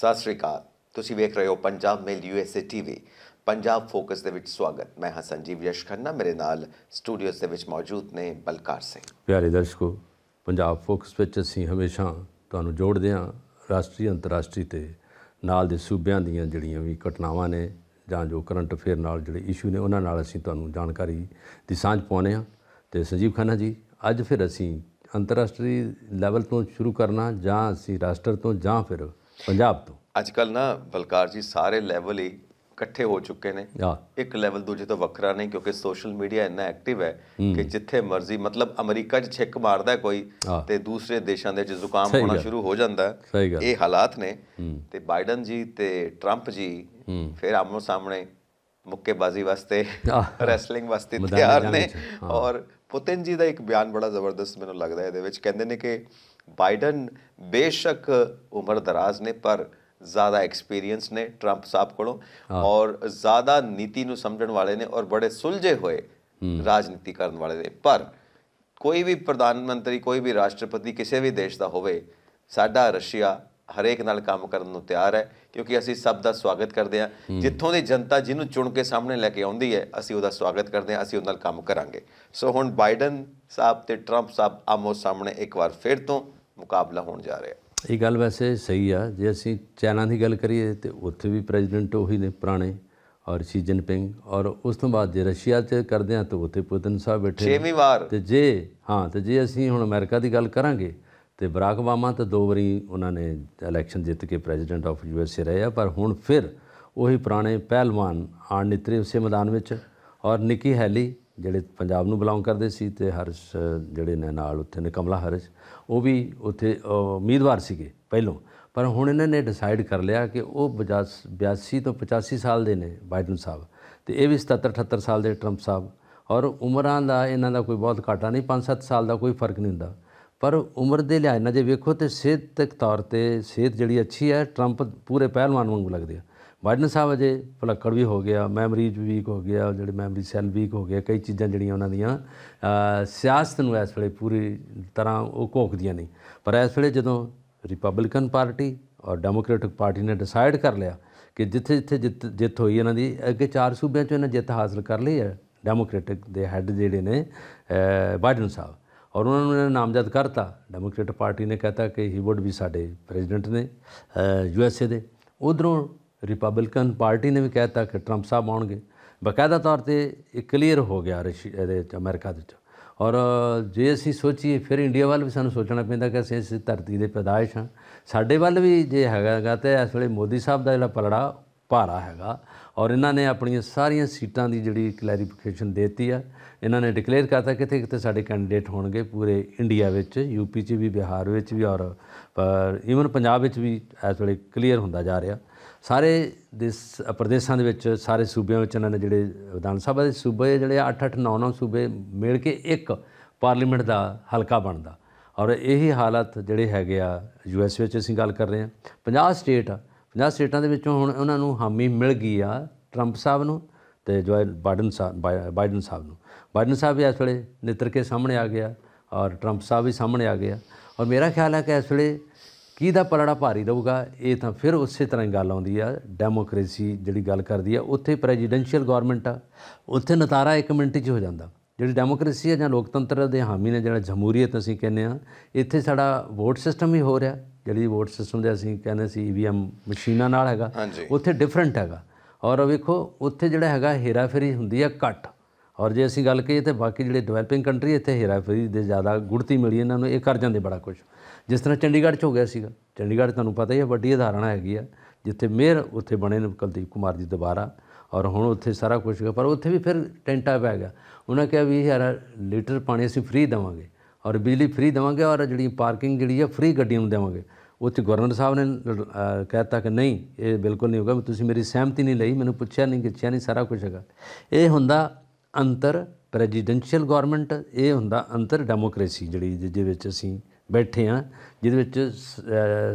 ਸਤਿ ਸ਼੍ਰੀ ਅਕਾਲ ਤੁਸੀਂ ਵੇਖ ਰਹੇ ਹੋ Punjab mail USA TV Punjab focus ਦੇ ਵਿੱਚ ਸਵਾਗਤ ਮੈਂ ਹਾਂ ਸੰਜੀਵ ਯਸ਼ ਖੰਨਾ ਮੇਰੇ ਨਾਲ ਸਟੂਡੀਓਜ਼ ਦੇ ਵਿੱਚ ਮੌਜੂਦ ਨੇ ਬਲਕਾਰ ਸਿੰਘ ਪਿਆਰੇ ਦਰਸ਼ਕੋ ਪੰਜਾਬ ਫੋਕਸ ਵਿੱਚ ਅਸੀਂ ਹਮੇਸ਼ਾ ਤੁਹਾਨੂੰ ਜੋੜਦੇ ਹਾਂ ਰਾਸ਼ਟਰੀ ਅੰਤਰਰਾਸ਼ਟਰੀ ਤੇ ਨਾਲ ਦੇ ਸੂਬਿਆਂ ਦੀਆਂ ਜਿਹੜੀਆਂ ਵੀ ਘਟਨਾਵਾਂ ਨੇ ਜਾਂ ਜੋ ਕਰੰਟ ਅਫੇਅਰ ਨਾਲ ਜਿਹੜੇ ਇਸ਼ੂ ਨੇ ਉਹਨਾਂ ਨਾਲ ਅਸੀਂ ਤੁਹਾਨੂੰ ਜਾਣਕਾਰੀ ਦੀ ਸਾਂਝ ਪਾਉਨੇ ਹਾਂ ਤੇ ਸੰਜੀਵ ਖੰਨਾ ਜੀ ਅੱਜ ਫਿਰ ਅਸੀਂ ਅੰਤਰਰਾਸ਼ਟਰੀ ਲੈਵਲ ਤੋਂ ਸ਼ੁਰੂ ਕਰਨਾ ਜਾਂ ਅਸੀਂ ਰਾਸ਼ਟਰ ਤੋਂ ਜਾਂ ਫਿਰ ਪੰਜਾਬ ਤੋਂ ਅੱਜ ਕੱਲ ਨਾ ਬਲਕਾਰ ਜੀ ਸਾਰੇ ਲੈਵਲ ਹੀ ਇਕੱਠੇ ਹੋ ਚੁੱਕੇ ਨੇ ਇੱਕ ਲੈਵਲ ਦੂਜੇ ਤੋਂ ਵੱਖਰਾ ਨਹੀਂ ਕਿਉਂਕਿ ਸੋਸ਼ਲ ਮੀਡੀਆ ਇੰਨਾ ਐਕਟਿਵ ਹੈ ਕਿ ਜਿੱਥੇ ਮਰਜ਼ੀ ਮਤਲਬ ਅਮਰੀਕਾ 'ਚ ਛਿੱਕ ਮਾਰਦਾ ਕੋਈ ਤੇ ਦੂਸਰੇ ਦੇਸ਼ਾਂ ਦੇ 'ਚ ਜ਼ੁਕਾਮ ਹੋਣਾ ਸ਼ੁਰੂ ਹੋ ਜਾਂਦਾ ਇਹ ਹਾਲਾਤ ਨੇ ਤੇ ਬਾਈਡਨ ਜੀ ਤੇ ਟਰੰਪ ਜੀ ਫਿਰ ਆਮੋ ਸਾਹਮਣੇ ਮੁੱਕੇਬਾਜ਼ੀ ਵਾਸਤੇ ਰੈਸਲਿੰਗ ਵਾਸਤੇ ਤਿਆਰ ਨੇ ਔਰ ਪੁਤਿਨ ਜੀ ਦਾ ਇੱਕ ਬਿਆਨ ਬੜਾ ਜ਼ਬਰਦਸਤ ਮੈਨੂੰ ਲੱਗਦਾ ਇਹਦੇ ਵਿੱਚ ਕਹਿੰਦੇ ਨੇ ਕਿ ਬਾਈਡਨ ਬੇਸ਼ੱਕ ਉਮਰ ਦਰਾਜ਼ ਨੇ ਪਰ ਜ਼ਿਆਦਾ ਐਕਸਪੀਰੀਅੰਸ ਨੇ 트럼ਪ ਸਾਹਿਬ ਕੋਲੋਂ ਔਰ ਜ਼ਿਆਦਾ ਨੀਤੀ ਨੂੰ ਸਮਝਣ ਵਾਲੇ ਨੇ ਔਰ ਬੜੇ ਸੁਲਝੇ ਹੋਏ ਰਾਜਨੀਤੀ ਕਰਨ ਵਾਲੇ ਨੇ ਪਰ ਕੋਈ ਵੀ ਪ੍ਰਧਾਨ ਮੰਤਰੀ ਕੋਈ ਵੀ ਰਾਸ਼ਟਰਪਤੀ ਕਿਸੇ ਵੀ ਦੇਸ਼ ਦਾ ਹੋਵੇ ਸਾਡਾ ਰਸ਼ੀਆ ਹਰੇਕ ਨਾਲ ਕੰਮ ਕਰਨ ਨੂੰ ਤਿਆਰ ਹੈ ਕਿਉਂਕਿ ਅਸੀਂ ਸਭ ਦਾ ਸਵਾਗਤ ਕਰਦੇ ਹਾਂ ਜਿੱਥੋਂ ਦੀ ਜਨਤਾ ਜਿਹਨੂੰ ਚੁਣ ਕੇ ਸਾਹਮਣੇ ਲੈ ਕੇ ਆਉਂਦੀ ਹੈ ਅਸੀਂ ਉਹਦਾ ਸਵਾਗਤ ਕਰਦੇ ਹਾਂ ਅਸੀਂ ਉਹਨਾਂ ਨਾਲ ਕੰਮ ਕਰਾਂਗੇ ਸੋ ਹੁਣ ਬਾਈਡਨ ਸਾਹਿਬ ਤੇ 트럼ਪ ਸਾਹਿਬ ਆਮੋ ਸਾਹਮਣੇ ਇੱਕ ਵਾਰ ਫੇਰ ਤੋਂ ਮੁਕਾਬਲਾ ਹੋਣ ਜਾ ਰਿਹਾ ਇਹ ਗੱਲ ਵੈਸੇ ਸਹੀ ਆ ਜੇ ਅਸੀਂ ਚਾਈਨਾ ਦੀ ਗੱਲ ਕਰੀਏ ਤੇ ਉੱਥੇ ਵੀ ਪ੍ਰੈਜ਼ੀਡੈਂਟ ਉਹੀ ਨੇ ਪੁਰਾਣੇ ਔਰ ਸ਼ੀ ਜਿਨਪਿੰਗ ਔਰ ਉਸ ਤੋਂ ਬਾਅਦ ਜੇ ਰਸ਼ੀਆ 'ਚ ਕਰਦੇ ਆ ਤਾਂ ਉੱਥੇ ਪੁਤਿਨ ਸਾਹਿਬ ਬੈਠੇ 6ਵੀਂ ਵਾਰ ਤੇ ਜੇ ਹਾਂ ਤੇ ਜੇ ਅਸੀਂ ਹੁਣ ਅਮਰੀਕਾ ਦੀ ਗੱਲ ਕਰਾਂਗੇ ਤੇ ਬਰਾਕ ਬਾਮਾ ਤਾਂ ਦੋ ਵਾਰੀ ਉਹਨਾਂ ਨੇ ਇਲੈਕਸ਼ਨ ਜਿੱਤ ਕੇ president of U S A ਰਹੇ ਆ ਪਰ ਹੁਣ ਫਿਰ ਉਹੀ ਪੁਰਾਣੇ ਪਹਿਲਵਾਨ ਆਣ ਨਿਤਰੇ ਉਸੇ ਮੈਦਾਨ ਵਿੱਚ ਔਰ ਨਿੱਕੀ ਹੈਲੀ ਜਿਹੜੇ ਪੰਜਾਬ ਨੂੰ ਬਿਲੋਂਗ ਕਰਦੇ ਸੀ ਤੇ ਹਰਸ਼ ਜਿਹੜੇ ਨੇ ਨਾਲ ਉੱਥੇ ਨੇ ਕਮਲਾ ਹਰਸ਼ ਉਹ ਵੀ ਉੱਥੇ ਉਮੀਦਵਾਰ ਸੀਗੇ ਪਹਿਲੋਂ ਪਰ ਹੁਣ ਇਹਨਾਂ ਨੇ ਡਿਸਾਈਡ ਕਰ ਲਿਆ ਕਿ ਉਹ 82 ਤੋਂ 85 ਸਾਲ ਦੇ ਨੇ ਬਾਈਡਨ ਸਾਹਿਬ ਤੇ ਇਹ ਵੀ 77 78 ਸਾਲ ਦੇ ਟਰੰਪ ਸਾਹਿਬ ਔਰ ਉਮਰਾਂ ਦਾ ਇਹਨਾਂ ਦਾ ਕੋਈ ਬਹੁਤ ਘਾਟਾ ਨਹੀਂ 5-7 ਸਾਲ ਦਾ ਕੋਈ ਫਰਕ ਨਹੀਂ ਹੁੰਦਾ ਪਰ ਉਮਰ ਦੇ ਲਿਹਾਜ਼ ਨਾਲ ਜੇ ਵੇਖੋ ਤੇ ਸਿਹਤ ਤੌਰ ਤੇ ਸਿਹਤ ਜਿਹੜੀ ਅੱਛੀ ਹੈ ਟਰੰਪ ਪੂਰੇ ਪਹਿਲਵਾਨ ਵਾਂਗੂ ਲੱਗਦੇ ਆ ਵਾਰਡਨ ਸਾਹਿਬ ਅਜੇ ਭਲੱਕੜ ਵੀ ਹੋ ਗਿਆ ਮੈਮਰੀਜ਼ ਵੀ ਵੀਕ ਹੋ ਗਿਆ ਜਿਹੜੇ ਮੈਮਰੀ ਸੈਲ ਵੀਕ ਹੋ ਗਿਆ ਕਈ ਚੀਜ਼ਾਂ ਜਿਹੜੀਆਂ ਉਹਨਾਂ ਦੀਆਂ ਸਿਆਸਤ ਨੂੰ ਇਸ ਵੇਲੇ ਪੂਰੀ ਤਰ੍ਹਾਂ ਉਹ ਕੋਕਦੀਆਂ ਨਹੀਂ ਪਰ ਇਸ ਵੇਲੇ ਜਦੋਂ ਰਿਪਬਲਿਕਨ ਪਾਰਟੀ ਔਰ ਡੈਮੋਕ੍ਰੈਟਿਕ ਪਾਰਟੀ ਨੇ ਡਿਸਾਈਡ ਕਰ ਲਿਆ ਕਿ ਜਿੱਥੇ ਜਿੱਥੇ ਜਿੱਤ ਹੋਈ ਇਹਨਾਂ ਦੀ ਅੱਗੇ ਚਾਰ ਸੂਬਿਆਂ 'ਚ ਇਹਨਾਂ ਜਿੱਤ ਹਾਸਲ ਕਰ ਲਈ ਹੈ ਡੈਮੋਕ੍ਰੈਟਿਕ ਦੇ ਹੈੱਡ ਜਿਹੜੇ ਨੇ ਬਾਈਡਨ ਸਾਹਿਬ ਔਰ ਉਹਨਾਂ ਨੂੰ ਨਾਮਜ਼ਦ ਕਰਤਾ ਡੈਮੋਕ੍ਰੈਟਿਕ ਪਾਰਟੀ ਨੇ ਕਹਤਾ ਕਿ ਹੀ ਵੁੱਡ ਵੀ ਸਾਡੇ ਪ੍ਰੈਜ਼ੀਡੈਂਟ ਨੇ ਯੂ ਐਸ ਏ ਦੇ ਉਧਰੋਂ ਰਿਪਬਲਿਕਨ ਪਾਰਟੀ ਨੇ ਵੀ ਕਹਿਤਾ ਕਿ ਟਰੰਪ ਸਾਹਿਬ ਆਉਣਗੇ ਬਕਾਇਦਾ ਤੌਰ ਤੇ ਇਹ ਕਲੀਅਰ ਹੋ ਗਿਆ ਇਹਦੇ ਅਮਰੀਕਾ ਦੇ ਵਿੱਚ ਔਰ ਜੇ ਅਸੀਂ ਸੋਚੀਏ ਫਿਰ ਇੰਡੀਆ ਵੱਲ ਵੀ ਸਾਨੂੰ ਸੋਚਣਾ ਪੈਂਦਾ ਕਿ ਅਸੀਂ ਇਸ ਧਰਤੀ ਦੇ ਪੈਦਾਇਸ਼ ਹਾਂ ਸਾਡੇ ਵੱਲ ਵੀ ਜੇ ਹੈਗਾਗਾ ਤੇ ਇਸ ਵੇਲੇ ਮੋਦੀ ਸਾਹਿਬ ਦਾ ਜਿਹੜਾ ਪਲੜਾ ਭਾਰਾ ਹੈਗਾ ਔਰ ਇਹਨਾਂ ਨੇ ਆਪਣੀਆਂ ਸਾਰੀਆਂ ਸੀਟਾਂ ਦੀ ਜਿਹੜੀ ਕਲੈਰੀਫਿਕੇਸ਼ਨ ਦਿੱਤੀ ਆ ਇਹਨਾਂ ਨੇ ਡਿਕਲੇਅਰ ਕਰਤਾ ਕਿਤੇ ਕਿਤੇ ਸਾਡੇ ਕੈਂਡੀਡੇਟ ਹੋਣਗੇ ਪੂਰੇ ਇੰਡੀਆ ਵਿੱਚ ਯੂਪੀ 'ਚ ਵੀ ਬਿਹਾਰ ਵਿੱਚ ਵੀ ਔਰ ਇਵਨ ਪੰਜਾਬ ਵਿੱਚ ਵੀ ਇਸ ਵੇਲੇ ਕਲੀਅਰ ਹੁੰਦਾ ਜਾ ਰਿਹਾ ਸਾਰੇ ਦੇਸ ਪ੍ਰਦੇਸ਼ਾਂ ਦੇ ਵਿੱਚ ਸਾਰੇ ਸੂਬਿਆਂ ਵਿੱਚ ਇਹਨਾਂ ਨੇ ਜਿਹੜੇ ਵਿਧਾਨ ਸਭਾ ਦੇ ਸੂਬੇ ਜਿਹੜੇ 8-8 9-9 ਸੂਬੇ ਮਿਲ ਕੇ ਇੱਕ ਪਾਰਲੀਮੈਂਟ ਦਾ ਹਲਕਾ ਬਣਦਾ ਔਰ ਇਹੀ ਹਾਲਤ ਜਿਹੜੇ ਹੈਗੇ ਆ ਯੂਐਸ ਵਿੱਚ ਅਸੀਂ ਗੱਲ ਕਰ ਰਹੇ ਹਾਂ 50 ਸਟੇਟ 50 ਸਟੇਟਾਂ ਦੇ ਵਿੱਚੋਂ ਹੁਣ ਉਹਨਾਂ ਨੂੰ ਹਾਮੀ ਮਿਲ ਗਈ ਆ ਟਰੰਪ ਸਾਹਿਬ ਨੂੰ ਤੇ ਜੋ ਬਾਈਡਨ ਸਾਹਿਬ ਬਾਈਡਨ ਸਾਹਿਬ ਨੂੰ ਬਾਈਡਨ ਸਾਹਿਬ ਵੀ ਇਸ ਵੇਲੇ ਨਿਤਰ ਕੇ ਸਾਹਮਣੇ ਆ ਗਿਆ ਔਰ ਟਰੰਪ ਸਾਹਿਬ ਵੀ ਸਾਹਮਣੇ ਆ ਗਿਆ ਔਰ ਮੇਰਾ ਖਿਆਲ ਹੈ ਕਿ ਇਸ ਵੇਲੇ ਕਿਹਦਾ ਪਲੜਾ ਭਾਰੀ ਰਹੂਗਾ ਇਹ ਤਾਂ ਫਿਰ ਉਸੇ ਤਰ੍ਹਾਂ ਹੀ ਗੱਲ ਆਉਂਦੀ ਆ ਡੈਮੋਕ੍ਰੇਸੀ ਜਿਹੜੀ ਗੱਲ ਕਰਦੀ ਆ ਉੱਥੇ ਪ੍ਰੈਜ਼ੀਡੈਂਸ਼ੀਅਲ ਗਵਰਨਮੈਂਟ ਆ ਉੱਥੇ ਨਤਾਰਾ 1 ਮਿੰਟ 'ਚ ਹੋ ਜਾਂਦਾ ਜਿਹੜੀ ਡੈਮੋਕ੍ਰੇਸੀ ਆ ਜਾਂ ਲੋਕਤੰਤਰ ਦੇ ਹਾਮੀ ਨੇ ਜਿਹੜਾ ਜਮਹੂਰੀਅਤ ਅਸੀਂ ਕਹਿੰਦੇ ਆ ਇੱਥੇ ਸਾਡਾ ਵੋਟ ਸਿਸਟਮ ਹੀ ਹੋ ਰਿਹਾ ਜਿਹੜੀ ਵੋਟ ਸਿਸਟਮ ਦੇ ਅਸੀਂ ਕਹਿੰਦੇ ਸੀ ਈਵੀਐਮ e ਮਸ਼ੀਨਾਂ ਨਾਲ ਹੈਗਾ ਉੱਥੇ ਡਿਫਰੈਂਟ ਹੈਗਾ ਔਰ ਵੇਖੋ ਉੱਥੇ ਜਿਹੜਾ ਹੈਗਾ ਹੇਰਾਫੇਰੀ ਹੁੰਦੀ ਆ ਘੱਟ ਔਰ ਜੇ ਅਸੀਂ ਗੱਲ ਕਰੀਏ ਤੇ ਬਾਕੀ ਜਿਹੜੇ ਡਿਵੈਲਪਿੰਗ ਕੰਟਰੀ ਇੱਥੇ ਫਰੀ ਦੇ ਜ਼ਿਆਦਾ ਗੁੜਤੀ ਮਿਲੀ ਇਹਨਾਂ ਨੂੰ ਇਹ ਕਰ ਜਾਂਦੇ ਬੜਾ ਕੁਝ ਜਿਸ ਤਰ੍ਹਾਂ ਚੰਡੀਗੜ੍ਹ 'ਚ ਹੋ ਗਿਆ ਸੀਗਾ ਚੰਡੀਗੜ੍ਹ ਤੁਹਾਨੂੰ ਪਤਾ ਹੀ ਹੈ ਵੱਡੀ ਉਦਾਹਰਣਾ ਹੈਗੀ ਆ ਜਿੱਥੇ ਮੇਅਰ ਉੱਥੇ ਬਣੇ ਨੇ ਕੁਲਦੀਪ ਕੁਮਾਰ ਜੀ ਦੁਬਾਰਾ ਔਰ ਹੁਣ ਉੱਥੇ ਸਾਰਾ ਕੁਝ ਹੈ ਪਰ ਉੱਥੇ ਵੀ ਫਿਰ ਟੈਂਟਾ ਪੈ ਗਿਆ ਉਹਨਾਂ ਕਿਹਾ ਵੀ ਯਾਰ ਲੀਟਰ ਪਾਣੀ ਅਸੀਂ ਫ੍ਰੀ ਦੇਵਾਂਗੇ ਔਰ ਬਿਜਲੀ ਫ੍ਰੀ ਦੇਵਾਂਗੇ ਔਰ ਜਿਹੜੀ ਪਾਰਕਿੰਗ ਜਿਹੜੀ ਹੈ ਫ੍ਰੀ ਗੱਡੀਆਂ ਨੂੰ ਦੇਵਾਂਗੇ ਉੱਥੇ ਗਵਰਨਰ ਸਾਹਿਬ ਨੇ ਕਹਿਤਾ ਕਿ ਨਹੀਂ ਇਹ ਬਿਲਕੁਲ ਨਹੀਂ ਹੋਗਾ ਤੁਸੀਂ ਮੇਰੀ ਸਹਿਮਤੀ ਨਹੀਂ ਲਈ ਮੈਨੂੰ ਪੁੱਛਿਆ ਨਹੀਂ ਕਿਛਿਆ ਨਹੀਂ ਸਾਰਾ ਕੁਝ ਹੈਗਾ ਇਹ ਹੁੰਦਾ ਅੰਤਰ ਪ੍ਰੈਜ਼ੀਡੈਂਸ਼ੀਅਲ ਗਵਰਨਮੈਂਟ ਇਹ ਹੁੰਦਾ ਅੰਤਰ ਡੈਮੋਕ੍ਰੇਸੀ ਜਿਹੜੀ ਜਿਹਦੇ ਵਿੱਚ ਅਸੀਂ ਬੈਠੇ ਆ ਜਿਹਦੇ ਵਿੱਚ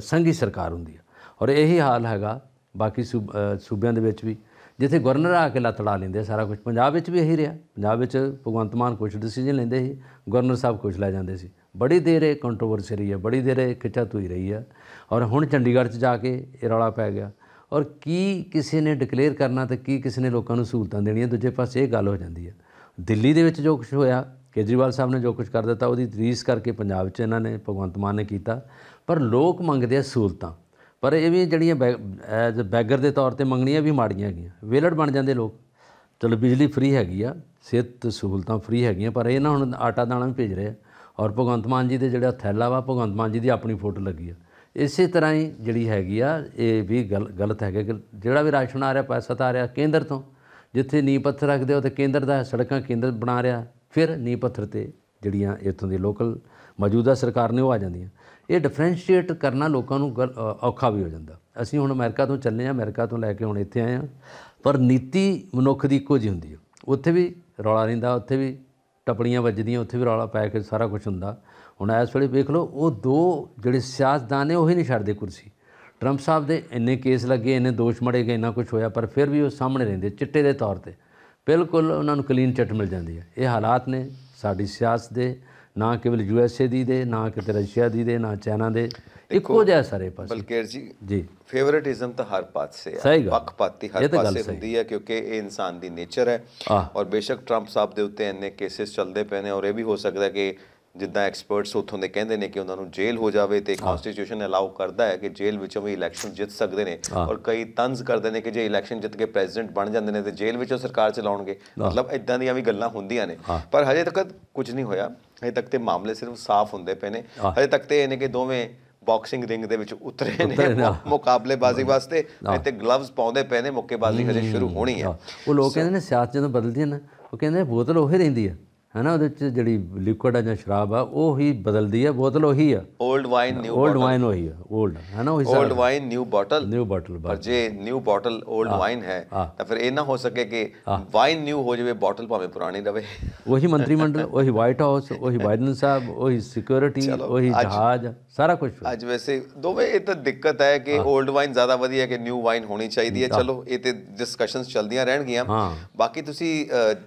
ਸੰਘੀ ਸਰਕਾਰ ਹੁੰਦੀ ਆ ਔਰ ਇਹੀ ਹਾਲ ਹੈਗਾ ਬਾਕੀ ਸੂਬਿਆਂ ਦੇ ਵਿੱਚ ਵੀ ਜਿੱਥੇ ਗਵਰਨਰ ਆ ਕੇ ਲਤੜਾ ਲੈਂਦੇ ਸਾਰਾ ਕੁਝ ਪੰਜਾਬ ਵਿੱਚ ਵੀ ਇਹੀ ਰਿਹਾ ਪੰਜਾਬ ਵਿੱਚ ਭਗਵੰਤ ਮਾਨ ਕੁਝ ਡਿਸੀਜਨ ਲੈਂਦੇ ਸੀ ਗਵਰਨਰ ਸਾਹਿਬ ਕੁਝ ਲੈ ਜਾਂਦੇ ਸੀ ਬੜੀ ਦੇਰ ਇਹ ਕੰਟਰੋਵਰਸੀ ਰਹੀ ਹੈ ਬੜੀ ਦੇਰ ਇਹ ਖਿੱਚਾ ਤੁਈ ਰਹੀ ਹੈ ਔਰ ਹੁਣ ਚੰਡੀਗੜ੍ਹ 'ਚ ਜਾ ਕੇ ਇਹ ਰੌਲਾ ਪੈ ਗਿਆ ਔਰ ਕੀ ਕਿਸੇ ਨੇ ਡਿਕਲੇਅਰ ਕਰਨਾ ਤੇ ਕੀ ਕਿਸੇ ਨੇ ਲੋਕਾਂ ਨੂੰ ਸਹੂਲਤਾਂ ਦੇਣੀਆਂ ਦੂਜੇ ਪਾਸੇ ਇਹ ਗੱਲ ਹੋ ਜਾਂਦੀ ਹੈ ਦਿੱਲੀ ਦੇ ਵਿੱਚ ਜੋ ਕੁਝ ਹੋਇਆ ਕੇਜਰੀਵਾਲ ਸਾਹਿਬ ਨੇ ਜੋ ਕੁਝ ਕਰ ਦਿੱਤਾ ਉਹਦੀ ਤਰੀਸ ਕਰਕੇ ਪੰਜਾਬ 'ਚ ਇਹਨਾਂ ਨੇ ਭਗਵੰਤ ਮਾਨ ਨੇ ਕੀਤਾ ਪਰ ਲੋਕ ਮੰਗਦੇ ਆ ਸਹੂਲਤਾਂ ਪਰ ਇਹ ਵੀ ਜਿਹੜੀਆਂ ਐਜ਼ ਬੈਗਰ ਦੇ ਤੌਰ ਤੇ ਮੰਗਣੀਆਂ ਵੀ ਮਾੜੀਆਂ ਹੈਗੀਆਂ ਵੇਲੜ ਬਣ ਜਾਂਦੇ ਲੋਕ ਚਲੋ ਬਿਜਲੀ ਫ੍ਰੀ ਹੈਗੀ ਆ ਸਿਹਤ ਸਹੂਲਤਾਂ ਫ੍ਰੀ ਹੈਗੀਆਂ ਪਰ ਇਹ ਨਾ ਹੁਣ ਆਟਾ ਦਾਣਾ ਵੀ ਭੇਜ ਰਹੇ ਆ ਔਰ ਭਗਵੰਤ ਮਾਨ ਜੀ ਦੇ ਜਿਹੜਾ ਥੈਲਾ ਵਾ ਭਗਵੰਤ ਮਾਨ ਜੀ ਦੀ ਆਪਣੀ ਫੋਟੋ ਲੱਗੀ ਆ ਇਸੇ ਤਰ੍ਹਾਂ ਹੀ ਜਿਹੜੀ ਹੈਗੀ ਆ ਇਹ ਵੀ ਗਲਤ ਹੈਗਾ ਕਿ ਜਿਹੜਾ ਵੀ ਰਾਸ਼ਨ ਆ ਰਿਹਾ ਪੈਸਾ ਤਾਂ ਆ ਰਿਹਾ ਕੇਂਦਰ ਤੋਂ ਜਿੱਥੇ ਨੀ ਪੱਥਰ ਰੱਖਦੇ ਹੋ ਤੇ ਕੇਂਦਰ ਦਾ ਸੜਕਾਂ ਕੇਂਦਰ ਬਣਾ ਰਿਹਾ ਫਿਰ ਨੀ ਪੱਥਰ ਤੇ ਜਿਹੜੀਆਂ ਇਥੋਂ ਦੀ ਲੋਕਲ ਮੌਜੂਦਾ ਸਰਕਾਰ ਨੇ ਉਹ ਆ ਜਾਂਦੀਆਂ ਇਹ ਡਿਫਰੈਂਸ਼ੀਏਟ ਕਰਨਾ ਲੋਕਾਂ ਨੂੰ ਔਖਾ ਵੀ ਹੋ ਜਾਂਦਾ ਅਸੀਂ ਹੁਣ ਅਮਰੀਕਾ ਤੋਂ ਚੱਲੇ ਆ ਅਮਰੀਕਾ ਤੋਂ ਲੈ ਕੇ ਹੁਣ ਇੱਥੇ ਆਏ ਆ ਪਰ ਨੀਤੀ ਮਨੁੱਖ ਦੀ ਇੱਕੋ ਜੀ ਹੁੰਦੀ ਹੈ ਉੱਥੇ ਵੀ ਰੌਲਾ ਰਹਿੰਦਾ ਉੱਥੇ ਵੀ ਟਪੜੀਆਂ ਵੱਜਦੀਆਂ ਉੱਥੇ ਵੀ ਰੌਲਾ ਪੈ ਕੇ ਸਾਰਾ ਕੁਝ ਹੁੰਦਾ ਹੁਣ ਇਸ ਵੇਲੇ ਵੇਖ ਲਓ ਉਹ ਦੋ ਜਿਹੜੇ ਸਿਆਸਤਦਾਨ ਨੇ ਉਹ ਹੀ ਨਹੀਂ ਛੱਡਦੇ ਕੁਰਸੀ ਟਰੰਪ ਸਾਹਿਬ ਦੇ ਇੰਨੇ ਕੇਸ ਲੱਗੇ ਇੰਨੇ ਦੋਸ਼ ਮੜੇ ਗਏ ਇੰਨਾ ਕੁਝ ਹੋਇਆ ਪਰ ਫਿਰ ਵੀ ਉਹ ਸਾਹਮਣੇ ਰਹਿੰਦੇ ਚਿੱਟੇ ਦੇ ਤੌਰ ਤੇ ਬਿਲਕੁਲ ਉਹਨਾਂ ਨੂੰ ਕਲੀਨ ਚਿੱਟ ਮਿਲ ਜਾਂਦੀ ਹੈ ਇਹ ਹਾਲਾਤ ਨੇ ਸਾਡੀ ਸਿਆਸਤ ਦੇ ਨਾ ਕੇਵਲ ਯੂ ਐਸ ਏ ਦੀ ਦੇ ਨਾ ਕਿਤੇ ਰਸ਼ੀਆ ਦੀ ਦੇ ਨਾ ਚਾਈਨਾ ਦੇ ਇੱਕੋ ਜਿਹਾ ਸਾਰੇ ਪਾਸੇ ਬਲਕੇਰ ਜੀ ਜੀ ਫੇਵਰਿਟਿਜ਼ਮ ਤਾਂ ਹਰ ਪਾਸੇ ਹੈ ਪੱਖਪਾਤੀ ਹਰ ਪਾਸੇ ਹੁੰਦੀ ਹੈ ਕਿਉਂਕਿ ਇਹ ਇਨਸਾਨ ਦੀ ਨੇਚਰ ਹੈ ਔਰ ਬੇਸ਼ੱਕ 트럼ਪ ਸਾਹਿਬ ਦੇ ਉੱਤੇ ਇੰਨੇ ਕੇਸਿਸ ਚੱਲਦੇ ਪਏ ਨੇ ਔਰ ਇਹ ਵੀ ਹੋ ਸਕਦਾ ਕਿ ਜਿੱਦਾਂ ਐਕਸਪਰਟਸ ਉਥੋਂ ਦੇ ਕਹਿੰਦੇ ਨੇ ਕਿ ਉਹਨਾਂ ਨੂੰ ਜੇਲ੍ਹ ਹੋ ਜਾਵੇ ਤੇ ਕਨਸਟੀਟਿਊਸ਼ਨ ਅਲਾਉ ਕਰਦਾ ਹੈ ਕਿ ਜੇਲ੍ਹ ਵਿੱਚੋਂ ਵੀ ਇਲੈਕਸ਼ਨ ਜਿੱਤ ਸਕਦੇ ਨੇ ਔਰ ਕਈ ਤੰਜ਼ ਕਰਦੇ ਨੇ ਕਿ ਜੇ ਇਲੈਕਸ਼ਨ ਜਿੱਤ ਕੇ ਪ੍ਰੈਜ਼ੀਡੈਂਟ ਬਣ ਜਾਂਦੇ ਨੇ ਤੇ ਜੇਲ੍ਹ ਵਿੱਚੋਂ ਸਰਕਾਰ ਚਲਾਉਣਗੇ ਮਤਲਬ ਇਦਾਂ ਦੀਆਂ ਵੀ ਗੱਲਾਂ ਹੁੰਦੀਆਂ ਨੇ ਪਰ ਹਜੇ ਤੱਕ ਕੁਝ ਨਹੀਂ ਹੋਇਆ ਹਜੇ ਤੱਕ ਤੇ ਮਾਮਲੇ ਸਿਰਫ ਸਾਫ਼ ਹੁੰਦੇ ਪਏ ਨੇ ਹਜੇ ਤੱਕ ਤੇ ਇਹ ਨੇ ਕਿ ਦੋਵੇਂ ਬਾਕਸਿੰਗ ਰਿੰਗ ਦੇ ਵਿੱਚ ਉਤਰੇ ਨੇ ਮੁਕਾਬਲੇਬਾਜ਼ੀ ਵਾਸਤੇ ਤੇ ਗਲਵਜ਼ ਪਾਉਂਦੇ ਪਏ ਨੇ ਮੁੱਕੇਬਾਜ਼ੀ ਹਜੇ ਸ਼ੁਰੂ ਹੋਣੀ ਹੈ ਉਹ ਲੋਕ ਕਹਿੰਦੇ ਨੇ ਸਿਆਸਤ ਜਦੋਂ ਬਦਲਦੀ ਹੈ ਨਾ ਉਹ ਕਹਿੰਦੇ ਬੋਤਲ ਉਹੇ ਰਹਿੰਦੀ ਹੈ ਹਨਾ ਉਹਦੇ ਚ ਜਿਹੜੀ ਲਿਕੁਇਡ ਆ ਜਾਂ ਸ਼ਰਾਬ ਆ ਉਹ ਹੀ ਬਦਲਦੀ ਆ ਬੋਤਲ ਉਹੀ ਆ old wine new old wine ਉਹੀ ਆ 올ਡ ਹਨਾ ਉਹੀ ਸਾਰਾ old wine new bottle new bottle ਪਰ ਜੇ ਨਿਊ ਬੋਟਲ 올ਡ ਵਾਈਨ ਹੈ ਤਾਂ ਫਿਰ ਇਹ ਨਾ ਹੋ ਸਕੇ ਕਿ ਵਾਈਨ ਨਿਊ ਹੋ ਜਾਵੇ ਬੋਟਲ ਭਾਵੇਂ ਪੁਰਾਣੀ ਰਵੇ ਉਹੀ ਮੰਤਰੀ ਮੰਡਲ ਉਹੀ ਵਾਈਟ ਹਾਊਸ ਉਹੀ ਬਾਈਡਨ ਸਾਹਿਬ ਉਹੀ ਸਿਕਿਉਰਿਟੀ ਉਹੀ ਜਹਾਜ਼ ਸਾਰਾ ਕੁਝ ਅੱਜ ਵੈਸੇ ਦੋਵੇਂ ਇਹ ਤਾਂ ਦਿੱਕਤ ਹੈ ਕਿ 올ਡ ਵਾਈਨ ਜ਼ਿਆਦਾ ਵਧੀਆ ਕਿ ਨਿਊ ਵਾਈਨ ਹੋਣੀ ਚਾਹੀਦੀ ਹੈ ਚਲੋ ਇਹ ਤੇ ਡਿਸਕਸ਼ਨਸ ਚਲਦੀਆਂ ਰਹਿਣਗੀਆਂ ਬਾਕੀ ਤੁਸੀਂ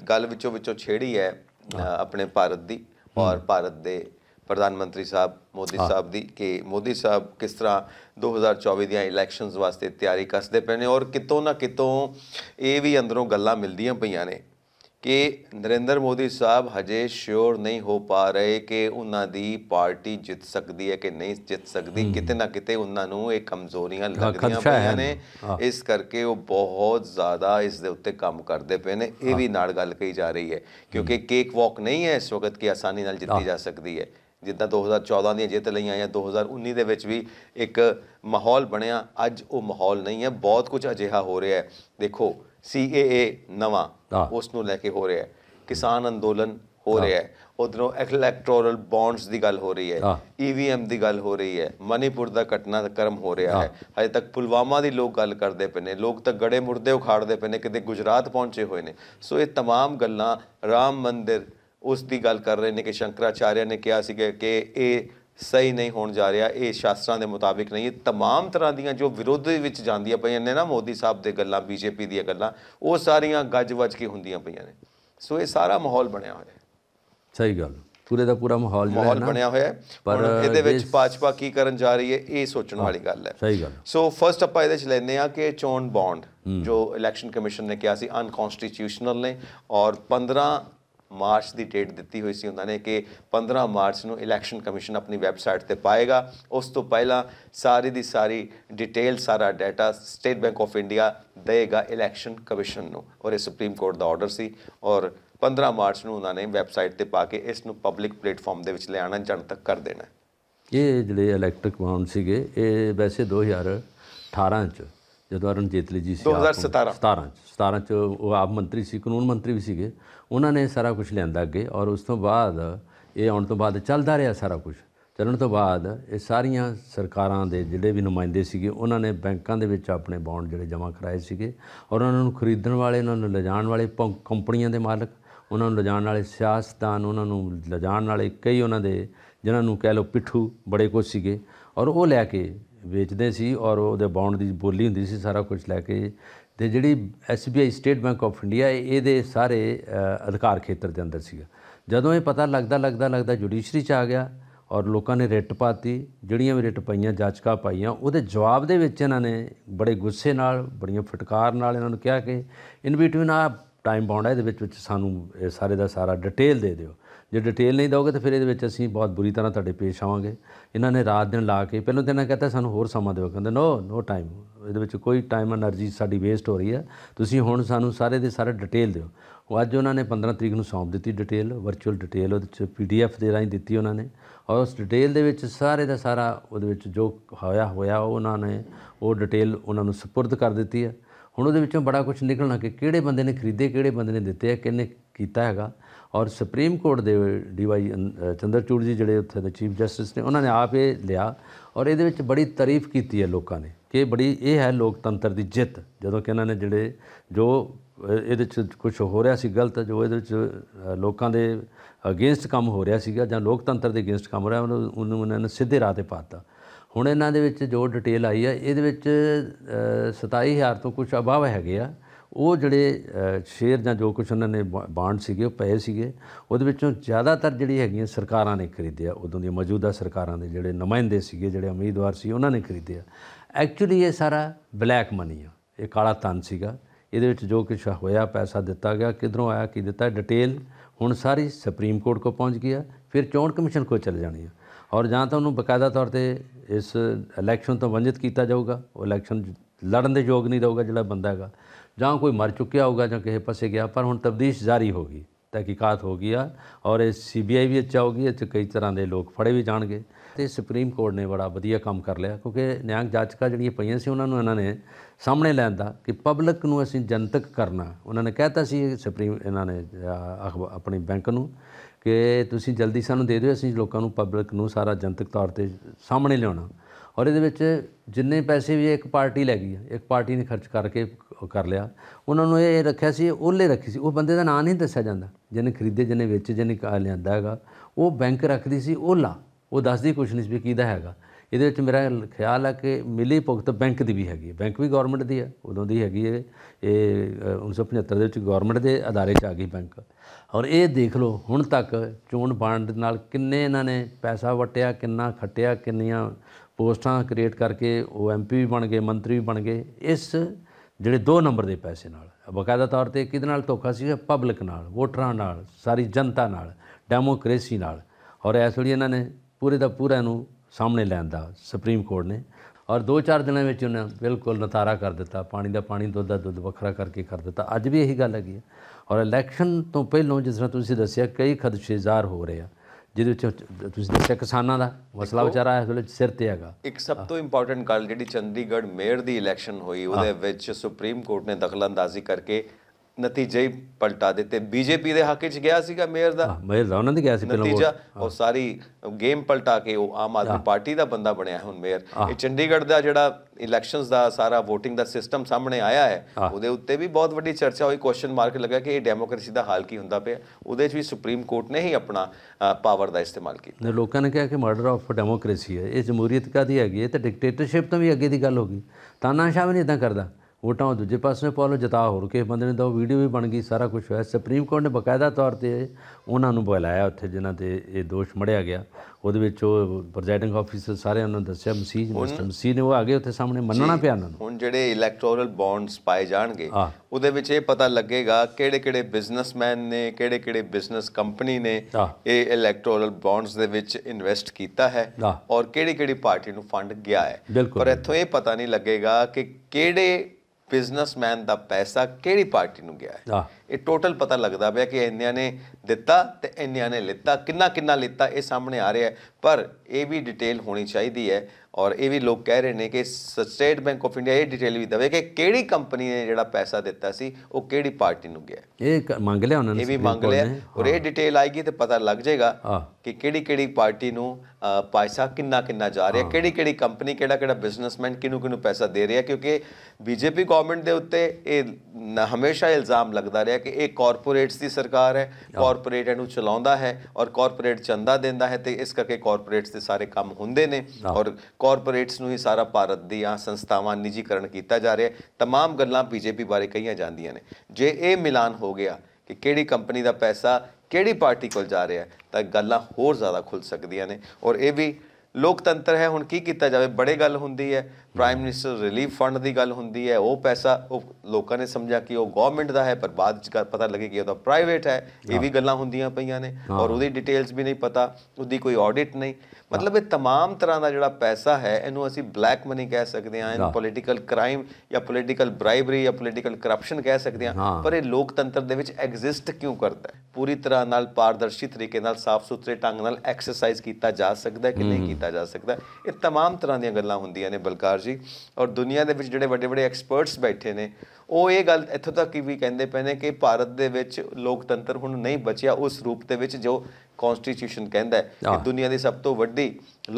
ਗੱਲ ਵਿੱਚੋਂ ਵਿੱਚੋਂ ਛੇੜੀ ਹੈ ਆਪਣੇ ਭਾਰਤ ਦੀ ਔਰ ਭਾਰਤ ਦੇ ਪ੍ਰਧਾਨ ਮੰਤਰੀ ਸਾਹਿਬ ਮੋਦੀ ਸਾਹਿਬ ਦੀ ਕਿ ਮੋਦੀ ਸਾਹਿਬ ਕਿਸ ਤਰ੍ਹਾਂ 2024 ਦੀਆਂ ਇਲੈਕਸ਼ਨਸ ਵਾਸਤੇ ਤਿਆਰੀ ਕਰਦੇ ਪਏ ਨੇ ਔਰ ਕਿਤੋਂ ਨਾ ਕਿਤੋਂ ਇਹ ਵੀ ਅੰਦਰੋਂ ਗੱਲਾਂ ਮਿਲਦੀਆਂ ਪਈਆਂ ਨੇ ਕਿ ਨਰਿੰਦਰ ਮੋਦੀ ਸਾਹਿਬ ਹਜੇ ਸ਼ੋਰ ਨਹੀਂ ਹੋ ਪਾ ਰਹੇ ਕਿ ਉਹਨਾਂ ਦੀ ਪਾਰਟੀ ਜਿੱਤ ਸਕਦੀ ਹੈ ਕਿ ਨਹੀਂ ਜਿੱਤ ਸਕਦੀ ਕਿਤੇ ਨਾ ਕਿਤੇ ਉਹਨਾਂ ਨੂੰ ਇਹ ਕਮਜ਼ੋਰੀਆਂ ਲੱਗਦੀਆਂ ਪਈਆਂ ਨੇ ਇਸ ਕਰਕੇ ਉਹ ਬਹੁਤ ਜ਼ਿਆਦਾ ਇਸ ਦੇ ਉੱਤੇ ਕੰਮ ਕਰਦੇ ਪਏ ਨੇ ਇਹ ਵੀ ਨਾਲ ਗੱਲ ਕਹੀ ਜਾ ਰਹੀ ਹੈ ਕਿਉਂਕਿ ਕੇਕ ਵਾਕ ਨਹੀਂ ਹੈ ਇਸ ਵਕਤ ਕਿ ਆਸਾਨੀ ਨਾਲ ਜਿੱਤੀ ਜਾ ਸਕਦੀ ਹੈ ਜਿੱਦਾਂ 2014 ਦੀਆਂ ਜਿੱਤ ਲਈਆਂ ਜਾਂ 2019 ਦੇ ਵਿੱਚ ਵੀ ਇੱਕ ਮਾਹੌਲ ਬਣਿਆ ਅੱਜ ਉਹ ਮਾਹੌਲ ਨਹੀਂ ਹੈ ਬਹੁਤ ਕੁਝ ਅਜਿਹਾ ਹੋ ਰਿਹਾ ਹੈ ਦੇਖੋ ਸੀਏਏ ਨਵਾਂ ਉਸ ਨੂੰ ਲੈ ਕੇ ਹੋ ਰਿਹਾ ਹੈ ਕਿਸਾਨ ਅੰਦੋਲਨ ਹੋ ਰਿਹਾ ਹੈ ਉਧਰੋਂ ਇਲੈਕਟੋਰਲ ਬੌਂਡਸ ਦੀ ਗੱਲ ਹੋ ਰਹੀ ਹੈ ਈਵੀਐਮ e ਦੀ ਗੱਲ ਹੋ ਰਹੀ ਹੈ ਮਨੀਪੁਰ ਦਾ ਘਟਨਾ ਕਰਮ ਹੋ ਰਿਹਾ ਹੈ ਹਜੇ ਤੱਕ ਪੁਲਵਾਮਾ ਦੀ ਲੋਕ ਗੱਲ ਕਰਦੇ ਪਏ ਨੇ ਲੋਕ ਤਾਂ ਗੜੇ ਮੁਰਦੇ ਉਖਾੜਦੇ ਪਏ ਨੇ ਕਿਤੇ ਗੁਜਰਾਤ ਪਹੁੰਚੇ ਹੋਏ ਨੇ ਸੋ ਇਹ तमाम ਗੱਲਾਂ ਰਾਮ ਮੰਦਿਰ ਉਸ ਦੀ ਗੱਲ ਕਰ ਰਹੇ ਨੇ ਕਿ ਸ਼ੰਕਰਾਚਾਰਿਆ ਨੇ ਕਿਹਾ ਸੀ ਕਿ ਇਹ ਸਹੀ ਨਹੀਂ ਹੋਣ ਜਾ ਰਿਹਾ ਇਹ ਸ਼ਾਸਤਰਾਂ ਦੇ ਮੁਤਾਬਿਕ ਨਹੀਂ ਇਹ तमाम ਤਰ੍ਹਾਂ ਦੀਆਂ ਜੋ ਵਿਰੋਧ ਵਿੱਚ ਜਾਂਦੀਆਂ ਪਈਆਂ ਨੇ ਨਾ ਮੋਦੀ ਸਾਹਿਬ ਦੇ ਗੱਲਾਂ ਬੀਜੇਪੀ ਦੀਆਂ ਗੱਲਾਂ ਉਹ ਸਾਰੀਆਂ ਗੱਜ-ਵੱਜ ਕੇ ਹੁੰਦੀਆਂ ਪਈਆਂ ਨੇ ਸੋ ਇਹ ਸਾਰਾ ਮਾਹੌਲ ਬਣਿਆ ਹੋਇਆ ਹੈ ਸਹੀ ਗੱਲ ਪੂਰੇ ਦਾ ਪੂਰਾ ਮਾਹੌਲ ਜਿਹੜਾ ਹੈ ਨਾ ਬਣਿਆ ਹੋਇਆ ਹੈ ਪਰ ਇਹਦੇ ਵਿੱਚ ਪਾਛਪਾ ਕੀ ਕਰਨ ਜਾ ਰਹੀ ਹੈ ਇਹ ਸੋਚਣ ਵਾਲੀ ਗੱਲ ਹੈ ਸਹੀ ਗੱਲ ਸੋ ਫਰਸਟ ਆਪਾਂ ਇਹਦੇ ਚ ਲੈਨੇ ਆ ਕਿ ਚੋਣ ਬੌਂਡ ਜੋ ਇਲੈਕਸ਼ਨ ਕਮਿਸ਼ਨ ਨੇ ਕਿਹਾ ਸੀ ਅਨਕਨਸਟੀਟਿਊਸ਼ਨਲ ਨੇ ਔਰ 15 ਮਾਰਚ ਦੀ ਡੇਟ ਦਿੱਤੀ ਹੋਈ ਸੀ ਉਹਨਾਂ ਨੇ ਕਿ 15 ਮਾਰਚ ਨੂੰ ਇਲੈਕਸ਼ਨ ਕਮਿਸ਼ਨ ਆਪਣੀ ਵੈਬਸਾਈਟ ਤੇ ਪਾਏਗਾ ਉਸ ਤੋਂ ਪਹਿਲਾਂ ਸਾਰੀ ਦੀ ਸਾਰੀ ਡਿਟੇਲ ਸਾਰਾ data State Bank of India ਦੇਗਾ ਇਲੈਕਸ਼ਨ ਕਮਿਸ਼ਨ ਨੂੰ ਔਰ ਇਹ ਸੁਪਰੀਮ ਕੋਰਟ ਦਾ ਆਰਡਰ ਸੀ ਔਰ 15 ਮਾਰਚ ਨੂੰ ਉਹਨਾਂ ਨੇ ਵੈਬਸਾਈਟ ਤੇ ਪਾ ਕੇ ਇਸ ਨੂੰ ਪਬਲਿਕ ਪਲੇਟਫਾਰਮ ਦੇ ਵਿੱਚ ਲਿਆਣਾ ਜਨ ਤੱਕ ਕਰ ਦੇਣਾ ਇਹ ਜਿਹੜੇ ਇਲੈਕਟ੍ਰਿਕ ਬਾਉਂਡ ਸੀਗੇ ਇਹ ਵੈਸੇ 2018 ਚ ਜਦੋਂ ਅਰਨ ਜੇਤਲੀ ਜੀ ਸੀ 2017 17 ਚ 17 ਚ ਉਹ ਆਪ ਮੰਤਰੀ ਸੀ ਕਾਨੂੰਨ ਮੰਤਰੀ ਵੀ ਸੀਗੇ ਉਹਨਾਂ ਨੇ ਸਾਰਾ ਕੁਝ ਲਿਆਂਦਾ ਅੱਗੇ ਔਰ ਉਸ ਤੋਂ ਬਾਅਦ ਇਹ ਆਉਣ ਤੋਂ ਬਾਅਦ ਚੱਲਦਾ ਰਿਹਾ ਸਾਰਾ ਕੁਝ ਚੱਲਣ ਤੋਂ ਬਾਅਦ ਇਹ ਸਾਰੀਆਂ ਸਰਕਾਰਾਂ ਦੇ ਜਿਹੜੇ ਵੀ ਨੁਮਾਇੰਦੇ ਸੀਗੇ ਉਹਨਾਂ ਨੇ ਬੈਂਕਾਂ ਦੇ ਵਿੱਚ ਆਪਣੇ ਬੌਂਡ ਜਿਹੜੇ ਜਮ੍ਹਾਂ ਕਰਾਏ ਸੀਗੇ ਔਰ ਉਹਨਾਂ ਨੂੰ ਖਰੀਦਣ ਵਾਲੇ ਉਹਨਾਂ ਨੂੰ ਲਿਜਾਣ ਵਾਲੇ ਕੰਪਨੀਆਂ ਦੇ ਮਾਲਕ ਉਹਨਾਂ ਨੂੰ ਲਿਜਾਣ ਵਾਲੇ ਸਿਆਸਤਦਾਨ ਉਹਨਾਂ ਨੂੰ ਲਿਜਾਣ ਵਾਲੇ ਕਈ ਉਹਨਾਂ ਦੇ ਜਿਨ੍ਹਾਂ ਨੂੰ ਕਹਿ ਲੋ ਪਿੱਠੂ ਬੜੇ ਕੋ ਸੀਗੇ ਔਰ ਉਹ ਲੈ ਕੇ ਵੇਚਦੇ ਸੀ ਔਰ ਉਹਦੇ ਬੌਂਡ ਦੀ ਬੋਲੀ ਹੁੰਦੀ ਸੀ ਸਾਰਾ ਕੁਝ ਲੈ ਕੇ ਤੇ ਜਿਹੜੀ SBI State Bank of India ਇਹਦੇ ਸਾਰੇ ਅਧਿਕਾਰ ਖੇਤਰ ਦੇ ਅੰਦਰ ਸੀਗਾ ਜਦੋਂ ਇਹ ਪਤਾ ਲੱਗਦਾ ਲੱਗਦਾ ਲੱਗਦਾ ਜੁਡੀਸ਼ਰੀ ਚ ਆ ਗਿਆ ਔਰ ਲੋਕਾਂ ਨੇ ਰਿਟ ਪਾਤੀ ਜਿਹੜੀਆਂ ਵੀ ਰਿਟ ਪਈਆਂ ਜਾਚਕਾ ਪਾਈਆਂ ਉਹਦੇ ਜਵਾਬ ਦੇ ਵਿੱਚ ਇਹਨਾਂ ਨੇ ਬੜੇ ਗੁੱਸੇ ਨਾਲ ਬੜੀਆਂ ਫਟਕਾਰ ਨਾਲ ਇਹਨਾਂ ਨੂੰ ਕਿਹਾ ਕਿ ਇਨ ਬਿਟਵੀਨ ਆ ਟਾਈਮ ਬਾਉਂਡ ਹੈ ਇਹਦੇ ਵਿੱਚ ਵਿੱਚ ਸਾਨੂੰ ਇਹ ਸਾਰੇ ਦਾ ਸਾਰਾ ਡਿਟੇਲ ਦੇ ਦਿਓ ਜੇ ਡਿਟੇਲ ਨਹੀਂ ਦੋਗੇ ਤਾਂ ਫਿਰ ਇਹਦੇ ਵਿੱਚ ਅਸੀਂ ਬਹੁਤ ਬੁਰੀ ਤਰ੍ਹਾਂ ਤੁਹਾਡੇ ਪੇਸ਼ ਆਵਾਂਗੇ ਇਹਨਾਂ ਨੇ ਰਾਤ ਦਿਨ ਲਾ ਕੇ ਪਹਿਲਾਂ ਤੇ ਇਹਨਾਂ ਕਹਤਾ ਸਾਨੂੰ ਹੋਰ ਸਮਾਂ ਦਿਓ ਕਹਿੰਦੇ ਨੋ ਨੋ ਟਾਈਮ ਇਹਦੇ ਵਿੱਚ ਕੋਈ ਟਾਈਮ એનર્ਜੀ ਸਾਡੀ ਵੇਸਟ ਹੋ ਰਹੀ ਹੈ ਤੁਸੀਂ ਹੁਣ ਸਾਨੂੰ ਸਾਰੇ ਦੇ ਸਾਰੇ ਡਿਟੇਲ ਦਿਓ ਉਹ ਅੱਜ ਉਹਨਾਂ ਨੇ 15 ਤਰੀਕ ਨੂੰ ਸੌਂਪ ਦਿੱਤੀ ਡਿਟੇਲ ਵਰਚੁਅਲ ਡਿਟੇਲ ਉਹਦੇ ਵਿੱਚ ਪੀਡੀਐਫ ਦੇ ਰਾਹੀਂ ਦਿੱਤੀ ਉਹਨਾਂ ਨੇ ਔਰ ਉਸ ਡਿਟੇਲ ਦੇ ਵਿੱਚ ਸਾਰੇ ਦਾ ਸਾਰਾ ਉਹਦੇ ਵਿੱਚ ਜੋ ਹੋਇਆ ਹੋਇਆ ਉਹਨਾਂ ਨੇ ਉਹ ਡਿਟੇਲ ਉਹਨਾਂ ਨੂੰ سپرد ਕਰ ਦਿੱਤੀ ਹੈ ਹੁਣ ਉਹਦੇ ਵਿੱਚੋਂ ਬੜਾ ਕੁਝ ਨਿਕਲਣਾ ਕਿ ਕਿਹੜੇ ਬੰਦੇ ਨੇ ਖਰੀਦੇ ਕਿਹੜੇ ਬੰਦੇ ਨੇ ਦਿੱਤੇ ਆ ਕਿੰਨੇ ਕੀਤਾ ਹੈਗਾ ਔਰ ਸੁਪਰੀਮ ਕੋਰਟ ਦੇ ਡੀਵਾਈ ਚੰਦਰਚੂੜ ਜੀ ਜਿਹੜੇ ਉੱਥੇ ਦੇ ਚੀਫ ਜਸਟਿਸ ਨੇ ਉਹਨਾਂ ਨੇ ਆਪ ਇਹ ਲਿਆ ਔਰ ਇਹਦੇ ਵਿੱਚ ਬੜੀ ਤਾਰੀਫ ਕੀਤੀ ਹੈ ਲੋਕਾਂ ਨੇ ਕਿ ਬੜੀ ਇਹ ਹੈ ਲੋਕਤੰਤਰ ਦੀ ਜਿੱਤ ਜਦੋਂ ਕਿ ਇਹਨਾਂ ਨੇ ਜਿਹੜੇ ਜੋ ਇਹਦੇ ਵਿੱਚ ਕੁਝ ਹੋ ਰਿਹਾ ਸੀ ਗਲਤ ਜੋ ਇਹਦੇ ਵਿੱਚ ਲੋਕਾਂ ਦੇ ਅਗੇਂਸਟ ਕੰਮ ਹੋ ਰਿਹਾ ਸੀਗਾ ਜਾਂ ਲੋਕਤੰਤਰ ਦੇ ਅਗੇਂਸਟ ਕੰਮ ਹੋ ਰਿਹਾ ਉਹਨੂੰ ਉਹਨਾਂ ਨੇ ਸਿੱਧੇ ਰਾਹ ਤੇ ਪਾਤਾ ਹੁਣ ਇਹਨਾਂ ਦੇ ਵਿੱਚ ਜੋ ਡਿਟੇਲ ਆਈ ਹੈ ਇਹਦੇ ਵਿੱਚ 27000 ਤੋਂ ਕੁਝ ਅਬਾਵ ਹੈਗੇ ਆ ਉਹ ਜਿਹੜੇ ਸ਼ੇਅਰ ਜਾਂ ਜੋ ਕੁਝ ਉਹਨਾਂ ਨੇ ਬਾਂਡ ਸੀਗੇ ਉਹ ਪਏ ਸੀਗੇ ਉਹਦੇ ਵਿੱਚੋਂ ਜ਼ਿਆਦਾਤਰ ਜਿਹੜੀ ਹੈਗੀਆਂ ਸਰਕਾਰਾਂ ਨੇ ਖਰੀਦਿਆ ਉਦੋਂ ਦੀ ਮੌਜੂਦਾ ਸਰਕਾਰਾਂ ਦੇ ਜਿਹੜੇ ਨੁਮਾਇੰਦੇ ਸੀਗੇ ਜਿਹੜੇ ਉਮੀਦਵਾਰ ਸੀ ਉਹਨਾਂ ਨੇ ਖਰੀਦਿਆ ਐਕਚੁਅਲੀ ਇਹ ਸਾਰਾ ਬਲੈਕ ਮਨੀ ਆ ਇਹ ਕਾਲਾ ਧਨ ਸੀਗਾ ਇਹਦੇ ਵਿੱਚ ਜੋ ਕੁਝ ਹੋਇਆ ਪੈਸਾ ਦਿੱਤਾ ਗਿਆ ਕਿਧਰੋਂ ਆਇਆ ਕੀ ਦਿੱਤਾ ਡਿਟੇਲ ਹੁਣ ਸਾਰੀ ਸੁਪਰੀਮ ਕੋਰਟ ਕੋ ਪਹੁੰਚ ਗਈ ਆ ਫਿਰ ਚੋਣ ਕਮਿਸ਼ਨ ਕੋ ਚਲ ਜਾਣੀ ਆ ਔਰ ਜਾਂ ਤਾਂ ਉਹਨੂੰ ਬਕਾਇਦਾ ਤੌਰ ਤੇ ਇਸ ਇਲੈਕਸ਼ਨ ਤੋਂ ਵੰਜਿਤ ਕੀਤਾ ਜਾਊਗਾ ਉਹ ਇਲੈਕਸ਼ਨ ਲੜਨ ਦੇ ਯੋਗ ਨਹੀਂ ਰਹੂਗਾ ਜਿਹੜਾ ਬੰਦਾ ਹੈਗਾ ਜਾਂ ਕੋਈ ਮਰ ਚੁੱਕਿਆ ਹੋਗਾ ਜਾਂ ਕਿਸੇ ਪਾਸੇ ਗਿਆ ਪਰ ਹੁਣ ਤਬਦੀਸ਼ ਜਾਰੀ ਹੋਗੀ ਤਹਿਕੀਕਾਤ ਹੋ ਗਈ ਆ ਔਰ ਇਹ ਸੀਬੀਆਈ ਵੀ ਅੱਛਾ ਹੋ ਗਈ ਇੱਥੇ ਕਈ ਤਰ੍ਹਾਂ ਦੇ ਲੋਕ ਫੜੇ ਵੀ ਜਾਣਗੇ ਤੇ ਸੁਪਰੀਮ ਕੋਰਟ ਨੇ ਬੜਾ ਵਧੀਆ ਕੰਮ ਕਰ ਲਿਆ ਕਿਉਂਕਿ ਨਿਆਂ ਜਾਚਕਾ ਜਿਹੜੀਆਂ ਪਈਆਂ ਸੀ ਉਹਨਾਂ ਨੂੰ ਇਹਨਾਂ ਨੇ ਸਾਹਮਣੇ ਲੈਣ ਕਿ ਪਬਲਿਕ ਨੂੰ ਅਸੀਂ ਜਨਤਕ ਕਰਨਾ ਉਹਨਾਂ ਨੇ ਕਹਿਤਾ ਸੀ ਸੁਪਰੀਮ ਇਹਨਾਂ ਨੇ ਆਪਣੀ ਬੈਂਕ ਨੂੰ ਕਿ ਤੁਸੀਂ ਜਲਦੀ ਸਾਨੂੰ ਦੇ ਦਿਓ ਅਸੀਂ ਲੋਕਾਂ ਨੂੰ ਪਬਲਿਕ ਨੂੰ ਸਾਰਾ ਜਨਤਕ ਤੌਰ ਤੇ ਸਾਹਮਣੇ ਲਿਆਉਣਾ ਔਰ ਇਹਦੇ ਵਿੱਚ ਜਿੰਨੇ ਪੈਸੇ ਵੀ ਇੱਕ ਪਾਰਟੀ ਲੈ ਗਈ ਇੱਕ ਪਾਰਟੀ ਨੇ ਖਰਚ ਕਰਕੇ ਕਰ ਲਿਆ ਉਹਨਾਂ ਨੂੰ ਇਹ ਰੱਖਿਆ ਸੀ ਉਹਲੇ ਰੱਖੀ ਸੀ ਉਹ ਬੰਦੇ ਦਾ ਨਾਂ ਨਹੀਂ ਦੱਸਿਆ ਜਾਂਦਾ ਜਿਹਨੇ ਖਰੀਦੇ ਜਿਹਨੇ ਵੇਚੇ ਜਿਹਨੇ ਕਾ ਲਿਆਂਦਾ ਹੈਗਾ ਉਹ ਬੈਂਕ ਰੱਖਦੀ ਸੀ ਉਹਲਾ ਉਹ ਦੱਸਦੀ ਕੁਛ ਨਹੀਂ ਸੀ ਕਿਹਦਾ ਹੈਗਾ ਇਹਦੇ ਵਿੱਚ ਮੇਰਾ ਖਿਆਲ ਹੈ ਕਿ ਮਿਲੀ ਭੁਗਤ ਬੈਂਕ ਦੀ ਵੀ ਹੈਗੀ ਹੈ ਬੈਂਕ ਵੀ ਗਵਰਨਮੈਂਟ ਦੀ ਹੈ ਉਦੋਂ ਦੀ ਹੈਗੀ ਹੈ ਇਹ 1975 ਦੇ ਵਿੱਚ ਗਵਰਨਮੈਂਟ ਦੇ ਅਦਾਰੇ 'ਚ ਆ ਗਈ ਬੈਂਕ ਔਰ ਇਹ ਦੇਖ ਲਓ ਹੁਣ ਤੱਕ ਚੋਣ ਬਾਂਡ ਨਾਲ ਕਿੰਨੇ ਇਹਨਾਂ ਨੇ ਪੈਸਾ ਵਟਿਆ ਕਿੰਨਾ ਖਟਿਆ ਕਿੰਨੀਆਂ ਪੋਸਟਾਂ ਕ੍ਰੀਏਟ ਕਰਕੇ ਉਹ ਐਮਪੀ ਵੀ ਬਣ ਗਏ ਮੰਤਰੀ ਵੀ ਬਣ ਗਏ ਇਸ ਜਿਹੜੇ 2 ਨੰਬਰ ਦੇ ਪੈਸੇ ਨਾਲ ਬਕਾਇਦਾ ਤੌਰ ਤੇ ਕਿਹਦੇ ਨਾਲ ਧੋਖਾ ਸੀ ਪਬਲਿਕ ਨਾਲ ਵੋਟਰਾਂ ਨਾਲ ਸਾਰੀ ਜਨਤਾ ਨਾਲ ਡੈਮੋਕ੍ਰੇਸੀ ਨਾਲ ਔਰ ਇਸ ਲਈ ਇਹਨਾਂ ਨੇ ਪੂਰੇ ਦਾ ਪੂਰਾ ਨੂੰ ਸਾਹਮਣੇ ਲੈਂਦਾ ਸੁਪਰੀਮ ਕੋਰਟ ਨੇ ਔਰ 2-4 ਦਿਨਾਂ ਵਿੱਚ ਉਹਨੇ ਬਿਲਕੁਲ ਨਤਾਰਾ ਕਰ ਦਿੱਤਾ ਪਾਣੀ ਦਾ ਪਾਣੀ ਦੁੱਧ ਦਾ ਦੁੱਧ ਵੱਖਰਾ ਕਰਕੇ ਕਰ ਦਿੱਤਾ ਅੱਜ ਵੀ ਇਹੀ ਗੱਲ ਹੈਗੀ ਔਰ ਇਲੈਕਸ਼ਨ ਤੋਂ ਪਹਿਲਾਂ ਜਿਸ ਤਰ੍ਹਾਂ ਤੁਸੀਂ ਦੱਸਿਆ ਕਈ ਖਦਸ਼ੇਜ਼ਾਰ ਹੋ ਰਹੇ ਆ ਜਿਹਦੇ ਵਿੱਚ ਤੁਸੀਂ ਦੱਸਿਆ ਕਿਸਾਨਾਂ ਦਾ ਮਸਲਾ ਵਿਚਾਰਾ ਇਸ ਵੇਲੇ ਸਿਰ ਤੇ ਹੈਗਾ ਇੱਕ ਸਭ ਤੋਂ ਇੰਪੋਰਟੈਂਟ ਗੱਲ ਜਿਹੜੀ ਚੰਡੀਗੜ੍ਹ ਮੇਅਰ ਦੀ ਇਲੈਕਸ਼ਨ ਹੋਈ ਉਹਦੇ ਵਿੱਚ ਸੁਪਰੀਮ ਕੋਰਟ ਨੇ ਦਖਲਅੰਦਾਜ਼ੀ ਕਰਕੇ ਨਤੀਜੇ ਹੀ ਪਲਟਾ ਦਿੱਤੇ ਬੀਜੇਪੀ ਦੇ ਹੱਕ 'ਚ ਗਿਆ ਸੀਗਾ ਮੇਅਰ ਦਾ ਮੇਅਰ ਦਾ ਉਹਨਾਂ ਨੇ ਗਿਆ ਸੀ ਪਹਿਲਾਂ ਨਤੀਜਾ ਉਹ ਸਾਰੀ ਗੇਮ ਪਲਟਾ ਕੇ ਉਹ ਆਮ ਆਦਮੀ ਪਾਰਟੀ ਦਾ ਬੰਦਾ ਬਣਿਆ ਹੁਣ ਮੇਅਰ ਇਹ ਚੰਡੀਗੜ੍ਹ ਦਾ ਜਿਹੜਾ ਇਲੈਕਸ਼ਨਸ ਦਾ ਸਾਰਾ VOTING ਦਾ ਸਿਸਟਮ ਸਾਹਮਣੇ ਆਇਆ ਹੈ ਉਹਦੇ ਉੱਤੇ ਵੀ ਬਹੁਤ ਵੱਡੀ ਚਰਚਾ ਹੋਈ ਕੁਐਸਚਨ ਮਾਰਕ ਲੱਗਾ ਕਿ ਇਹ ਡੈਮੋਕ੍ਰੇਸੀ ਦਾ ਹਾਲ ਕੀ ਹੁੰਦਾ ਪਿਆ ਉਹਦੇ 'ਚ ਵੀ ਸੁਪਰੀਮ ਕੋਰਟ ਨੇ ਹੀ ਆਪਣਾ ਪਾਵਰ ਦਾ ਇਸਤੇਮਾਲ ਕੀਤਾ ਲੋਕਾਂ ਨੇ ਕਿਹਾ ਕਿ ਮਰਡਰ ਆਫ ਡੈਮੋਕ੍ਰੇਸੀ ਹੈ ਇਹ ਜਮਹੂਰੀਅਤ ਕਾਦੀ ਹੈਗੀ ਤੇ ਡਿਕਟੇਟਰਸ਼ਿਪ ਤੋਂ ਵੀ ਅੱਗੇ ਦੀ ਗੱਲ ਹੋ ਗਈ ਤਾਨਾਸ਼ਾਹ ਵੀ ਨਹੀਂ ਇਦਾਂ ਕਰਦਾ ਵੋਟਾਂ ਉਹ ਦੂਜੇ ਪਾਸੇ ਪਾ ਲਓ ਜਤਾ ਹੋਰ ਕੇ ਬੰਦੇ ਨੇ ਤਾਂ ਉਹ ਵੀਡੀਓ ਵੀ ਬਣ ਗਈ ਸਾਰਾ ਕੁਝ ਹੋਇਆ ਸੁਪਰੀਮ ਕੋਰਟ ਨੇ ਬਕਾਇਦਾ ਤੌਰ ਤੇ ਉਹਨਾਂ ਨੂੰ ਬੁਲਾਇਆ ਉੱਥੇ ਜਿਨ੍ਹਾਂ ਤੇ ਇਹ ਦੋਸ਼ ਮੜਿਆ ਗਿਆ ਉਹਦੇ ਵਿੱਚ ਉਹ ਪ੍ਰੈਜ਼ਾਈਡਿੰਗ ਆਫੀਸਰ ਉਹਨਾਂ ਨੂੰ ਦੱਸਿਆ ਮਸੀਹ ਮਿਸਟਰ ਸੀ ਨੇ ਉਹ ਆ ਗਏ ਉੱਥੇ ਸਾਹਮਣੇ ਮੰਨਣਾ ਪਿਆ ਉਹਨਾਂ ਨੂੰ ਹੁਣ ਜਿਹੜੇ ਇਲੈਕਟੋਰਲ ਬੌਂਡਸ ਪਾਏ ਜਾਣਗੇ ਉਹਦੇ ਵਿੱਚ ਇਹ ਪਤਾ ਲੱਗੇਗਾ ਕਿਹੜੇ ਕਿਹੜੇ ਬਿਜ਼ਨਸਮੈਨ ਨੇ ਕਿਹੜੇ ਕਿਹੜੇ ਬਿਜ਼ਨਸ ਕੰਪਨੀ ਨੇ ਇਹ ਇਲੈਕਟੋਰਲ ਬੌਂਡਸ ਦੇ ਵਿੱਚ ਇਨਵੈਸਟ ਕੀਤਾ ਹੈ ਔਰ ਕਿਹੜੀ ਕਿਹੜੀ ਪਾਰਟੀ ਨੂੰ ਫੰਡ ਗਿਆ ਹੈ ਪਰ ਇੱਥੋਂ ਇਹ ਪਤਾ ਨਹੀਂ ਲੱਗੇਗਾ ਕਿ ਕਿਹੜੇ ਬਿਜ਼ਨਸਮੈਨ ਦਾ ਪੈਸਾ ਕਿਹੜੀ ਪਾਰਟੀ ਨੂੰ ਗਿਆ ਹੈ ਇਹ ਟੋਟਲ ਪਤਾ ਲੱਗਦਾ ਪਿਆ ਕਿ ਇੰਨਿਆਂ ਨੇ ਦਿੱਤਾ ਤੇ ਇੰਨਿਆਂ ਨੇ ਲਿੱਤਾ ਕਿੰਨਾ ਕਿੰਨਾ ਲਿੱਤਾ ਇਹ ਸਾਹਮਣੇ ਆ ਰਿਹਾ ਪਰ ਇਹ ਵੀ ਡਿਟੇਲ ਹੋਣੀ ਚਾਹੀਦੀ ਹੈ ਔਰ ਇਹ ਵੀ ਲੋਕ ਕਹਿ ਰਹੇ ਨੇ ਕਿ ਸਟੇਟ ਬੈਂਕ ਆਫ ਇੰਡੀਆ ਇਹ ਡਿਟੇਲ ਵੀ ਦਵੇ ਕਿ ਕਿਹੜੀ ਕੰਪਨੀ ਨੇ ਜਿਹੜਾ ਪੈਸਾ ਦਿੱਤਾ ਸੀ ਉਹ ਕਿਹੜੀ ਪਾਰਟੀ ਨੂੰ ਗਿਆ ਇਹ ਮੰਗ ਲਿਆ ਉਹਨਾਂ ਨੇ ਇਹ ਵੀ ਮੰਗ ਲਿਆ ਔਰ ਇਹ ਡਿਟੇਲ ਆਏਗੀ ਤੇ ਪਤਾ ਲੱਗ ਜਾਏਗਾ ਕਿ ਕਿਹੜੀ ਕਿਹੜੀ ਪਾਰਟੀ ਨੂੰ ਪੈਸਾ ਕਿੰਨਾ ਕਿੰਨਾ ਜਾ ਰਿਹਾ ਕਿਹੜੀ ਕਿਹੜੀ ਕੰਪਨੀ ਕਿਹੜਾ ਕਿਹੜਾ ਬਿਜ਼ਨਸਮੈਨ ਕਿਨੂੰ ਕਿਨੂੰ ਪੈਸਾ ਦੇ ਰਿਹਾ ਕਿਉਂਕਿ ਬੀਜੇਪੀ ਗਵਰਨਮੈਂਟ ਦੇ ਉੱਤੇ ਇਹ ਹਮੇਸ਼ਾ ਇਲਜ਼ਾਮ ਲੱਗਦਾ ਰਿਹਾ ਕਿ ਇਹ ਕਾਰਪੋਰੇਟਸ ਦੀ ਸਰਕਾਰ ਹੈ ਕਾਰਪੋਰੇਟ ਇਹਨੂੰ ਚਲਾਉਂਦਾ ਹੈ ਔਰ ਕਾਰਪੋਰੇਟ ਚੰਦਾ ਦਿੰਦਾ ਹੈ ਤੇ ਇਸ ਕਰਕੇ ਕਾਰਪੋਰੇਟਸ ਦੇ ਸਾਰੇ ਕੰਮ ਹੁੰਦੇ ਨੇ ਔਰ ਕਾਰਪੋਰੇਟਸ ਨੂੰ ਹੀ ਸਾਰਾ ਭਾਰਤ ਦੀਆਂ ਸੰਸਥਾਵਾਂ ਨਿੱਜੀਕਰਨ ਕੀਤਾ ਜਾ ਰਿਹਾ ਹੈ तमाम ਗੱਲਾਂ ਬੀਜੇਪੀ ਬਾਰੇ ਕਹੀਆਂ ਜਾਂਦੀਆਂ ਨੇ ਜੇ ਇਹ ਮਿਲਾਨ ਹੋ ਗਿਆ ਕਿ ਕਿਹੜੀ ਕੰਪਨੀ ਦਾ ਪੈਸਾ ਕਿਹੜੀ ਪਾਰਟੀ ਕੋਲ ਜਾ ਰਿਹਾ ਤਾਂ ਗੱਲਾਂ ਹੋਰ ਜ਼ਿਆਦਾ ਖੁੱਲ ਸਕਦੀਆਂ ਨੇ ਔਰ ਇਹ ਵੀ ਲੋਕਤੰਤਰ ਹੈ ਹੁਣ ਕੀ ਕੀਤਾ ਜਾਵੇ ਬੜੇ ਗੱਲ ਹੁੰਦੀ ਹੈ ਪ੍ਰਾਈਮ ਮਿਨਿਸਟਰ ਰਿਲੀਫ ਫੰਡ ਦੀ ਗੱਲ ਹੁੰਦੀ ਹੈ ਉਹ ਪੈਸਾ ਉਹ ਲੋਕਾਂ ਨੇ ਸਮਝਿਆ ਕਿ ਉਹ ਗਵਰਨਮੈਂਟ ਦਾ ਹੈ ਪਰ ਬਾਅਦ ਵਿੱਚ ਪਤਾ ਲੱਗੇ ਕਿ ਤਾਂ ਪ੍ਰਾਈਵੇਟ ਹੈ ਇਹ ਵੀ ਗੱਲਾਂ ਹੁੰਦੀਆਂ ਪਈਆਂ ਨੇ ਔਰ ਉਹਦੀ ਡਿਟੇਲਸ ਵੀ ਨਹੀਂ ਪਤਾ ਉਹਦੀ ਕੋਈ ਆਡਿਟ ਨਹੀਂ ਮਤਲਬ ਇਹ तमाम ਤਰ੍ਹਾਂ ਦਾ ਜਿਹੜਾ ਪੈਸਾ ਹੈ ਇਹਨੂੰ ਅਸੀਂ ਬਲੈਕ ਮਨੀ ਕਹਿ ਸਕਦੇ ਹਾਂ ਇਹਨੂੰ ਪੋਲਿਟੀਕਲ ਕ੍ਰਾਈਮ ਜਾਂ ਪੋਲਿਟੀਕਲ ਬ੍ਰਾਈਬਰੀ ਜਾਂ ਪੋਲਿਟੀਕਲ ਕਰਪਸ਼ਨ ਕਹਿ ਸਕਦੇ ਹਾਂ ਪਰ ਇਹ ਲੋਕਤੰਤਰ ਦੇ ਵਿੱਚ ਐਗਜ਼ਿਸਟ ਕਿਉਂ ਕਰਦਾ ਹੈ ਪੂਰੀ ਤਰ੍ਹਾਂ ਨਾਲ ਪਾਰਦਰਸ਼ੀ ਤਰੀਕੇ ਨਾਲ ਸਾਫ਼ ਸੁਥਰੇ ਢੰਗ ਨਾਲ ਐਕਸਰਸਾਈਜ਼ ਕੀਤਾ ਜਾ ਸਕਦਾ ਹੈ ਕਿ ਨਹੀਂ ਕੀਤਾ ਜਾ ਸਕਦਾ ਇਹ तमाम ਤਰ੍ਹਾਂ ਦੀਆਂ ਗੱਲਾਂ ਹੁੰਦੀਆਂ ਨੇ ਬਲਕਾਰ ਸੀ ਔਰ ਦੁਨੀਆ ਦੇ ਵਿੱਚ ਜਿਹੜੇ ਵੱਡੇ ਵੱਡੇ ਐਕਸਪਰਟਸ ਬੈਠੇ ਨੇ ਉਹ ਇਹ ਗੱਲ ਇੱਥੋਂ ਤੱਕ ਵੀ ਕਹਿੰਦੇ ਪਏ ਨੇ ਕਿ ਭਾਰਤ ਦੇ ਵਿੱਚ ਲੋਕਤੰਤਰ ਹੁਣ ਨਹੀਂ ਬਚਿਆ ਉਸ ਰੂਪ ਦੇ ਵਿੱਚ ਜੋ ਕਨਸਟੀਟਿਊਸ਼ਨ ਕਹਿੰਦਾ ਹੈ ਕਿ ਦੁਨੀਆ ਦੀ ਸਭ ਤੋਂ ਵੱਡੀ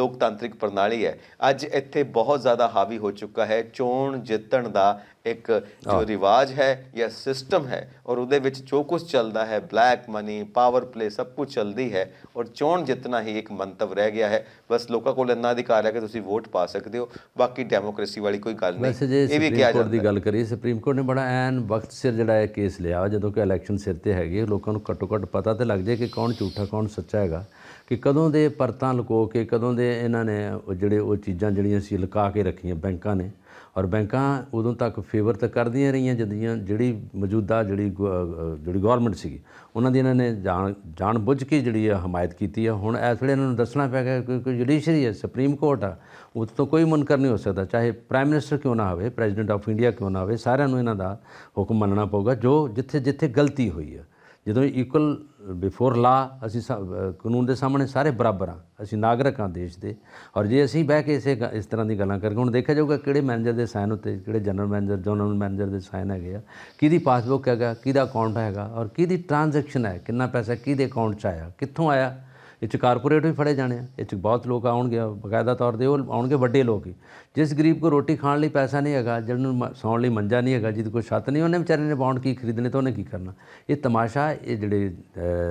ਲੋਕਤਾਂਤਰਿਕ ਪ੍ਰਣਾਲੀ ਹੈ ਅੱਜ ਇੱਥੇ ਬਹੁਤ ਜ਼ਿਆਦਾ ਹਾਵੀ ਹੋ ਚੁੱਕਾ ਹੈ ਚੋਣ ਜਿੱਤਣ ਦਾ ਇੱਕ ਜੋ ਰਿਵਾਜ ਹੈ ਜਾਂ ਸਿਸਟਮ ਹੈ ਔਰ ਉਹਦੇ ਵਿੱਚ ਜੋ ਕੁਝ ਚੱਲਦਾ ਹੈ ਬਲੈਕ ਮਨੀ ਪਾਵਰ ਪਲੇ ਸਭ ਕੁਝ ਚੱਲਦੀ ਹੈ ਔਰ ਚੋਣ ਜਿੰਨਾ ਹੀ ਇੱਕ ਮੰਤਵ ਰਹਿ ਗਿਆ ਹੈ ਬਸ ਲੋਕਾਂ ਕੋਲ ਇੰਨਾ ਅਧਿਕਾਰ ਹੈ ਕਿ ਤੁਸੀਂ ਵੋਟ ਪਾ ਸਕਦੇ ਹੋ ਬਾਕੀ ਡੈਮੋਕ੍ਰੇਸੀ ਵਾਲੀ ਕੋਈ ਗੱਲ ਨਹੀਂ ਇਹ ਵੀ ਕਿਹਾ ਜਾਂਦਾ ਦੀ ਗੱਲ ਕਰੀਏ ਸੁਪਰੀਮ ਕੋਰਟ ਨੇ ਬੜਾ ਐਨ ਵਕਤ ਸਿਰ ਜਿਹੜਾ ਇਹ ਕੇਸ ਲਿਆ ਜਦੋਂ ਕਿ ਇਲੈਕਸ਼ਨ ਸਿਰ ਤੇ ਹੈਗੇ ਲੋਕਾਂ ਨੂੰ ਘੱਟੋ ਘੱਟ ਪਤਾ ਤੇ ਲੱਗ ਜਾਏ ਕਿ ਕੌਣ ਝੂਠਾ ਕੌਣ ਸੱਚਾ ਹੈਗਾ ਕਿ ਕਦੋਂ ਦੇ ਪਰਤਾਂ ਲੁਕੋ ਕੇ ਕਦੋਂ ਦੇ ਇਹਨਾਂ ਨੇ ਜਿਹੜੇ ਉਹ ਚੀਜ਼ਾਂ ਜਿਹੜੀਆਂ ਸੀ ਲੁਕਾ ਕੇ ਰੱਖੀਆਂ ਬੈਂਕਾਂ ਨੇ ਔਰ ਬੈਂਕਾਂ ਉਦੋਂ ਤੱਕ ਫੇਵਰ ਤਾਂ ਕਰਦੀਆਂ ਰਹੀਆਂ ਜਦੀਆਂ ਜਿਹੜੀ ਮੌਜੂਦਾ ਜਿਹੜੀ ਜਿਹੜੀ ਗਵਰਨਮੈਂਟ ਸੀਗੀ ਉਹਨਾਂ ਦੀ ਇਹਨਾਂ ਨੇ ਜਾਣ ਜਾਣ ਬੁੱਝ ਕੇ ਜਿਹੜੀ ਹੈ ਹਮਾਇਤ ਕੀਤੀ ਹੈ ਹੁਣ ਇਸ ਵੇਲੇ ਇਹਨਾਂ ਨੂੰ ਦੱਸਣਾ ਪੈ ਗਿਆ ਕਿ ਜੁਡੀਸ਼ਰੀ ਹੈ ਸੁਪਰੀਮ ਕੋਰਟ ਆ ਉਹ ਤੋਂ ਕੋਈ ਮੁਨਕਰ ਨਹੀਂ ਹੋ ਸਕਦਾ ਚਾਹੇ ਪ੍ਰਾਈਮ ਮਿਨਿਸਟਰ ਕਿਉਂ ਨਾ ਹੋਵੇ ਪ੍ਰੈਜ਼ੀਡੈਂਟ ਆਫ ਇੰਡੀਆ ਕਿਉਂ ਨਾ ਹੋਵੇ ਸਾਰਿਆਂ ਨੂੰ ਇਹਨਾਂ ਦਾ ਹੁਕਮ ਮੰਨਣਾ ਪਊਗਾ ਜੋ ਜਿੱਥੇ ਜਿੱਥੇ ਗਲਤੀ ਹੋਈ ਹੈ ਜਦੋਂ ਇਕੁਅਲ ਬਿਫੋਰ ਲਾ ਅਸੀਂ ਕਾਨੂੰਨ ਦੇ ਸਾਹਮਣੇ ਸਾਰੇ ਬਰਾਬਰ ਆ ਅਸੀਂ ਨਾਗਰਿਕ ਆ ਦੇਸ਼ ਦੇ ਔਰ ਜੇ ਅਸੀਂ ਬਹਿ ਕੇ ਇਸੇ ਇਸ ਤਰ੍ਹਾਂ ਦੀ ਗੱਲਾਂ ਕਰਕੇ ਹੁਣ ਦੇਖਿਆ ਜਾਊਗਾ ਕਿਹੜੇ ਮੈਨੇਜਰ ਦੇ ਸਾਈਨ ਉੱਤੇ ਕਿਹੜੇ ਜਨਰਲ ਮੈਨੇਜਰ ਜਨਰਲ ਮੈਨੇਜਰ ਦੇ ਸਾਈਨ ਹੈਗੇ ਆ ਕਿਹਦੀ ਪਾਸਬੁੱਕ ਹੈਗਾ ਕਿਹਦਾ ਅਕਾਊਂਟ ਹੈਗਾ ਔਰ ਕਿਹਦੀ ਟ੍ਰਾਂਜੈਕਸ਼ਨ ਹੈ ਕਿੰਨਾ ਪੈਸਾ ਕਿਹਦੇ ਅਕਾਊਂਟ 'ਚ ਆਇਆ ਕਿੱਥੋਂ ਆਇਆ ਇਹ 'ਚ ਕਾਰਪੋਰੇਟ ਵੀ ਫੜੇ ਜਾਣੇ ਆ ਇਹ 'ਚ ਬਹੁਤ ਲੋਕ ਆਉਣਗੇ ਬਕਾਇਦਾ ਤੌਰ ਤੇ ਉਹ ਆਉਣਗੇ ਵੱਡੇ ਲੋਕ ਹੀ ਜਿਸ ਗਰੀਬ ਕੋ ਰੋਟੀ ਖਾਣ ਲਈ ਪੈਸਾ ਨਹੀਂ ਹੈਗਾ ਨੂੰ ਸੌਣ ਲਈ ਮੰਜਾ ਨਹੀਂ ਹੈਗਾ ਜਿਹਦੇ ਕੋਲ ਛੱਤ ਨਹੀਂ ਉਹਨੇ ਵਿਚਾਰੇ ਨੇ ਬੌਂਡ ਕੀ ਖਰੀਦਣੇ ਤਾਂ ਉਹਨੇ ਕੀ ਕਰਨਾ ਇਹ ਤਮਾਸ਼ਾ ਇਹ ਜਿਹੜੇ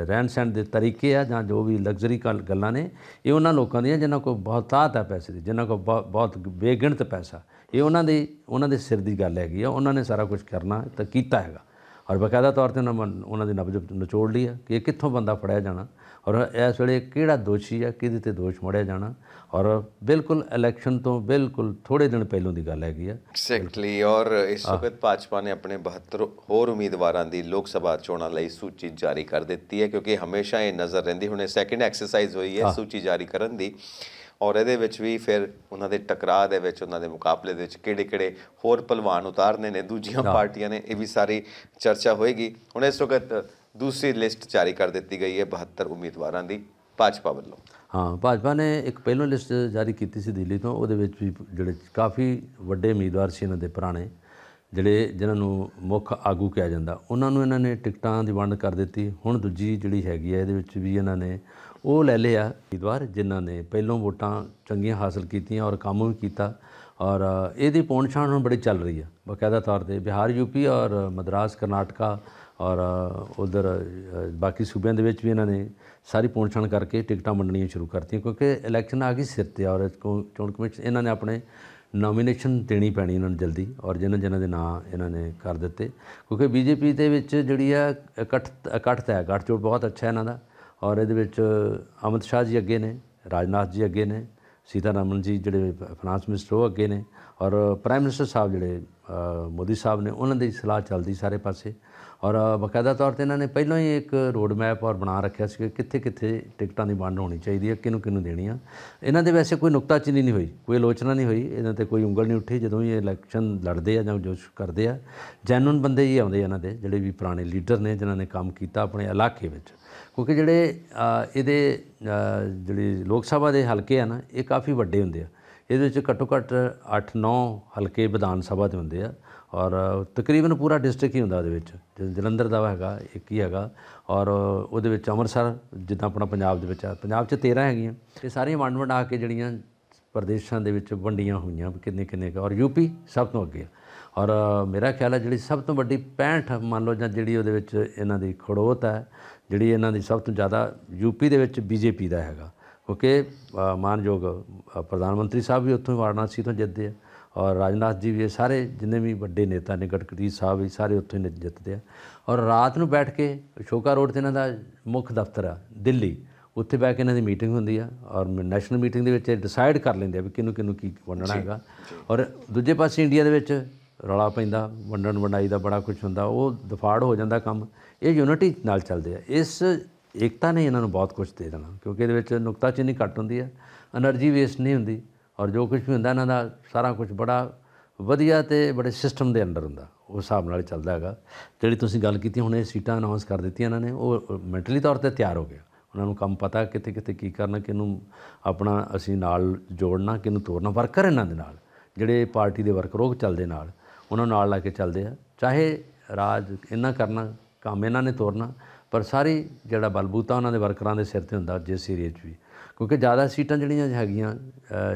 ਰਹਿਣ ਸਹਿਣ ਦੇ ਤਰੀਕੇ ਆ ਜਾਂ ਜੋ ਵੀ ਲਗਜ਼ਰੀ ਗੱਲਾਂ ਨੇ ਇਹ ਉਹਨਾਂ ਲੋਕਾਂ ਦੀਆਂ ਜਿਨ੍ਹਾਂ ਕੋਲ ਬਹੁਤ ਤਾਤ ਹੈ ਪੈਸੇ ਦੀ ਜਿਨ੍ਹਾਂ ਕੋਲ ਬਹੁਤ ਬੇਗਿਣਤ ਪੈਸਾ ਇਹ ਉਹਨਾਂ ਦੇ ਉਹਨਾਂ ਦੇ ਸਿਰ ਦੀ ਗੱਲ ਹੈਗੀ ਆ ਉਹਨਾਂ ਨੇ ਸਾਰਾ ਕੁਝ ਕਰਨਾ ਤਾਂ ਕੀਤਾ ਹੈਗਾ ਔਰ ਬਕਾਇਦਾ ਤੌਰ ਤੇ ਉਹਨਾਂ ਉਹਨਾਂ ਦੀ ਨਬਜ ਨਚੋੜ ਲਈ ਆ ਕਿ ਇਹ ਕਿੱਥੋਂ ਬੰਦਾ ਫੜਿਆ ਜਾਣਾ ਔਰ ਇਸ ਵੇਲੇ ਕਿਹੜਾ ਦੋਸ਼ੀ ਆ ਕਿਹਦੇ ਤੇ ਦੋਸ਼ ਮੜਿਆ ਜਾਣਾ ਔਰ ਬਿਲਕੁਲ ਇਲੈਕਸ਼ਨ ਤੋਂ ਬਿਲਕੁਲ ਥੋੜੇ ਦਿਨ ਪਹਿਲਾਂ ਦੀ ਗੱਲ ਹੈਗੀ ਆ ਐਗਜ਼ੈਕਟਲੀ ਔਰ ਇਸ ਵਕਤ ਭਾਜਪਾ ਨੇ ਆਪਣੇ 72 ਹੋਰ ਉਮੀਦਵਾਰਾਂ ਦੀ ਲੋਕ ਸਭਾ ਚੋਣਾਂ ਲਈ ਸੂਚੀ ਜਾਰੀ ਕਰ ਦਿੱਤੀ ਹੈ ਕਿਉਂਕਿ ਹਮੇਸ਼ਾ ਇਹ ਨਜ਼ਰ ਰਹਿੰਦੀ ਹੁਣ ਇਹ ਸੈਕੰਡ ਐਕਸਰਸਾਈਜ਼ ਹੋਈ ਹੈ ਸੂਚੀ ਜਾਰੀ ਕਰਨ ਦੀ ਔਰ ਇਹਦੇ ਵਿੱਚ ਵੀ ਫਿਰ ਉਹਨਾਂ ਦੇ ਟਕਰਾਅ ਦੇ ਵਿੱਚ ਉਹਨਾਂ ਦੇ ਮੁਕਾਬਲੇ ਦੇ ਵਿੱਚ ਕਿਹੜੇ-ਕਿਹੜੇ ਹੋਰ ਪਹਿਲਵਾਨ ਉਤਾਰਨੇ ਨੇ ਦੂਜੀਆਂ ਪਾਰਟੀਆਂ ਨੇ ਇਹ ਵੀ ਸਾਰੀ ਚਰਚਾ ਹੋਏਗੀ ਹੁਣ ਇਸ ਵਕਤ ਦੂਸਰੀ ਲਿਸਟ ਜਾਰੀ ਕਰ ਦਿੱਤੀ ਗਈ ਹੈ 72 ਉਮੀਦਵਾਰਾਂ ਦੀ ਭਾਜਪਾ ਵੱਲੋਂ ਹਾਂ ਭਾਜਪਾ ਨੇ ਇੱਕ ਪਹਿਲੋਂ ਲਿਸਟ ਜਾਰੀ ਕੀਤੀ ਸੀ ਦਿੱਲੀ ਤੋਂ ਉਹਦੇ ਵਿੱਚ ਵੀ ਜਿਹੜੇ ਕਾਫੀ ਵੱਡੇ ਉਮੀਦਵਾਰ ਸੀ ਇਹਨਾਂ ਦੇ ਪੁਰਾਣੇ ਜਿਹੜੇ ਜਿਨ੍ਹਾਂ ਨੂੰ ਮੁੱਖ ਆਗੂ ਕਿਹਾ ਜਾਂਦਾ ਉਹਨਾਂ ਨੂੰ ਇਹਨਾਂ ਨੇ ਟਿਕਟਾਂ ਦੀ ਵੰਡ ਕਰ ਦਿੱਤੀ ਹੁਣ ਦੂਜੀ ਜਿਹੜੀ ਹੈਗੀ ਹੈ ਇਹਦੇ ਵਿੱਚ ਵੀ ਇਹਨਾਂ ਨੇ ਉਹ ਲੈ ਲਿਆ ਉਮੀਦਵਾਰ ਜਿਨ੍ਹਾਂ ਨੇ ਪਹਿਲੋਂ ਵੋਟਾਂ ਚੰਗੀਆਂ ਹਾਸਲ ਕੀਤੀਆਂ ਔਰ ਕੰਮ ਵੀ ਕੀਤਾ ਔਰ ਇਹਦੀ ਪੌਣਛਾਣ ਹੁਣ ਬੜੀ ਚੱਲ ਰਹੀ ਹੈ ਬਕਾਇਦਾ ਤੌਰ ਤੇ ਬਿਹਾਰ ਯੂਪੀ ਔਰ ਮਦਰਾਸ ਕਰਨਾਟਕਾ ਔਰ ਉਧਰ ਬਾਕੀ ਸੂਬਿਆਂ ਦੇ ਵਿੱਚ ਵੀ ਇਹਨਾਂ ਨੇ ਸਾਰੀ ਪੁਣਛਣ ਕਰਕੇ ਟਿਕਟਾਂ ਵੰਡਣੀਆਂ ਸ਼ੁਰੂ ਕਰਤੀਆਂ ਕਿਉਂਕਿ ਇਲੈਕਸ਼ਨ ਆ ਗਈ ਸਿਰ ਤੇ ਔਰ ਚੋਣ ਕਮਿਸ਼ਨ ਇਹਨਾਂ ਨੇ ਆਪਣੇ ਨੋਮੀਨੇਸ਼ਨ ਦੇਣੀ ਪੈਣੀ ਇਹਨਾਂ ਨੂੰ ਜਲਦੀ ਔਰ ਜਿਨ੍ਹਾਂ ਜਿਨ੍ਹਾਂ ਦੇ ਨਾਂ ਇਹਨਾਂ ਨੇ ਕਰ ਦਿੱਤੇ ਕਿਉਂਕਿ ਬੀਜੇਪੀ ਦੇ ਵਿੱਚ ਜਿਹੜੀ ਆ ਇਕੱਠ ਇਕੱਠ ਹੈ ਗੱਠਜੋੜ ਬਹੁਤ ਅੱਛਾ ਇਹਨਾਂ ਦਾ ਔਰ ਇਹਦੇ ਵਿੱਚ ਅਮਿਤ ਸ਼ਾਹ ਜੀ ਅੱਗੇ ਨੇ ਰਾਜਨਾਥ ਜੀ ਅੱਗੇ ਨੇ ਰਮਨ ਜੀ ਜਿਹੜੇ ਫਾਈਨਾਂਸ ਮਿਨਿਸਟਰ ਉਹ ਅੱਗੇ ਨੇ ਔਰ ਪ੍ਰਾਈਮ ਮਿਨਿਸਟਰ ਸਾਹਿਬ ਜਿਹੜੇ ਮੋਦੀ ਸਾਹਿਬ ਨੇ ਉਹਨਾਂ ਦੀ ਸਲਾਹ ਚੱਲਦੀ ਸਾਰੇ ਪਾਸੇ ਔਰ ਬਕਾਇਦਾ ਤੌਰ ਤੇ ਇਹਨਾਂ ਨੇ ਪਹਿਲਾਂ ਹੀ ਇੱਕ ਰੋਡ ਮੈਪ ਔਰ ਬਣਾ ਰੱਖਿਆ ਸੀ ਕਿ ਕਿੱਥੇ ਕਿੱਥੇ ਟਿਕਟਾਂ ਦੀ ਵੰਡ ਹੋਣੀ ਚਾਹੀਦੀ ਹੈ ਕਿਨੂੰ ਕਿਨੂੰ ਦੇਣੀਆਂ ਇਹਨਾਂ ਦੇ ਵੈਸੇ ਕੋਈ ਨੁਕਤਾਚੀਨੀ ਨਹੀਂ ਹੋਈ ਕੋਈ ਆਲੋਚਨਾ ਨਹੀਂ ਹੋਈ ਇਹਨਾਂ ਤੇ ਕੋਈ ਉਂਗਲ ਨਹੀਂ ਉੱਠੀ ਜਦੋਂ ਇਹ ਇਲੈਕਸ਼ਨ ਲੜਦੇ ਆ ਜਾਂ ਜੋ ਕਰਦੇ ਆ ਜੈਨੂਨ ਬੰਦੇ ਹੀ ਆਉਂਦੇ ਇਹਨਾਂ ਦੇ ਜਿਹੜੇ ਵੀ ਪੁਰਾਣੇ ਲੀਡਰ ਨੇ ਜਿਨ੍ਹਾਂ ਨੇ ਕੰਮ ਕੀਤਾ ਆਪਣੇ ਇਲਾਕੇ ਵਿੱਚ ਕਿਉਂਕਿ ਜਿਹੜੇ ਇਹਦੇ ਜਿਹੜੇ ਲੋਕ ਸਭਾ ਦੇ ਹਲਕੇ ਆ ਨਾ ਇਹ ਕਾਫੀ ਵੱਡੇ ਹੁੰਦੇ ਆ ਇਹਦੇ ਵਿੱਚ ਘੱਟੋ ਘੱਟ 8-9 ਹਲਕੇ ਵਿਧਾਨ ਸਭਾ ਦੇ ਹੁੰਦੇ ਆ ਔਰ ਤਕਰੀਬਨ ਪੂਰਾ ਡਿਸਟ੍ਰਿਕਟ ਹੀ ਹੁੰਦਾ ਉਹਦੇ ਵਿੱਚ ਜਲੰਧਰ ਦਾ ਹੈਗਾ ਇੱਕ ਹੀ ਹੈਗਾ ਔਰ ਉਹਦੇ ਵਿੱਚ ਅੰਮ੍ਰਿਤਸਰ ਜਿੱਦਾਂ ਆਪਣਾ ਪੰਜਾਬ ਦੇ ਵਿੱਚ ਆ ਪੰਜਾਬ 'ਚ 13 ਹੈਗੀਆਂ ਇਹ ਸਾਰੀਆਂ ਵੰਡ ਵੰਡ ਆ ਕੇ ਜਿਹੜੀਆਂ ਪ੍ਰਦੇਸ਼ਾਂ ਦੇ ਵਿੱਚ ਵੰਡੀਆਂ ਹੋਈਆਂ ਕਿੰਨੇ ਕਿੰਨੇ ਔਰ ਯੂਪੀ ਸਭ ਤੋਂ ਅੱਗੇ ਔਰ ਮੇਰਾ ਖਿਆਲ ਹੈ ਜਿਹੜੀ ਸਭ ਤੋਂ ਵੱਡੀ 65 ਮੰਨ ਲਓ ਜਾਂ ਜਿਹੜੀ ਉਹਦੇ ਵਿੱਚ ਇਹਨਾਂ ਦੀ ਖੜੋਤ ਹੈ ਜਿਹੜੀ ਇਹਨਾਂ ਦੀ ਸਭ ਤੋਂ ਜ਼ਿਆਦਾ ਯੂਪੀ ਦੇ ਵਿੱਚ ਬੀਜੇਪੀ ਦਾ ਹੈਗਾ ਕਿਉਂਕਿ ਮਾਨਯੋਗ ਪ੍ਰਧਾਨ ਮੰਤਰੀ ਸਾਹਿਬ ਵੀ ਉੱਥੋਂ ਵਾਰਾਣਸੀ ਤੋਂ ਜਿੱਤਦੇ ਆ ਔਰ ਰਾਜਨਾਥ ਜੀ ਵੀ ਇਹ ਸਾਰੇ ਜਿੰਨੇ ਵੀ ਵੱਡੇ ਨੇਤਾ ਨੇ ਗੜਕੜੀ ਸਾਹਿਬ ਵੀ ਸਾਰੇ ਉੱਥੇ ਨੇ ਜਿੱਤਦੇ ਆ ਔਰ ਰਾਤ ਨੂੰ ਬੈਠ ਕੇ ਅਸ਼ੋਕਾ ਰੋਡ ਤੇ ਇਹਨਾਂ ਦਾ ਮੁੱਖ ਦਫ਼ਤਰ ਆ ਦਿੱਲੀ ਉੱਥੇ ਬੈ ਕੇ ਇਹਨਾਂ ਦੀ ਮੀਟਿੰਗ ਹੁੰਦੀ ਆ ਔਰ ਨੈਸ਼ਨਲ ਮੀਟਿੰਗ ਦੇ ਵਿੱਚ ਡਿਸਾਈਡ ਕਰ ਲੈਂਦੇ ਆ ਵੀ ਕਿਹਨੂੰ ਕਿਹਨੂੰ ਕੀ ਵੰਡਣਾ ਹੈਗਾ ਔਰ ਦੂਜੇ ਪਾਸੇ ਇੰਡੀਆ ਦੇ ਵਿੱਚ ਰੌਲਾ ਪੈਂਦਾ ਵੰਡਣ ਵੰਡਾਈ ਦਾ ਬੜਾ ਕੁਝ ਹੁੰਦਾ ਉਹ ਦਫਾੜ ਹੋ ਜਾਂਦਾ ਕੰਮ ਇਹ ਯੂਨਿਟੀ ਨਾਲ ਚੱਲਦੇ ਆ ਇਸ ਏਕਤਾ ਨੇ ਇਹਨਾਂ ਨੂੰ ਬਹੁਤ ਕੁਝ ਦੇ ਦੇਣਾ ਕਿਉਂਕਿ ਇਹਦੇ ਵਿੱਚ ਨੁਕਤਾਚੀਨੀ ਘੱਟ ਹੁੰਦੀ ਆ એનર્ਜੀ ਵੇਸਟ ਨਹੀਂ ਹੁੰਦੀ ਔਰ ਜੋ ਕੁਝ ਵੀ ਹੁੰਦਾ ਇਹਨਾਂ ਦਾ ਸਾਰਾ ਕੁਝ ਬੜਾ ਵਧੀਆ ਤੇ ਬੜੇ ਸਿਸਟਮ ਦੇ ਅੰਦਰ ਹੁੰਦਾ ਉਹ ਹਿਸਾਬ ਨਾਲ ਚੱਲਦਾ ਹੈਗਾ ਜਿਹੜੀ ਤੁਸੀਂ ਗੱਲ ਕੀਤੀ ਹੁਣ ਇਹ ਸੀਟਾਂ ਅਨਾਉਂਸ ਕਰ ਦਿੱਤੀਆਂ ਇਹਨਾਂ ਨੇ ਉਹ ਮੈਂਟਲੀ ਤੌਰ ਤੇ ਤਿਆਰ ਹੋ ਗਿਆ ਉਹਨਾਂ ਨੂੰ ਕੰਮ ਪਤਾ ਕਿਤੇ ਕਿਤੇ ਕੀ ਕਰਨਾ ਕਿਨੂੰ ਆਪਣਾ ਅਸੀਂ ਨਾਲ ਜੋੜਨਾ ਕਿਨੂੰ ਤੋੜਨਾ ਵਰਕਰ ਇਹਨਾਂ ਦੇ ਨਾਲ ਜਿਹੜੇ ਪਾਰਟੀ ਦੇ ਵਰਕਰ ਉਹ ਚੱਲਦੇ ਨਾਲ ਉਹਨਾਂ ਨਾਲ ਲਾ ਕੇ ਚੱਲਦੇ ਆ ਚਾਹੇ ਰਾਜ ਇਹਨਾਂ ਕਰਨਾ ਕੰਮ ਇਹਨਾਂ ਨੇ ਤੋੜਨਾ ਪਰ ਸਾਰੀ ਜਿਹੜਾ ਬਲਬੂਤਾ ਉਹਨਾਂ ਦੇ ਵਰਕਰਾਂ ਦੇ ਸਿਰ ਤੇ ਹੁੰਦਾ ਜਿਸ ਏਰੀਆ 'ਚ ਵੀ ਕਿਉਂਕਿ ਜ਼ਿਆਦਾ ਸੀਟਾਂ ਜਿਹੜੀਆਂ ਹੈਗੀਆਂ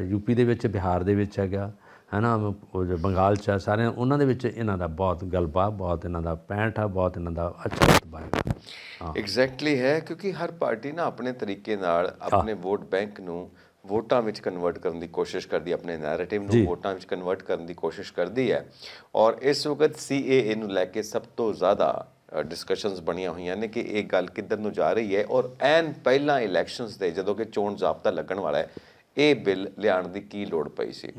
ਯੂਪੀ ਦੇ ਵਿੱਚ ਬਿਹਾਰ ਦੇ ਵਿੱਚ ਹੈਗਾ ਹਨਾ ਬੰਗਾਲ ਚ ਸਾਰੇ ਉਹਨਾਂ ਦੇ ਵਿੱਚ ਇਹਨਾਂ ਦਾ ਬਹੁਤ ਗਲਬਾ ਬਹੁਤ ਇਹਨਾਂ ਦਾ ਪੈਂਠ ਆ ਬਹੁਤ ਇਹਨਾਂ ਦਾ ਅੱਛਾ ਰਤਬਾ ਹੈ ਐਗਜ਼ੈਕਟਲੀ ਹੈ ਕਿਉਂਕਿ ਹਰ ਪਾਰਟੀ ਨਾ ਆਪਣੇ ਤਰੀਕੇ ਨਾਲ ਆਪਣੇ ਵੋਟ ਬੈਂਕ ਨੂੰ ਵੋਟਾਂ ਵਿੱਚ ਕਨਵਰਟ ਕਰਨ ਦੀ ਕੋਸ਼ਿਸ਼ ਕਰਦੀ ਆਪਣੇ ਨੈਰੇਟਿਵ ਨੂੰ ਵੋਟਾਂ ਵਿੱਚ ਕਨਵਰਟ ਕਰਨ ਦੀ ਕੋਸ਼ਿਸ਼ ਕਰਦੀ ਹੈ ਔਰ ਇਸ ਵਕਤ ਸੀਏਏ ਨੂੰ ਲੈ ਕੇ ਸਭ ਤੋਂ ਜ਼ਿਆਦਾ ਡਿਸਕਸ਼ਨਸ ਬਣੀਆਂ ਹੋਈਆਂ ਨੇ ਕਿ ਇਹ ਗੱਲ ਕਿੱਧਰ ਨੂੰ ਜਾ ਰਹੀ ਹੈ ਔਰ ਐਨ ਪਹਿਲਾਂ ਇਲੈਕਸ਼ਨਸ ਦੇ ਜਦੋਂ ਕਿ ਚੋਣ ਜ਼ਾਬਤਾ ਲੱਗਣ ਵਾਲਾ ਹੈ ਇਹ ਬਿੱਲ ਲਿਆਉਣ ਦੀ ਕੀ ਲੋੜ ਪਈ ਸੀ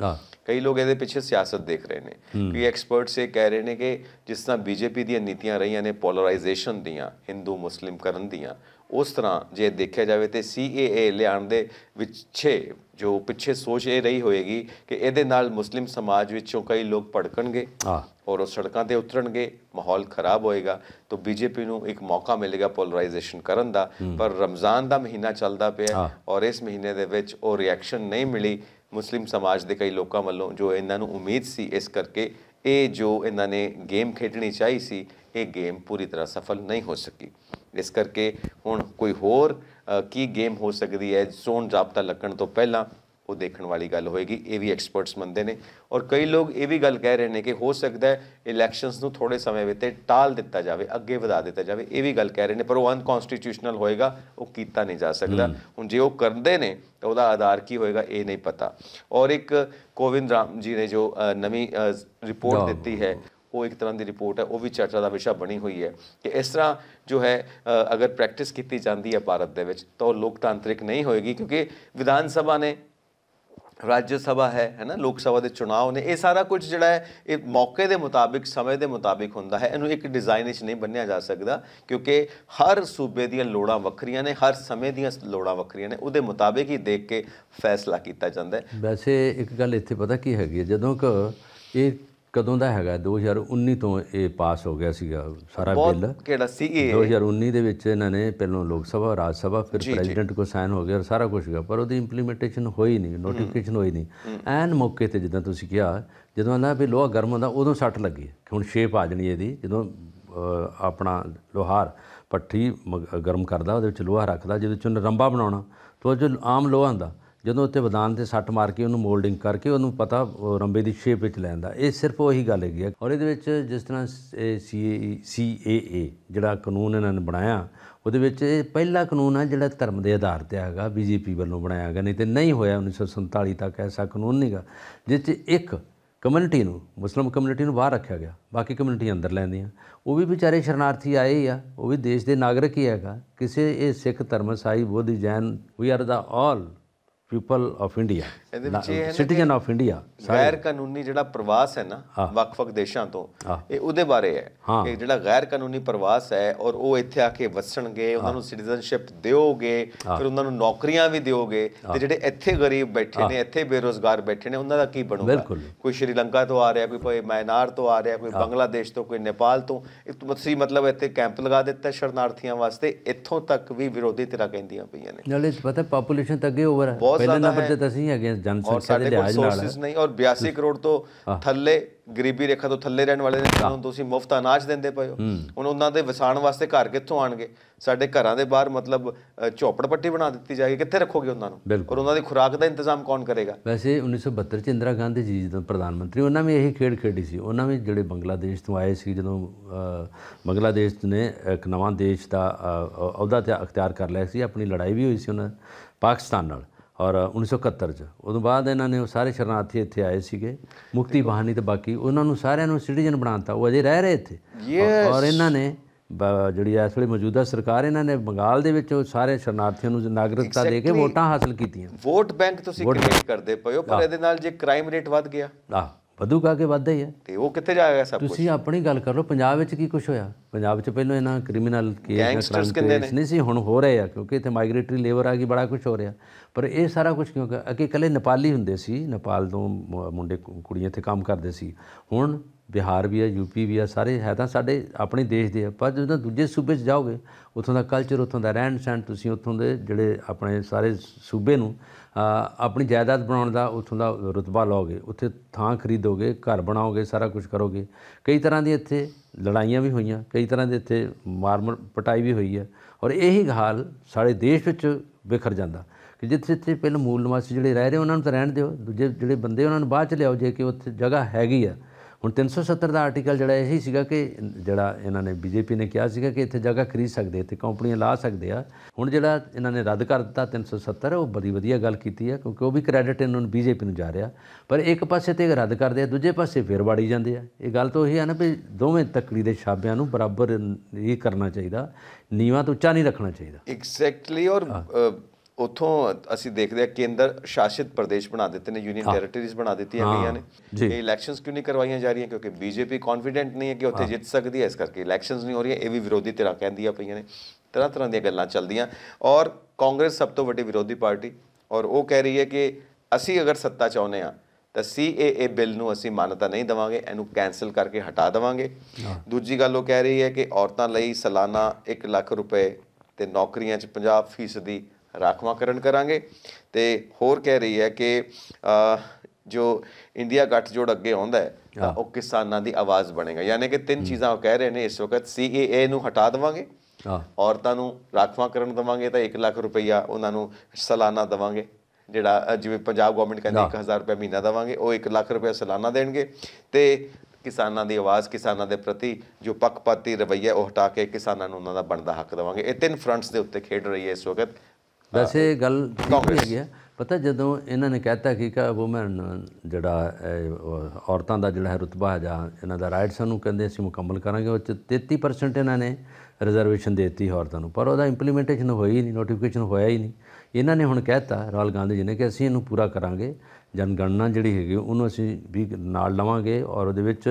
ਕਈ ਲੋਕ ਇਹਦੇ ਪਿੱਛੇ ਸਿਆਸਤ ਦੇਖ ਰਹੇ ਨੇ ਕਿ ਐਕਸਪਰਟਸ ਇਹ ਕਹਿ ਰਹੇ ਨੇ ਕਿ ਜਿਸ ਤਰ੍ਹਾਂ ਬੀਜੇਪੀ ਦੀਆਂ ਨੀਤੀਆਂ ਰਹੀਆਂ ਨੇ ਪੋਲਰਾਈਜੇਸ਼ਨ ਦੀਆਂ ਹਿੰਦੂ ਮੁਸਲਿਮ ਕਰਨ ਦੀਆਂ ਉਸ ਤਰ੍ਹਾਂ ਜੇ ਦੇਖਿਆ ਜਾਵੇ ਤੇ ਸੀਏਏ ਲਿਆਉਣ ਦੇ ਵਿੱਚ ਜੋ ਪਿੱਛੇ ਸੋਚ ਇਹ ਰਹੀ ਹੋਏਗੀ ਕਿ ਇਹਦੇ ਨਾਲ ਮੁਸਲਿਮ ਸਮਾਜ ਵਿੱਚੋਂ ਕਈ ਲੋਕ ਭੜਕਣਗੇ ਹਾਂ ਔਰ ਉਹ ਸੜਕਾਂ ਤੇ ਉਤਰਨਗੇ ਮਾਹੌਲ ਖਰਾਬ ਹੋਏਗਾ ਤਾਂ ਬੀਜੇਪੀ ਨੂੰ ਇੱਕ ਮੌਕਾ ਮਿਲੇਗਾ ਪੋਲਰਾਈਜੇਸ਼ਨ ਕਰਨ ਦਾ ਪਰ ਰਮਜ਼ਾਨ ਦਾ ਮਹੀਨਾ ਚੱਲਦਾ ਪਿਆ ਔਰ ਇਸ ਮਹੀਨੇ ਦੇ ਵਿੱਚ ਉਹ ਰਿਐਕਸ਼ਨ ਨਹੀਂ ਮਿਲੀ ਮੁਸਲਿਮ ਸਮਾਜ ਦੇ ਕਈ ਲੋਕਾਂ ਵੱਲੋਂ ਜੋ ਇਹਨਾਂ ਨੂੰ ਉਮੀਦ ਸੀ ਇਸ ਕਰਕੇ ਇਹ ਜੋ ਇਹਨਾਂ ਨੇ ਗੇਮ ਖੇਡਣੀ ਚਾਹੀ ਸੀ ਇਹ ਗੇਮ ਪੂਰੀ ਤਰ੍ਹਾਂ ਸਫਲ ਨਹੀਂ ਹੋ ਸਕੀ ਇਸ ਕਰਕੇ ਹੁਣ ਕੋਈ ਹੋਰ ਕੀ ਗੇਮ ਹੋ ਸਕਦੀ ਹੈ ਜ਼ੋਨ ਜ਼ਾਬਤਾ ਲੱਗਣ ਤੋਂ ਪਹਿਲਾਂ ਉਹ ਦੇਖਣ ਵਾਲੀ ਗੱਲ ਹੋਏਗੀ ਇਹ ਵੀ ਐਕਸਪਰਟਸ ਮੰਨਦੇ ਨੇ ਔਰ ਕਈ ਲੋਕ ਇਹ ਵੀ ਗੱਲ ਕਹਿ ਰਹੇ ਨੇ ਕਿ ਹੋ ਸਕਦਾ ਹੈ ਇਲੈਕਸ਼ਨਸ ਨੂੰ ਥੋੜੇ ਸਮੇਂ ਵਿੱਚ ਟਾਲ ਦਿੱਤਾ ਜਾਵੇ ਅੱਗੇ ਵਧਾ ਦਿੱਤਾ ਜਾਵੇ ਇਹ ਵੀ ਗੱਲ ਕਹਿ ਰਹੇ ਨੇ ਪਰ ਉਹ ਅਨਕਨਸਟੀਟਿਊਸ਼ਨਲ ਹੋਏਗਾ ਉਹ ਕੀਤਾ ਨਹੀਂ ਜਾ ਸਕਦਾ ਹੁਣ ਜੇ ਉਹ ਕਰਦੇ ਨੇ ਤਾਂ ਉਹਦਾ ਆਧਾਰ ਕੀ ਹੋਏਗਾ ਇਹ ਨਹੀਂ ਪਤਾ ਔਰ ਇੱਕ ਕੋਵਿੰਦ ਰਾਮ ਜੀ ਨੇ ਜੋ ਨਵੀਂ ਰਿਪੋਰਟ ਦਿੱਤੀ ਹੈ ਉਹ ਇੱਕ ਤਰ੍ਹਾਂ ਦੀ ਰਿਪੋਰਟ ਹੈ ਉਹ ਵੀ ਚਰਚਾ ਦਾ ਵਿਸ਼ਾ ਬਣੀ ਹੋਈ ਹੈ ਕਿ ਇਸ ਤਰ੍ਹਾਂ ਜੋ ਹੈ ਅਗਰ ਪ੍ਰੈਕਟਿਸ ਕੀਤੀ ਜਾਂਦੀ ਹੈ ਭਾਰਤ ਦੇ ਵਿੱਚ ਤਾਂ ਉਹ ਲੋਕਤਾਂਤਰਿਕ ਨਹੀਂ ਹੋਏਗੀ ਕਿਉਂਕਿ ਵਿਧਾਨ ਸਭਾ ਨੇ ਰਾਜ ਸਭਾ ਹੈ ਹੈ ਨਾ ਲੋਕ ਸਭਾ ਦੇ ਚੋਣਾਂ ਨੇ ਇਹ ਸਾਰਾ ਕੁਝ ਜਿਹੜਾ ਹੈ ਇਹ ਮੌਕੇ ਦੇ ਮੁਤਾਬਿਕ ਸਮੇਂ ਦੇ ਮੁਤਾਬਿਕ ਹੁੰਦਾ ਹੈ ਇਹਨੂੰ ਇੱਕ ਡਿਜ਼ਾਈਨ ਵਿੱਚ ਨਹੀਂ ਬੰਨਿਆ ਜਾ ਸਕਦਾ ਕਿਉਂਕਿ ਹਰ ਸੂਬੇ ਦੀਆਂ ਲੋੜਾਂ ਵੱਖਰੀਆਂ ਨੇ ਹਰ ਸਮੇਂ ਦੀਆਂ ਲੋੜਾਂ ਵੱਖਰੀਆਂ ਨੇ ਉਹਦੇ ਮੁਤਾਬਿਕ ਹੀ ਦੇਖ ਕੇ ਫੈਸਲਾ ਕੀਤਾ ਜਾਂਦਾ ਹੈ ਵੈਸੇ ਇੱਕ ਗੱਲ ਇੱਥੇ ਪਤਾ ਕੀ ਹੈਗੀ ਜਦੋਂ ਕਿ ਇਹ ਕਦੋਂ ਦਾ ਹੈਗਾ 2019 ਤੋਂ ਇਹ ਪਾਸ ਹੋ ਗਿਆ ਸੀਗਾ ਸਾਰਾ ਬਿੱਲ ਕਿਹੜਾ ਸੀ ਇਹ 2019 ਦੇ ਵਿੱਚ ਇਹਨਾਂ ਨੇ ਪਹਿਲਾਂ ਲੋਕ ਸਭਾ ਰਾਜ ਸਭਾ ਫਿਰ ਪ੍ਰੈਜ਼ੀਡੈਂਟ ਕੋ ਸਾਈਨ ਹੋ ਗਿਆ ਸਾਰਾ ਕੁਝ ਗਿਆ ਪਰ ਉਹਦੀ ਇੰਪਲੀਮੈਂਟੇਸ਼ਨ ਹੋਈ ਨਹੀਂ ਨੋਟੀਫਿਕੇਸ਼ਨ ਹੋਈ ਨਹੀਂ ਐਨ ਮੌਕੇ ਤੇ ਜਦੋਂ ਤੁਸੀਂ ਕਿਹਾ ਜਦੋਂ ਨਾ ਵੀ ਲੋਹਾ ਗਰਮ ਹੁੰਦਾ ਉਦੋਂ ਸੱਟ ਲੱਗੀ ਹੁਣ ਸ਼ੇਪ ਆ ਜਣੀ ਇਹਦੀ ਜਦੋਂ ਆਪਣਾ ਲੋਹਾਰ ਪੱਠੀ ਗਰਮ ਕਰਦਾ ਉਹਦੇ ਵਿੱਚ ਲੋਹਾ ਰੱਖਦਾ ਜਿਹਦੇ ਵਿੱਚ ਰੰਬਾ ਬਣਾਉਣਾ ਤੋ ਜੋ ਆਮ ਲੋਹਾ ਹੁੰਦਾ ਜਦੋਂ ਉੱਤੇ ਬਦਾਨ ਤੇ ਸੱਟ ਮਾਰ ਕੇ ਉਹਨੂੰ ਮੋਲਡਿੰਗ ਕਰਕੇ ਉਹਨੂੰ ਪਤਾ ਰੰਬੇ ਦੀ ਸ਼ੇਪ ਵਿੱਚ ਲੈਂਦਾ ਇਹ ਸਿਰਫ ਉਹੀ ਗੱਲ ਹੈਗੀ ਹੈ ਔਰ ਇਹਦੇ ਵਿੱਚ ਜਿਸ ਤਰ੍ਹਾਂ ਸੀਏਏ ਜਿਹੜਾ ਕਾਨੂੰਨ ਇਹਨਾਂ ਨੇ ਬਣਾਇਆ ਉਹਦੇ ਵਿੱਚ ਇਹ ਪਹਿਲਾ ਕਾਨੂੰਨ ਆ ਜਿਹੜਾ ਧਰਮ ਦੇ ਆਧਾਰ ਤੇ ਹੈਗਾ ਬੀਜੇਪੀ ਵੱਲੋਂ ਬਣਾਇਆ ਗਿਆ ਨਹੀਂ ਤੇ ਨਹੀਂ ਹੋਇਆ 1947 ਤੱਕ ਐਸਾ ਕਾਨੂੰਨ ਨਹੀਂਗਾ ਜਿਸ 'ਚ ਇੱਕ ਕਮਿਊਨਿਟੀ ਨੂੰ ਮੁਸਲਮ ਕਮਿਊਨਿਟੀ ਨੂੰ ਬਾਹਰ ਰੱਖਿਆ ਗਿਆ ਬਾਕੀ ਕਮਿਊਨਿਟੀ ਅੰਦਰ ਲੈਂਦੀਆਂ ਉਹ ਵੀ ਵਿਚਾਰੇ ਸ਼ਰਨਾਰਥੀ ਆਏ ਆ ਉਹ ਵੀ ਦੇਸ਼ ਦੇ ਨਾਗਰਿਕ ਹੀ ਹੈਗਾ ਕਿਸੇ ਇਹ ਸਿੱਖ ਧਰਮ ਸਾਈ ਬੋਧੀ Jain we are the all people of India citizen of India ਗੈਰ ਕਾਨੂੰਨੀ ਜਿਹੜਾ ਪ੍ਰਵਾਸ ਹੈ ਨਾ ਵੱਖ-ਵੱਖ ਦੇਸ਼ਾਂ ਤੋਂ ਇਹ ਉਹਦੇ ਬਾਰੇ ਹੈ ਕਿ ਜਿਹੜਾ ਗੈਰ ਕਾਨੂੰਨੀ ਪ੍ਰਵਾਸ ਹੈ ਔਰ ਉਹ ਇੱਥੇ ਆ ਕੇ ਵਸਣਗੇ ਉਹਨਾਂ ਨੂੰ ਸਿਟੀਜ਼ਨਸ਼ਿਪ ਦਿਓਗੇ ਫਿਰ ਉਹਨਾਂ ਨੂੰ ਨੌਕਰੀਆਂ ਵੀ ਦਿਓਗੇ ਤੇ ਜਿਹੜੇ ਇੱਥੇ ਗਰੀਬ ਬੈਠੇ ਨੇ ਇੱਥੇ ਬੇਰੋਜ਼ਗਾਰ ਬੈਠੇ ਨੇ ਉਹਨਾਂ ਦਾ ਕੀ ਬਣੂਗਾ ਕੋਈ ਸ਼੍ਰੀਲੰਕਾ ਤੋਂ ਆ ਰਿਹਾ ਕੋਈ ਮਾਇਨਾਰ ਤੋਂ ਆ ਰਿਹਾ ਕੋਈ ਬੰਗਲਾਦੇਸ਼ ਤੋਂ ਕੋਈ ਨੇਪਾਲ ਤੋਂ ਤੁਸੀਂ ਮਤਲਬ ਇੱਥੇ ਕੈਂਪ ਲਗਾ ਦਿੱਤਾ ਸ਼ਰਨਾਰਥੀਆਂ ਵਾਸਤੇ ਇੱਥੋਂ ਤੱਕ ਵੀ ਵਿਰੋਧੀ ਤੇਰਾ ਕਹਿੰਦੀਆਂ ਪਈਆਂ ਨੇ ਨਾਲੇ ਪਤਾ ਪਾਪੂਲੇਸ਼ਨ ਤਾਂ ਅੱਗੇ ਓਵਰ ਹੈ ਪਹਿਲੇ ਨੰਬਰ ਤੇ ਤਾਂ सही है ਜਨਸੰਖਿਆ ਦੇ ਲਿਹਾਜ਼ ਨਾਲ ਸੋਰਸਸ ਨਹੀਂ ਔਰ 82 ਕਰੋੜ ਤੋਂ ਥੱਲੇ ਗਰੀਬੀ ਰੇਖਾ ਤੋਂ ਥੱਲੇ ਰਹਿਣ ਵਾਲੇ ਨੇ ਨੂੰ ਤੁਸੀਂ ਮੁਫਤ ਅਨਾਜ ਦਿੰਦੇ ਪਏ ਹੋ ਹੁਣ ਉਹਨਾਂ ਦੇ ਵਸਾਣ ਵਾਸਤੇ ਘਰ ਕਿੱਥੋਂ ਆਣਗੇ ਸਾਡੇ ਘਰਾਂ ਦੇ ਬਾਹਰ ਮਤਲਬ ਝੋਪੜ ਪੱਟੀ ਬਣਾ ਦਿੱਤੀ ਜਾਏਗੀ ਕਿੱਥੇ ਰੱਖੋਗੇ ਉਹਨਾਂ ਨੂੰ ਔਰ ਉਹਨਾਂ ਦੀ ਖੁਰਾਕ ਦਾ ਇੰਤਜ਼ਾਮ ਕੌਣ ਕਰੇਗਾ ਵੈਸੇ 1972 ਚ ਇੰਦਰਾ ਗਾਂਧੀ ਜੀ ਜਦੋਂ ਪ੍ਰਧਾਨ ਮੰਤਰੀ ਉਹਨਾਂ ਵੀ ਇਹੀ ਖੇਡ ਖੇਡੀ ਸੀ ਉਹਨਾਂ ਵੀ ਜਿਹੜੇ ਬੰਗਲਾਦੇਸ਼ ਤੋਂ ਆਏ ਸੀ ਜਦੋਂ ਬੰਗਲਾਦੇਸ਼ ਨੇ ਇੱਕ ਨਵਾਂ ਦੇਸ਼ ਦਾ ਅਹੁਦਾ ਤੇ ਅਖਤਿਆਰ ਕਰ ਲਿਆ ਸੀ ਆਪਣੀ ਲੜਾਈ ਵੀ ਹੋਈ ਸੀ ਉਹਨਾਂ ਪਾਕਿਸਤਾਨ ਨਾਲ ਔਰ 1971 ਚ ਉਦੋਂ ਬਾਅਦ ਇਹਨਾਂ ਨੇ ਉਹ ਸਾਰੇ ਸ਼ਰਨਾਰਥੀ ਇੱਥੇ ਆਏ ਸੀਗੇ ਮੁਕਤੀ ਬਹਾਨੀ ਤੇ ਬਾਕੀ ਉਹਨਾਂ ਨੂੰ ਸਾਰਿਆਂ ਨੂੰ ਸਿਟੀਜ਼ਨ ਬਣਾਤਾ ਉਹ ਅਜੇ ਰਹਿ ਰਹੇ ਇੱਥੇ ਔਰ ਇਹਨਾਂ ਨੇ ਜਿਹੜੀ ਇਸ ਵੇਲੇ ਮੌਜੂਦਾ ਸਰਕਾਰ ਇਹਨਾਂ ਨੇ ਬੰਗਾਲ ਦੇ ਵਿੱਚ ਸਾਰੇ ਸ਼ਰਨਾਰਥੀਆਂ ਨੂੰ ਨਾਗਰਿਕਤਾ ਦੇ ਕੇ ਵੋਟਾਂ ਹਾਸਲ ਕੀਤੀਆਂ ਵੋਟ ਬੈਂਕ ਤੁਸੀਂ ਕ੍ਰੀਏਟ ਕਰਦੇ ਪਏ ਹੋ ਪਰ ਇਹਦੇ ਨਾਲ ਜੇ ਕ੍ਰਾਈਮ ਰੇਟ ਵੱਧ ਗਿਆ ਆਹ ਵਧੂ ਕਾ ਕੇ ਵਾਧਾ ਹੀ ਹੈ ਤੇ ਉਹ ਕਿੱਥੇ ਜਾਏਗਾ ਸਭ ਕੁਝ ਤੁਸੀਂ ਆਪਣੀ ਗੱਲ ਕਰ ਲਓ ਪੰਜਾਬ ਵਿੱਚ ਕੀ ਕੁਝ ਹੋਇਆ ਪੰਜਾਬ ਵਿੱਚ ਪਹਿਲਾਂ ਇਹਨਾਂ ਕ੍ਰਿਮੀਨਲ ਕੇਸ ਨਹੀਂ ਸੀ ਹੁਣ ਹੋ ਰਹੇ ਆ ਕਿਉਂਕਿ ਇੱਥੇ ਮਾਈਗ੍ਰੇਟਰੀ ਲੇਬਰ ਆ ਗਈ ਬੜਾ ਕੁਝ ਹੋ ਰਿਹਾ ਪਰ ਇਹ ਸਾਰਾ ਕੁਝ ਕਿਉਂਕਿ ਕਿ ਕੱਲੇ ਨੇਪਾਲੀ ਹੁੰਦੇ ਸੀ ਨੇਪਾਲ ਤੋਂ ਮੁੰਡੇ ਕੁੜੀਆਂ ਇੱਥੇ ਕੰਮ ਕਰਦੇ ਸੀ ਹੁਣ ਬਿਹਾਰ ਵੀ ਆ ਯੂਪੀ ਵੀ ਆ ਸਾਰੇ ਹੈ ਤਾਂ ਸਾਡੇ ਆਪਣੇ ਦੇਸ਼ ਦੇ ਆ ਪਰ ਜਦੋਂ ਦੂਜੇ ਸੂਬੇ 'ਚ ਜਾਓਗੇ ਉੱਥੋਂ ਦਾ ਕਲਚਰ ਉੱਥੋਂ ਦਾ ਰਹਿਣ ਸਹਿਣ ਤੁਸੀਂ ਉੱਥੋਂ ਦੇ ਜਿਹੜੇ ਆਪਣੇ ਸਾਰੇ ਸੂਬੇ ਨੂੰ ਆਪਣੀ ਜਾਇਦਾਦ ਬਣਾਉਣ ਦਾ ਉਥੋਂ ਦਾ ਰਤਬਾ ਲਓਗੇ ਉੱਥੇ ਥਾਂ ਖਰੀਦੋਗੇ ਘਰ ਬਣਾਓਗੇ ਸਾਰਾ ਕੁਝ ਕਰੋਗੇ ਕਈ ਤਰ੍ਹਾਂ ਦੀ ਇੱਥੇ ਲੜਾਈਆਂ ਵੀ ਹੋਈਆਂ ਕਈ ਤਰ੍ਹਾਂ ਦੇ ਇੱਥੇ ਮਾਰਮਰ ਪਟਾਈ ਵੀ ਹੋਈ ਹੈ ਔਰ ਇਹੀ ਹਾਲ ਸਾਡੇ ਦੇਸ਼ ਵਿੱਚ ਵਿਖਰ ਜਾਂਦਾ ਕਿ ਜਿੱਥੇ ਜਿੱਥੇ ਪਹਿਲ ਮੂਲ ਨਿਵਾਸੀ ਜਿਹੜੇ ਰਹਿ ਰਹੇ ਉਹਨਾਂ ਨੂੰ ਤਾਂ ਰਹਿਣ ਦਿਓ ਦੂਜੇ ਜਿਹੜੇ ਬੰਦੇ ਉਹਨਾਂ ਨੂੰ ਬਾਅਦ ਚ ਲਿਆਓ ਜੇ ਕਿ ਉੱਥੇ ਜਗ੍ਹਾ ਹੈਗੀ ਆ ਹੁਣ 370 ਦਾ ਆਰਟੀਕਲ ਜਿਹੜਾ ਇਹ ਸੀਗਾ ਕਿ ਜਿਹੜਾ ਇਹਨਾਂ ਨੇ ਬੀਜੇਪੀ ਨੇ ਕਿਹਾ ਸੀਗਾ ਕਿ ਇੱਥੇ ਜਗ੍ਹਾ ਖਰੀਦ ਸਕਦੇ ਤੇ ਕੰਪਨੀਆਂ ਲਾ ਸਕਦੇ ਆ ਹੁਣ ਜਿਹੜਾ ਇਹਨਾਂ ਨੇ ਰੱਦ ਕਰ ਦਿੱਤਾ 370 ਉਹ ਬੜੀ ਵਧੀਆ ਗੱਲ ਕੀਤੀ ਹੈ ਕਿਉਂਕਿ ਉਹ ਵੀ ਕ੍ਰੈਡਿਟ ਇਹਨਾਂ ਨੂੰ ਬੀਜੇਪੀ ਨੂੰ ਜਾ ਰਿਹਾ ਪਰ ਇੱਕ ਪਾਸੇ ਤੇ ਰੱਦ ਕਰਦੇ ਆ ਦੂਜੇ ਪਾਸੇ ਫੇਰ ਵਾੜੀ ਜਾਂਦੇ ਆ ਇਹ ਗੱਲ ਤਾਂ ਉਹੀ ਆ ਨਾ ਵੀ ਦੋਵੇਂ ਤਕੜੀ ਦੇ ਸ਼ਾਬਿਆਂ ਨੂੰ ਬਰਾਬਰ ਇਹ ਕਰਨਾ ਚਾਹੀਦਾ ਨੀਵਾ ਤੋਂ ਉੱਚਾ ਨਹੀਂ ਰੱਖਣਾ ਚਾਹੀਦਾ ਐਗਜ਼ੈਕਟਲੀ ਔਰ ਉਥੋਂ ਅਸੀਂ ਦੇਖਦੇ ਆ ਕੇਂਦਰ ਸ਼ਾਸਿਤ ਪ੍ਰਦੇਸ਼ ਬਣਾ ਦਿੱਤੇ ਨੇ ਯੂਨੀਅਨ ਟੈਰੀਟਰੀਜ਼ ਬਣਾ ਦਿੱਤੀਆਂ ਗਈਆਂ ਨੇ ਇਹ ਇਲੈਕਸ਼ਨਸ ਕਿਉਂ ਨਹੀਂ ਕਰਵਾਈਆਂ ਜਾ ਰਹੀਆਂ ਕਿਉਂਕਿ ਬੀਜੇਪੀ ਕੌਨਫੀਡੈਂਟ ਨਹੀਂ ਹੈ ਕਿ ਉੱਥੇ ਜਿੱਤ ਸਕਦੀ ਹੈ ਇਸ ਕਰਕੇ ਇਲੈਕਸ਼ਨਸ ਨਹੀਂ ਹੋ ਰਹੀਆਂ ਇਹ ਵੀ ਵਿਰੋਧੀ ਧਿਰਾਂ ਕਹਿੰਦੀਆਂ ਪਈਆਂ ਨੇ ਤਰ੍ਹਾਂ ਤਰ੍ਹਾਂ ਦੀਆਂ ਗੱਲਾਂ ਚੱਲਦੀਆਂ ਔਰ ਕਾਂਗਰਸ ਸਭ ਤੋਂ ਵੱਡੀ ਵਿਰੋਧੀ ਪਾਰਟੀ ਔਰ ਉਹ ਕਹਿ ਰਹੀ ਹੈ ਕਿ ਅਸੀਂ ਅਗਰ ਸੱਤਾ ਚਾਹੁੰਦੇ ਆ ਤਾਂ ਸੀਏਏ ਬਿੱਲ ਨੂੰ ਅਸੀਂ ਮਾਨਤਾ ਨਹੀਂ ਦਵਾਂਗੇ ਇਹਨੂੰ ਕੈਨਸਲ ਕਰਕੇ ਹਟਾ ਦਵਾਂਗੇ ਦੂਜੀ ਗੱਲ ਉਹ ਕਹਿ ਰਹੀ ਹੈ ਕਿ ਔਰਤਾਂ ਲਈ ਸਾਲਾਨਾ 1 ਲੱਖ ਰੁਪਏ ਤੇ ਨੌਕਰੀਆਂ 'ਚ 50% ਦੀ ਰਾਖਵਾਂਕਰਨ ਕਰਾਂਗੇ ਤੇ ਹੋਰ ਕਹਿ ਰਹੀ ਹੈ ਕਿ ਜੋ ਇੰਡੀਆ ਗੱਠਜੋੜ ਅੱਗੇ ਆਉਂਦਾ ਹੈ ਤਾਂ ਉਹ ਕਿਸਾਨਾਂ ਦੀ ਆਵਾਜ਼ ਬਣੇਗਾ ਯਾਨੀ ਕਿ ਤਿੰਨ ਚੀਜ਼ਾਂ ਉਹ ਕਹਿ ਰਹੇ ਨੇ ਇਸ ਵਕਤ ਸੀਏਏ ਨੂੰ ਹਟਾ ਦੇਵਾਂਗੇ ਔਰਤਾਂ ਨੂੰ ਰਾਖਵਾਂਕਰਨ ਦੇਵਾਂਗੇ ਤਾਂ 1 ਲੱਖ ਰੁਪਈਆ ਉਹਨਾਂ ਨੂੰ ਸਾਲਾਨਾ ਦੇਵਾਂਗੇ ਜਿਹੜਾ ਜਿਵੇਂ ਪੰਜਾਬ ਗਵਰਨਮੈਂਟ ਕਹਿੰਦੀ 1000 ਰੁਪਏ ਮਹੀਨਾ ਦੇਵਾਂਗੇ ਉਹ 1 ਲੱਖ ਰੁਪਏ ਸਾਲਾਨਾ ਦੇਣਗੇ ਤੇ ਕਿਸਾਨਾਂ ਦੀ ਆਵਾਜ਼ ਕਿਸਾਨਾਂ ਦੇ ਪ੍ਰਤੀ ਜੋ ਪੱਖਪਾਤੀ ਰਵਈਆ ਉਹ ਹਟਾ ਕੇ ਕਿਸਾਨਾਂ ਨੂੰ ਉਹਨਾਂ ਦਾ ਬਣਦਾ ਹੱਕ ਦੇਵਾਂਗੇ ਇਹ ਤਿੰਨ ਫਰੰਟਸ ਦੇ ਉੱਤੇ ਖੇਡ ਰਹੀ ਹੈ ਇਸ ਵਕਤ ਵੈਸੇ ਗੱਲ ਠੀਕ ਹੈ ਗਿਆ ਪਤਾ ਜਦੋਂ ਇਹਨਾਂ ਨੇ ਕਹਿਤਾ ਕਿ ਕਾ ਔਮਨ ਜਿਹੜਾ ਔਰਤਾਂ ਦਾ ਜਿਹੜਾ ਹੈ ਰਤਬਾ ਜਾਂ ਇਹਨਾਂ ਦਾ ਰਾਈਟਸ ਨੂੰ ਕਹਿੰਦੇ ਅਸੀਂ ਮੁਕੰਮਲ ਕਰਾਂਗੇ ਉਹ 33% ਇਹਨਾਂ ਨੇ ਰਿਜ਼ਰਵੇਸ਼ਨ ਦਿੱਤੀ ਔਰਤਾਂ ਨੂੰ ਪਰ ਉਹਦਾ ਇੰਪਲੀਮੈਂਟੇਸ਼ਨ ਹੋਈ ਨਹੀਂ ਨੋਟੀਫਿਕੇਸ਼ਨ ਹੋਇਆ ਹੀ ਨਹੀਂ ਇਹਨਾਂ ਨੇ ਹੁਣ ਕਹਿਤਾ ਰਾਹਲ ਗਾਂਧੀ ਜੀ ਨੇ ਕਿ ਅਸੀਂ ਇਹਨੂੰ ਪੂਰਾ ਕਰਾਂਗੇ ਜਨਗਣਨਾ ਜਿਹੜੀ ਹੈਗੀ ਉਹਨੂੰ ਅਸੀਂ ਵੀ ਨਾਲ ਲਵਾਂਗੇ ਔਰ ਉਹਦੇ ਵਿੱਚ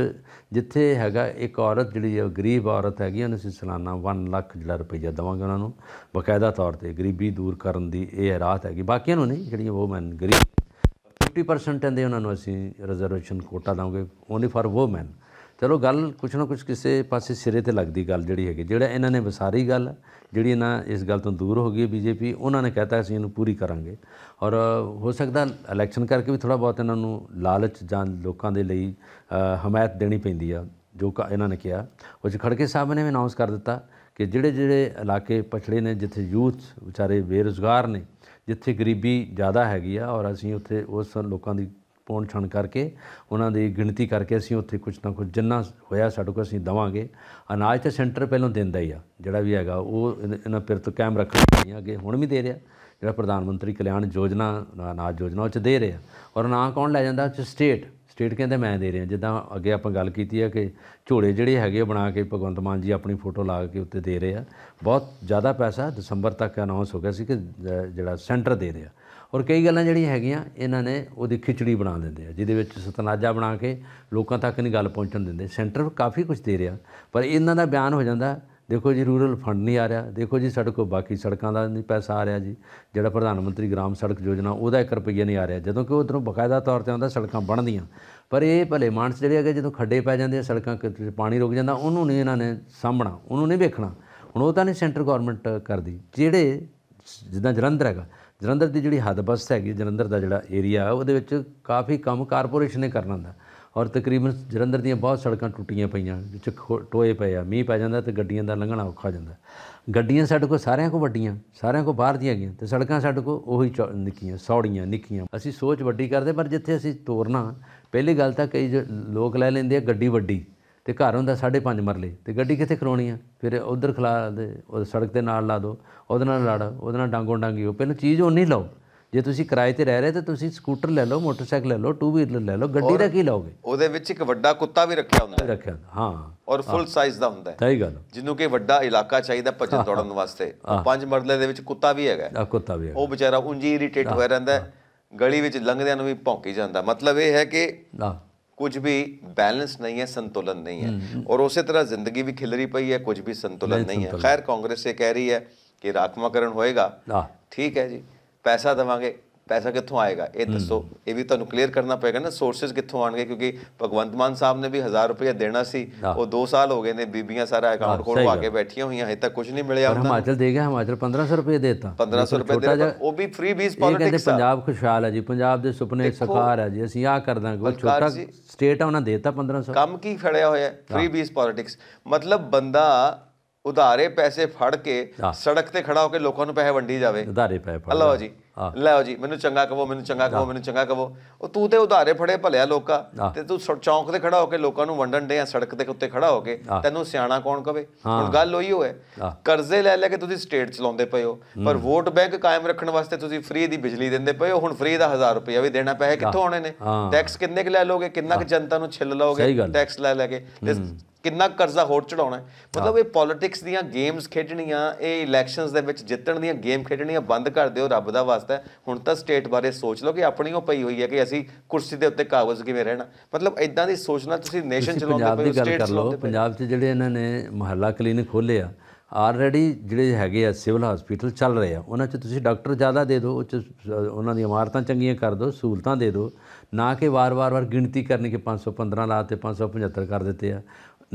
ਜਿੱਥੇ ਹੈਗਾ ਇੱਕ ਔਰਤ ਜਿਹੜੀ ਗਰੀਬ ਔਰਤ ਹੈਗੀ ਉਹਨੂੰ ਅਸੀਂ ਸਾਲਾਨਾ 1 ਲੱਖ ਜਿਹੜਾ ਰੁਪਈਆ ਦਵਾਂਗੇ ਉਹਨਾਂ ਨੂੰ ਬਕਾਇਦਾ ਤੌਰ ਤੇ ਗਰੀਬੀ ਦੂਰ ਕਰਨ ਦੀ ਇਹ ਰਾਤ ਹੈਗੀ ਬਾਕੀਆਂ ਨੂੰ ਨਹੀਂ ਜਿਹੜੀਆਂ ਔਮਨ ਗਰੀਬ 50% ਦੇ ਉਹਨਾਂ ਨੂੰ ਅਸੀਂ ਰਿਜ਼ਰਵੇਸ਼ਨ ਕੋਟਾ ਦਵਾਂਗੇ ਓਨਲੀ ਫਾਰ ਔਮਨ ਚਲੋ ਗੱਲ ਕੁਛ ਨਾ ਕੁਛ ਕਿਸੇ ਪਾਸੇ ਸਿਰੇ ਤੇ ਲੱਗਦੀ ਗੱਲ ਜਿਹੜੀ ਹੈਗੀ ਜਿਹੜਾ ਇਹਨਾਂ ਨੇ ਵਿਸਾਰੀ ਗੱਲ ਜਿਹੜੀ ਇਹਨਾਂ ਇਸ ਗੱਲ ਤੋਂ ਦੂਰ ਹੋ ਗਈ ਹੈ ਬੀਜੇਪੀ ਉਹਨਾਂ ਨੇ ਕਹਤਾ ਅਸੀਂ ਇਹਨੂੰ ਪੂਰੀ ਕਰਾਂਗੇ ਔਰ ਹੋ ਸਕਦਾ ਇਲੈਕਸ਼ਨ ਕਰਕੇ ਵੀ ਥੋੜਾ ਬਹੁਤ ਇਹਨਾਂ ਨੂੰ ਲਾਲਚ ਜਾਂ ਲੋਕਾਂ ਦੇ ਲਈ ਹਮਾਇਤ ਦੇਣੀ ਪੈਂਦੀ ਆ ਜੋ ਇਹਨਾਂ ਨੇ ਕਿਹਾ ਉਹ ਖੜਕੇ ਸਾਹਿਬ ਨੇ ਵੀ ਅਨਾਉਂਸ ਕਰ ਦਿੱਤਾ ਕਿ ਜਿਹੜੇ ਜਿਹੜੇ ਇਲਾਕੇ ਪਛੜੇ ਨੇ ਜਿੱਥੇ ਯੂਥ ਵਿਚਾਰੇ ਬੇਰੋਜ਼ਗਾਰ ਨੇ ਜਿੱਥੇ ਗਰੀਬੀ ਜ਼ਿਆਦਾ ਹੈਗੀ ਆ ਔਰ ਅਸੀਂ ਉੱਥੇ ਉਸ ਲੋਕਾਂ ਦੀ ਪੌਣ ਛਣ ਕਰਕੇ ਉਹਨਾਂ ਦੀ ਗਿਣਤੀ ਕਰਕੇ ਅਸੀਂ ਉੱਥੇ ਕੁਝ ਨਾ ਕੁਝ ਜਿੰਨਾ ਹੋਇਆ ਸਾਡੇ ਕੋਲ ਅਸੀਂ ਦਵਾਂਗੇ ਅਨਾਜ ਤੇ ਸੈਂਟਰ ਪਹਿਲਾਂ ਦਿੰਦਾ ਹੀ ਆ ਜਿਹੜਾ ਵੀ ਹੈਗਾ ਉਹ ਇਹਨਾਂ ਪਿਰ ਤੋਂ ਕਾਇਮ ਲਈ ਅੱਗੇ ਹੁਣ ਵੀ ਦੇ ਰਿਹਾ ਜਿਹੜਾ ਪ੍ਰਧਾਨ ਮੰਤਰੀ ਕਲਿਆਣ ਯੋਜਨਾ ਅਨਾਜ ਯੋਜਨਾ ਉਹ ਚ ਦੇ ਰਿਹਾ ਔਰ ਨਾ ਕੌਣ ਲੈ ਜਾਂਦਾ ਚ ਸਟੇਟ ਸਟੇਟ ਕਹਿੰਦੇ ਮੈਂ ਦੇ ਰਿਹਾ ਜਿੱਦਾਂ ਅੱਗੇ ਆਪਾਂ ਗੱਲ ਕੀਤੀ ਹੈ ਕਿ ਝੋਲੇ ਜਿਹੜੇ ਹੈਗੇ ਬਣਾ ਕੇ ਭਗਵੰਤ ਮਾਨ ਜੀ ਆਪਣੀ ਫੋਟੋ ਲਾ ਕੇ ਉੱਤੇ ਦੇ ਰਿਹਾ ਬਹੁਤ ਜ਼ਿਆਦਾ ਪੈਸਾ ਦਸੰਬਰ ਤੱਕ ਅਨਾਉਂਸ ਹੋ ਗਿਆ ਸੀ ਕਿ ਜਿਹੜਾ ਸੈਂਟਰ ਦੇ ਰਿਹਾ ਔਰ ਕਈ ਗੱਲਾਂ ਜਿਹੜੀਆਂ ਹੈਗੀਆਂ ਇਹਨਾਂ ਨੇ ਉਹਦੀ ਖਿਚੜੀ ਬਣਾ ਦਿੰਦੇ ਆ ਜਿਹਦੇ ਵਿੱਚ ਸਤਨਾਜਾ ਬਣਾ ਕੇ ਲੋਕਾਂ ਤੱਕ ਨਹੀਂ ਗੱਲ ਪਹੁੰਚਣ ਦਿੰਦੇ ਸੈਂਟਰ ਕਾਫੀ ਕੁਝ ਦੇ ਰਿਹਾ ਪਰ ਇਹਨਾਂ ਦਾ ਬਿਆਨ ਹੋ ਜਾਂਦਾ ਦੇਖੋ ਜੀ ਰੂਰਲ ਫੰਡ ਨਹੀਂ ਆ ਰਿਹਾ ਦੇਖੋ ਜੀ ਸਾਡੇ ਕੋਲ ਬਾਕੀ ਸੜਕਾਂ ਦਾ ਨਹੀਂ ਪੈਸਾ ਆ ਰਿਹਾ ਜੀ ਜਿਹੜਾ ਪ੍ਰਧਾਨ ਮੰਤਰੀ ਗ੍ਰਾਮ ਸੜਕ ਯੋਜਨਾ ਉਹਦਾ 1 ਰੁਪਈਆ ਨਹੀਂ ਆ ਰਿਹਾ ਜਦੋਂ ਕਿ ਉਧਰੋਂ ਬਕਾਇਦਾ ਤੌਰ ਤੇ ਆਉਂਦਾ ਸੜਕਾਂ ਬਣਦੀਆਂ ਪਰ ਇਹ ਭਲੇ ਮਾਨਸ ਜਿਹੜੇ ਹੈਗੇ ਜਦੋਂ ਖੱਡੇ ਪੈ ਜਾਂਦੇ ਆ ਸੜਕਾਂ ਪਾਣੀ ਰੁਕ ਜਾਂਦਾ ਉਹਨੂੰ ਨਹੀਂ ਇਹਨਾਂ ਨੇ ਸਾਂਭਣਾ ਉਹਨੂੰ ਨਹੀਂ ਵੇਖਣਾ ਹੁਣ ਉਹ ਤਾਂ ਨਹੀਂ ਸੈਂਟਰ ਗਵਰਨਮੈਂਟ ਕਰਦੀ ਜਿਹੜੇ ਜਿੱਦਾਂ ਜਲੰਧਰ ਹੈਗਾ ਜਲੰਧਰ ਦੀ ਜਿਹੜੀ ਹੱਦ ਬਸ ਹੈਗੀ ਜਲੰਧਰ ਦਾ ਜਿਹੜਾ ਏਰੀਆ ਉਹਦੇ ਵਿੱਚ ਕਾਫੀ ਕੰਮ ਕਾਰਪੋਰੇਸ਼ਨ ਨੇ ਕਰਨਾ ਹੁੰਦਾ ਔਰ ਤਕਰੀਬਨ ਜਲੰਧਰ ਦੀਆਂ ਬਹੁਤ ਸੜਕਾਂ ਟੁੱਟੀਆਂ ਪਈਆਂ ਵਿੱਚ ਟੋਏ ਪਏ ਆ ਮੀਂਹ ਪੈ ਜਾਂਦਾ ਤੇ ਗੱਡੀਆਂ ਦਾ ਲੰਘਣਾ ਔਖਾ ਜਾਂਦਾ ਗੱਡੀਆਂ ਸਾਡੇ ਕੋਲ ਸਾਰਿਆਂ ਕੋਲ ਵੱਡੀਆਂ ਸਾਰਿਆਂ ਕੋਲ ਬਾਹਰ ਦੀਆਂ ਗਈਆਂ ਤੇ ਸੜਕਾਂ ਸਾਡੇ ਕੋਲ ਉਹੀ ਨਿੱਕੀਆਂ ਸੌੜੀਆਂ ਨਿੱਕੀਆਂ ਅਸੀਂ ਸੋਚ ਵੱਡੀ ਕਰਦੇ ਪਰ ਜਿੱਥੇ ਅਸੀਂ ਤੋਰਨਾ ਪਹਿਲੀ ਗੱਲ ਤਾਂ ਕਈ ਲੋਕ ਲੈ ਲੈਂਦੇ ਆ ਗੱਡੀ ਵੱਡੀ ਤੇ ਘਰ ਹੁੰਦਾ 5.5 ਮਰਲੇ ਤੇ ਗੱਡੀ ਕਿੱਥੇ ਖਲੋਣੀ ਆ ਫਿਰ ਉਧਰ ਖਲਾ ਦੇ ਉਹ ਸੜਕ ਦੇ ਨਾਲ ਲਾ ਦੋ ਉਹਦੇ ਨਾਲ ਲੜ ਉਹਦੇ ਨਾਲ ਡਾਂਗੋ ਡਾਂਗੀ ਹੋ ਪਹਿਲਾਂ ਚੀਜ਼ ਉਹ ਨਹੀਂ ਲਾਓ ਜੇ ਤੁਸੀਂ ਕਿਰਾਏ ਤੇ ਰਹਿ ਰਹੇ ਤੇ ਤੁਸੀਂ ਸਕੂਟਰ ਲੈ ਲਓ ਮੋਟਰਸਾਈਕਲ ਲੈ ਲਓ ਟੂ ਵੀਲਰ ਲੈ ਲਓ ਗੱਡੀ ਦਾ ਕੀ ਲਾਓਗੇ ਉਹਦੇ ਵਿੱਚ ਇੱਕ ਵੱਡਾ ਕੁੱਤਾ ਵੀ ਰੱਖਿਆ ਹੁੰਦਾ ਹੈ ਰੱਖਿਆ ਹਾਂ ਔਰ ਫੁੱਲ ਸਾਈਜ਼ ਦਾ ਹੁੰਦਾ ਹੈ ਸਹੀ ਗੱਲ ਜਿਹਨੂੰ ਕਿ ਵੱਡਾ ਇਲਾਕਾ ਚਾਹੀਦਾ ਭੱਜਣ ਦੌੜਨ ਵਾਸਤੇ ਪੰਜ ਮਰਲੇ ਦੇ ਵਿੱਚ ਕੁੱਤਾ ਵੀ ਹੈਗਾ ਆ ਕੁੱਤਾ ਵੀ ਹੈ ਉਹ ਵਿਚਾਰਾ ਉਂਝ ਹੀ ਇਰੀਟੇਟ ਹੋਇਆ ਰਹਿੰਦਾ ਗਲੀ ਵਿੱਚ ਲੰਘਦਿਆਂ ਨੂੰ ਵੀ ਭੌਂਕੀ ਜਾਂਦਾ ਮਤਲਬ ਇਹ ਹੈ ਕਿ ਕੁਝ ਵੀ ਬੈਲੈਂਸ ਨਹੀਂ ਹੈ ਸੰਤੁਲਨ ਨਹੀਂ ਹੈ ਔਰ ਉਸੇ ਤਰ੍ਹਾਂ ਜ਼ਿੰਦਗੀ ਵੀ ਖਿਲਰੀ ਪਈ ਹੈ ਕੁਝ ਵੀ ਸੰਤੁਲਨ ਨਹੀਂ ਹੈ ਖੈਰ ਕਾਂਗਰਸ ਇਹ ਕਹਿ ਰਹੀ ਹੈ ਕਿ ਰਾਖਵਾਂਕਰਨ ਹੋਏਗਾ ਠੀਕ ਹੈ ਜੀ ਪੈਸਾ ਦਵਾਂਗੇ ਪੈਸਾ ਕਿੱਥੋਂ ਆਏਗਾ ਇਹ ਦੱਸੋ ਇਹ ਵੀ ਤੁਹਾਨੂੰ ਕਲੀਅਰ ਕਰਨਾ ਪਏਗਾ ਨਾ ਸੋਰਸਸ ਕਿੱਥੋਂ ਆਣਗੇ ਕਿਉਂਕਿ ਭਗਵੰਤ ਮਾਨ ਸਾਹਿਬ ਨੇ ਵੀ 1000 ਰੁਪਏ ਦੇਣਾ ਸੀ ਉਹ 2 ਸਾਲ ਹੋ ਗਏ ਨੇ ਬੀਬੀਆਂ ਸਾਰਾ ਅਕਾਊਂਟ ਖੋਲਵਾ ਕੇ ਬੈਠੀਆਂ ਹੋਈਆਂ ਹਜੇ ਤੱਕ ਕੁਝ ਨਹੀਂ ਮਿਲਿਆ ਉਹਨਾਂ ਹਿਮਾਚਲ ਦੇ ਗਿਆ ਹਿਮਾਚਲ 1500 ਰੁਪਏ ਦੇਤਾ 1500 ਰੁਪਏ ਦੇ ਉਹ ਵੀ ਫ੍ਰੀ ਵੀਜ਼ ਪੋਲਿਟਿਕਸ ਕਹਿੰਦੇ ਪੰਜਾਬ ਖੁਸ਼ਹਾਲ ਹੈ ਜੀ ਪੰਜਾਬ ਦੇ ਸੁਪਨੇ ਸਰਕਾਰ ਹੈ ਜੀ ਅਸੀਂ ਆ ਕਰਦਾਂਗੇ ਉਹ ਛੋਟਾ ਸਟੇਟ ਆ ਉਹਨਾਂ ਦੇਤਾ 1500 ਕੰਮ ਕੀ ਖੜਿਆ ਹੋਇਆ ਫ੍ਰੀ ਬੀਸ ਪੋਲਿਟਿਕਸ ਮਤਲਬ ਬੰਦਾ ਉਧਾਰੇ ਪੈਸੇ ਫੜ ਕੇ ਸੜਕ ਤੇ ਖੜਾ ਹੋ ਕੇ ਲੋਕਾਂ ਨੂੰ ਪੈਸੇ ਵੰਡੀ ਜਾਵੇ ਉਧਾਰੇ ਪੈਸੇ ਫੜ ਲਓ ਜੀ ਲੈ ਜੀ ਮੈਨੂੰ ਚੰਗਾ ਕਹੋ ਮੈਨੂੰ ਚੰਗਾ ਕਹੋ ਮੈਨੂੰ ਚੰਗਾ ਕਹੋ ਉਹ ਤੂੰ ਤੇ ਉਧਾਰੇ ਫੜੇ ਭਲਿਆ ਲੋਕਾ ਤੇ ਤੂੰ ਚੌਂਕ ਤੇ ਖੜਾ ਹੋ ਕੇ ਲੋਕਾਂ ਨੂੰ ਵੰਡਣ ਦੇ ਆ ਸੜਕ ਦੇ ਉੱਤੇ ਖੜਾ ਹੋ ਕੇ ਤੈਨੂੰ ਸਿਆਣਾ ਕੌਣ ਕਵੇ ਹੁਣ ਗੱਲ ਉਹੀ ਹੋਏ ਕਰਜ਼ੇ ਲੈ ਲੈ ਕੇ ਤੁਸੀਂ ਸਟੇਟ ਚਲਾਉਂਦੇ ਪਏ ਹੋ ਪਰ ਵੋਟ ਬੈਂਕ ਕਾਇਮ ਰੱਖਣ ਵਾਸਤੇ ਤੁਸੀਂ ਫ੍ਰੀ ਦੀ ਬਿਜਲੀ ਦਿੰਦੇ ਪਏ ਹੋ ਹੁਣ ਫ੍ਰੀ ਦਾ 1000 ਰੁਪਏ ਵੀ ਦੇਣਾ ਪਏ ਕਿੱਥੋਂ ਆਉਣੇ ਨੇ ਟੈਕਸ ਕਿੰਨੇ ਕ ਲੈ ਲੋਗੇ ਕਿੰਨਾ ਕ ਜਨਤਾ ਨੂੰ ਛਿੱਲ ਲਓਗੇ ਟੈਕਸ ਲੈ ਲੈ ਕੇ ਤੇ ਕਿੰਨਾ ਕਰਜ਼ਾ ਹੋਰ ਚੜਾਉਣਾ ਮਤਲਬ ਇਹ ਪੋਲਿਟਿਕਸ ਦੀਆਂ ਗੇਮਸ ਖੇਡਣੀਆਂ ਇਹ ਇਲੈਕਸ਼ਨਸ ਦੇ ਵਿੱਚ ਜਿੱਤਣ ਦੀਆਂ ਗੇਮ ਖੇਡਣੀਆਂ ਬੰਦ ਕਰ ਦਿਓ ਰੱਬ ਦਾ ਵਾਸਤਾ ਹੁਣ ਤਾਂ ਸਟੇਟ ਬਾਰੇ ਸੋਚ ਲਓ ਕਿ ਆਪਣੀ ਉਹ ਪਈ ਹੋਈ ਹੈ ਕਿ ਅਸੀਂ ਕੁਰਸੀ ਦੇ ਉੱਤੇ ਕਾਗਜ਼ ਕਿਵੇਂ ਰਹਿਣਾ ਮਤਲਬ ਇਦਾਂ ਦੀ ਸੋਚਣਾ ਤੁਸੀਂ ਨੇਸ਼ਨ ਚਲਾਉਂਦੇ ਪਏ ਸਟੇਟ ਚਲਾਉਂਦੇ ਪਏ ਪੰਜਾਬ 'ਚ ਜਿਹੜੇ ਇਹਨਾਂ ਨੇ ਮੁਹੱਲਾ ਕਲੀਨਿਕ ਖੋਲੇ ਆ ਆਲਰੇਡੀ ਜਿਹੜੇ ਹੈਗੇ ਆ ਸਿਵਲ ਹਸਪੀਟਲ ਚੱਲ ਰਹੇ ਆ ਉਹਨਾਂ 'ਚ ਤੁਸੀਂ ਡਾਕਟਰ ਜ਼ਿਆਦਾ ਦੇ ਦਿਓ ਉਹਨਾਂ ਦੀਆਂ ਇਮਾਰਤਾਂ ਚੰਗੀਆਂ ਕਰ ਦਿਓ ਸਹੂਲਤਾਂ ਦੇ ਦਿਓ ਨਾ ਕਿ ਵਾਰ-ਵਾਰ ਵਾਰ ਗਿਣਤੀ ਕਰਨੀ ਕਿ 515 ਤੇ 575 ਕਰ ਦਿੱਤੇ ਆ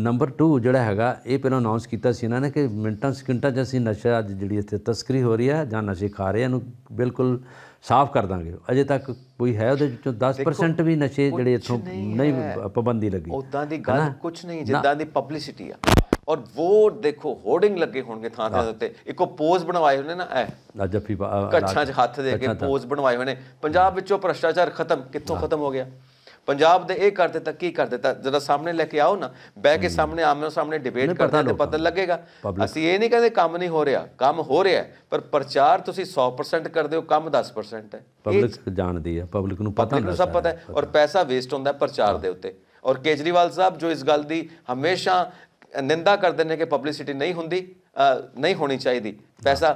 ਨੰਬਰ 2 ਜਿਹੜਾ ਹੈਗਾ ਇਹ ਪਹਿਲਾਂ ਅਨਾਉਂਸ ਕੀਤਾ ਸੀ ਇਹਨਾਂ ਨੇ ਕਿ ਮਿੰਟਾਂ ਸਕਿੰਟਾਂ 'ਚ ਅਸੀਂ ਨਸ਼ਾ ਜਿਹੜੀ ਇੱਥੇ ਤਸਕਰੀ ਹੋ ਰਹੀ ਹੈ ਜਾਂ ਨਸ਼ੇ ਖਾ ਰਹੇ ਇਹਨੂੰ ਬਿਲਕੁਲ ਸਾਫ਼ ਕਰ ਦਾਂਗੇ ਅਜੇ ਤੱਕ ਕੋਈ ਹੈ ਉਹਦੇ ਵਿੱਚੋਂ 10% ਵੀ ਨਸ਼ੇ ਜਿਹੜੇ ਇੱਥੋਂ ਨਹੀਂ ਪਾਬੰਦੀ ਲੱਗੀ ਉਦਾਂ ਦੀ ਗੱਲ ਕੁਝ ਨਹੀਂ ਜਿੱਦਾਂ ਦੀ ਪਬਲਿਸਿਟੀ ਆ ਔਰ ਉਹ ਦੇਖੋ ਹੋਰਡਿੰਗ ਲੱਗੇ ਹੋਣਗੇ ਥਾਂ ਥਾਂ ਉੱਤੇ ਇੱਕੋ ਪੋਜ਼ ਬਣਵਾਏ ਹੋਣੇ ਨਾ ਐ ਜੱਫੀ ਕੱਛਾਂ 'ਚ ਹੱਥ ਦੇ ਕੇ ਪੋਜ਼ ਬਣਵਾਏ ਹੋਣੇ ਪੰਜਾਬ ਵਿੱਚੋਂ ਭ੍ਰਸ਼ਟਾਚਾਰ ਖਤਮ ਕਿੱਥੋਂ ਖਤਮ ਹੋ ਗਿਆ ਪੰਜਾਬ ਦੇ ਇਹ ਕਰਦੇ ਤਾਂ ਕੀ ਕਰ ਦਿੱਤਾ ਜਦੋਂ ਸਾਹਮਣੇ ਲੈ ਕੇ ਆਓ ਨਾ ਬਹਿ ਕੇ ਸਾਹਮਣੇ ਆਮਨੇ ਸਾਹਮਣੇ ਡਿਬੇਟ ਕਰਦੇ ਤਾਂ ਪਤਾ ਲੱਗੇਗਾ ਅਸੀਂ ਇਹ ਨਹੀਂ ਕਹਿੰਦੇ ਕੰਮ ਨਹੀਂ ਹੋ ਰਿਹਾ ਕੰਮ ਹੋ ਰਿਹਾ ਪਰ ਪ੍ਰਚਾਰ ਤੁਸੀਂ 100% ਕਰਦੇ ਹੋ ਕੰਮ 10% ਹੈ ਪਬਲਿਕ ਜਾਣਦੀ ਹੈ ਪਬਲਿਕ ਨੂੰ ਪਤਾ ਨਹੀਂ ਸਭ ਪਤਾ ਹੈ ਔਰ ਪੈਸਾ ਵੇਸਟ ਹੁੰਦਾ ਪ੍ਰਚਾਰ ਦੇ ਉੱਤੇ ਔਰ ਕੇਜਰੀਵਾਲ ਸਾਹਿਬ ਜੋ ਇਸ ਗੱਲ ਦੀ ਹਮੇਸ਼ਾ ਨਿੰਦਾ ਕਰਦੇ ਨੇ ਕਿ ਪਬਲਿਸਿਟੀ ਨਹੀਂ ਹੁੰਦੀ ਨਹੀਂ ਹੋਣੀ ਚਾਹੀਦੀ ਪੈਸਾ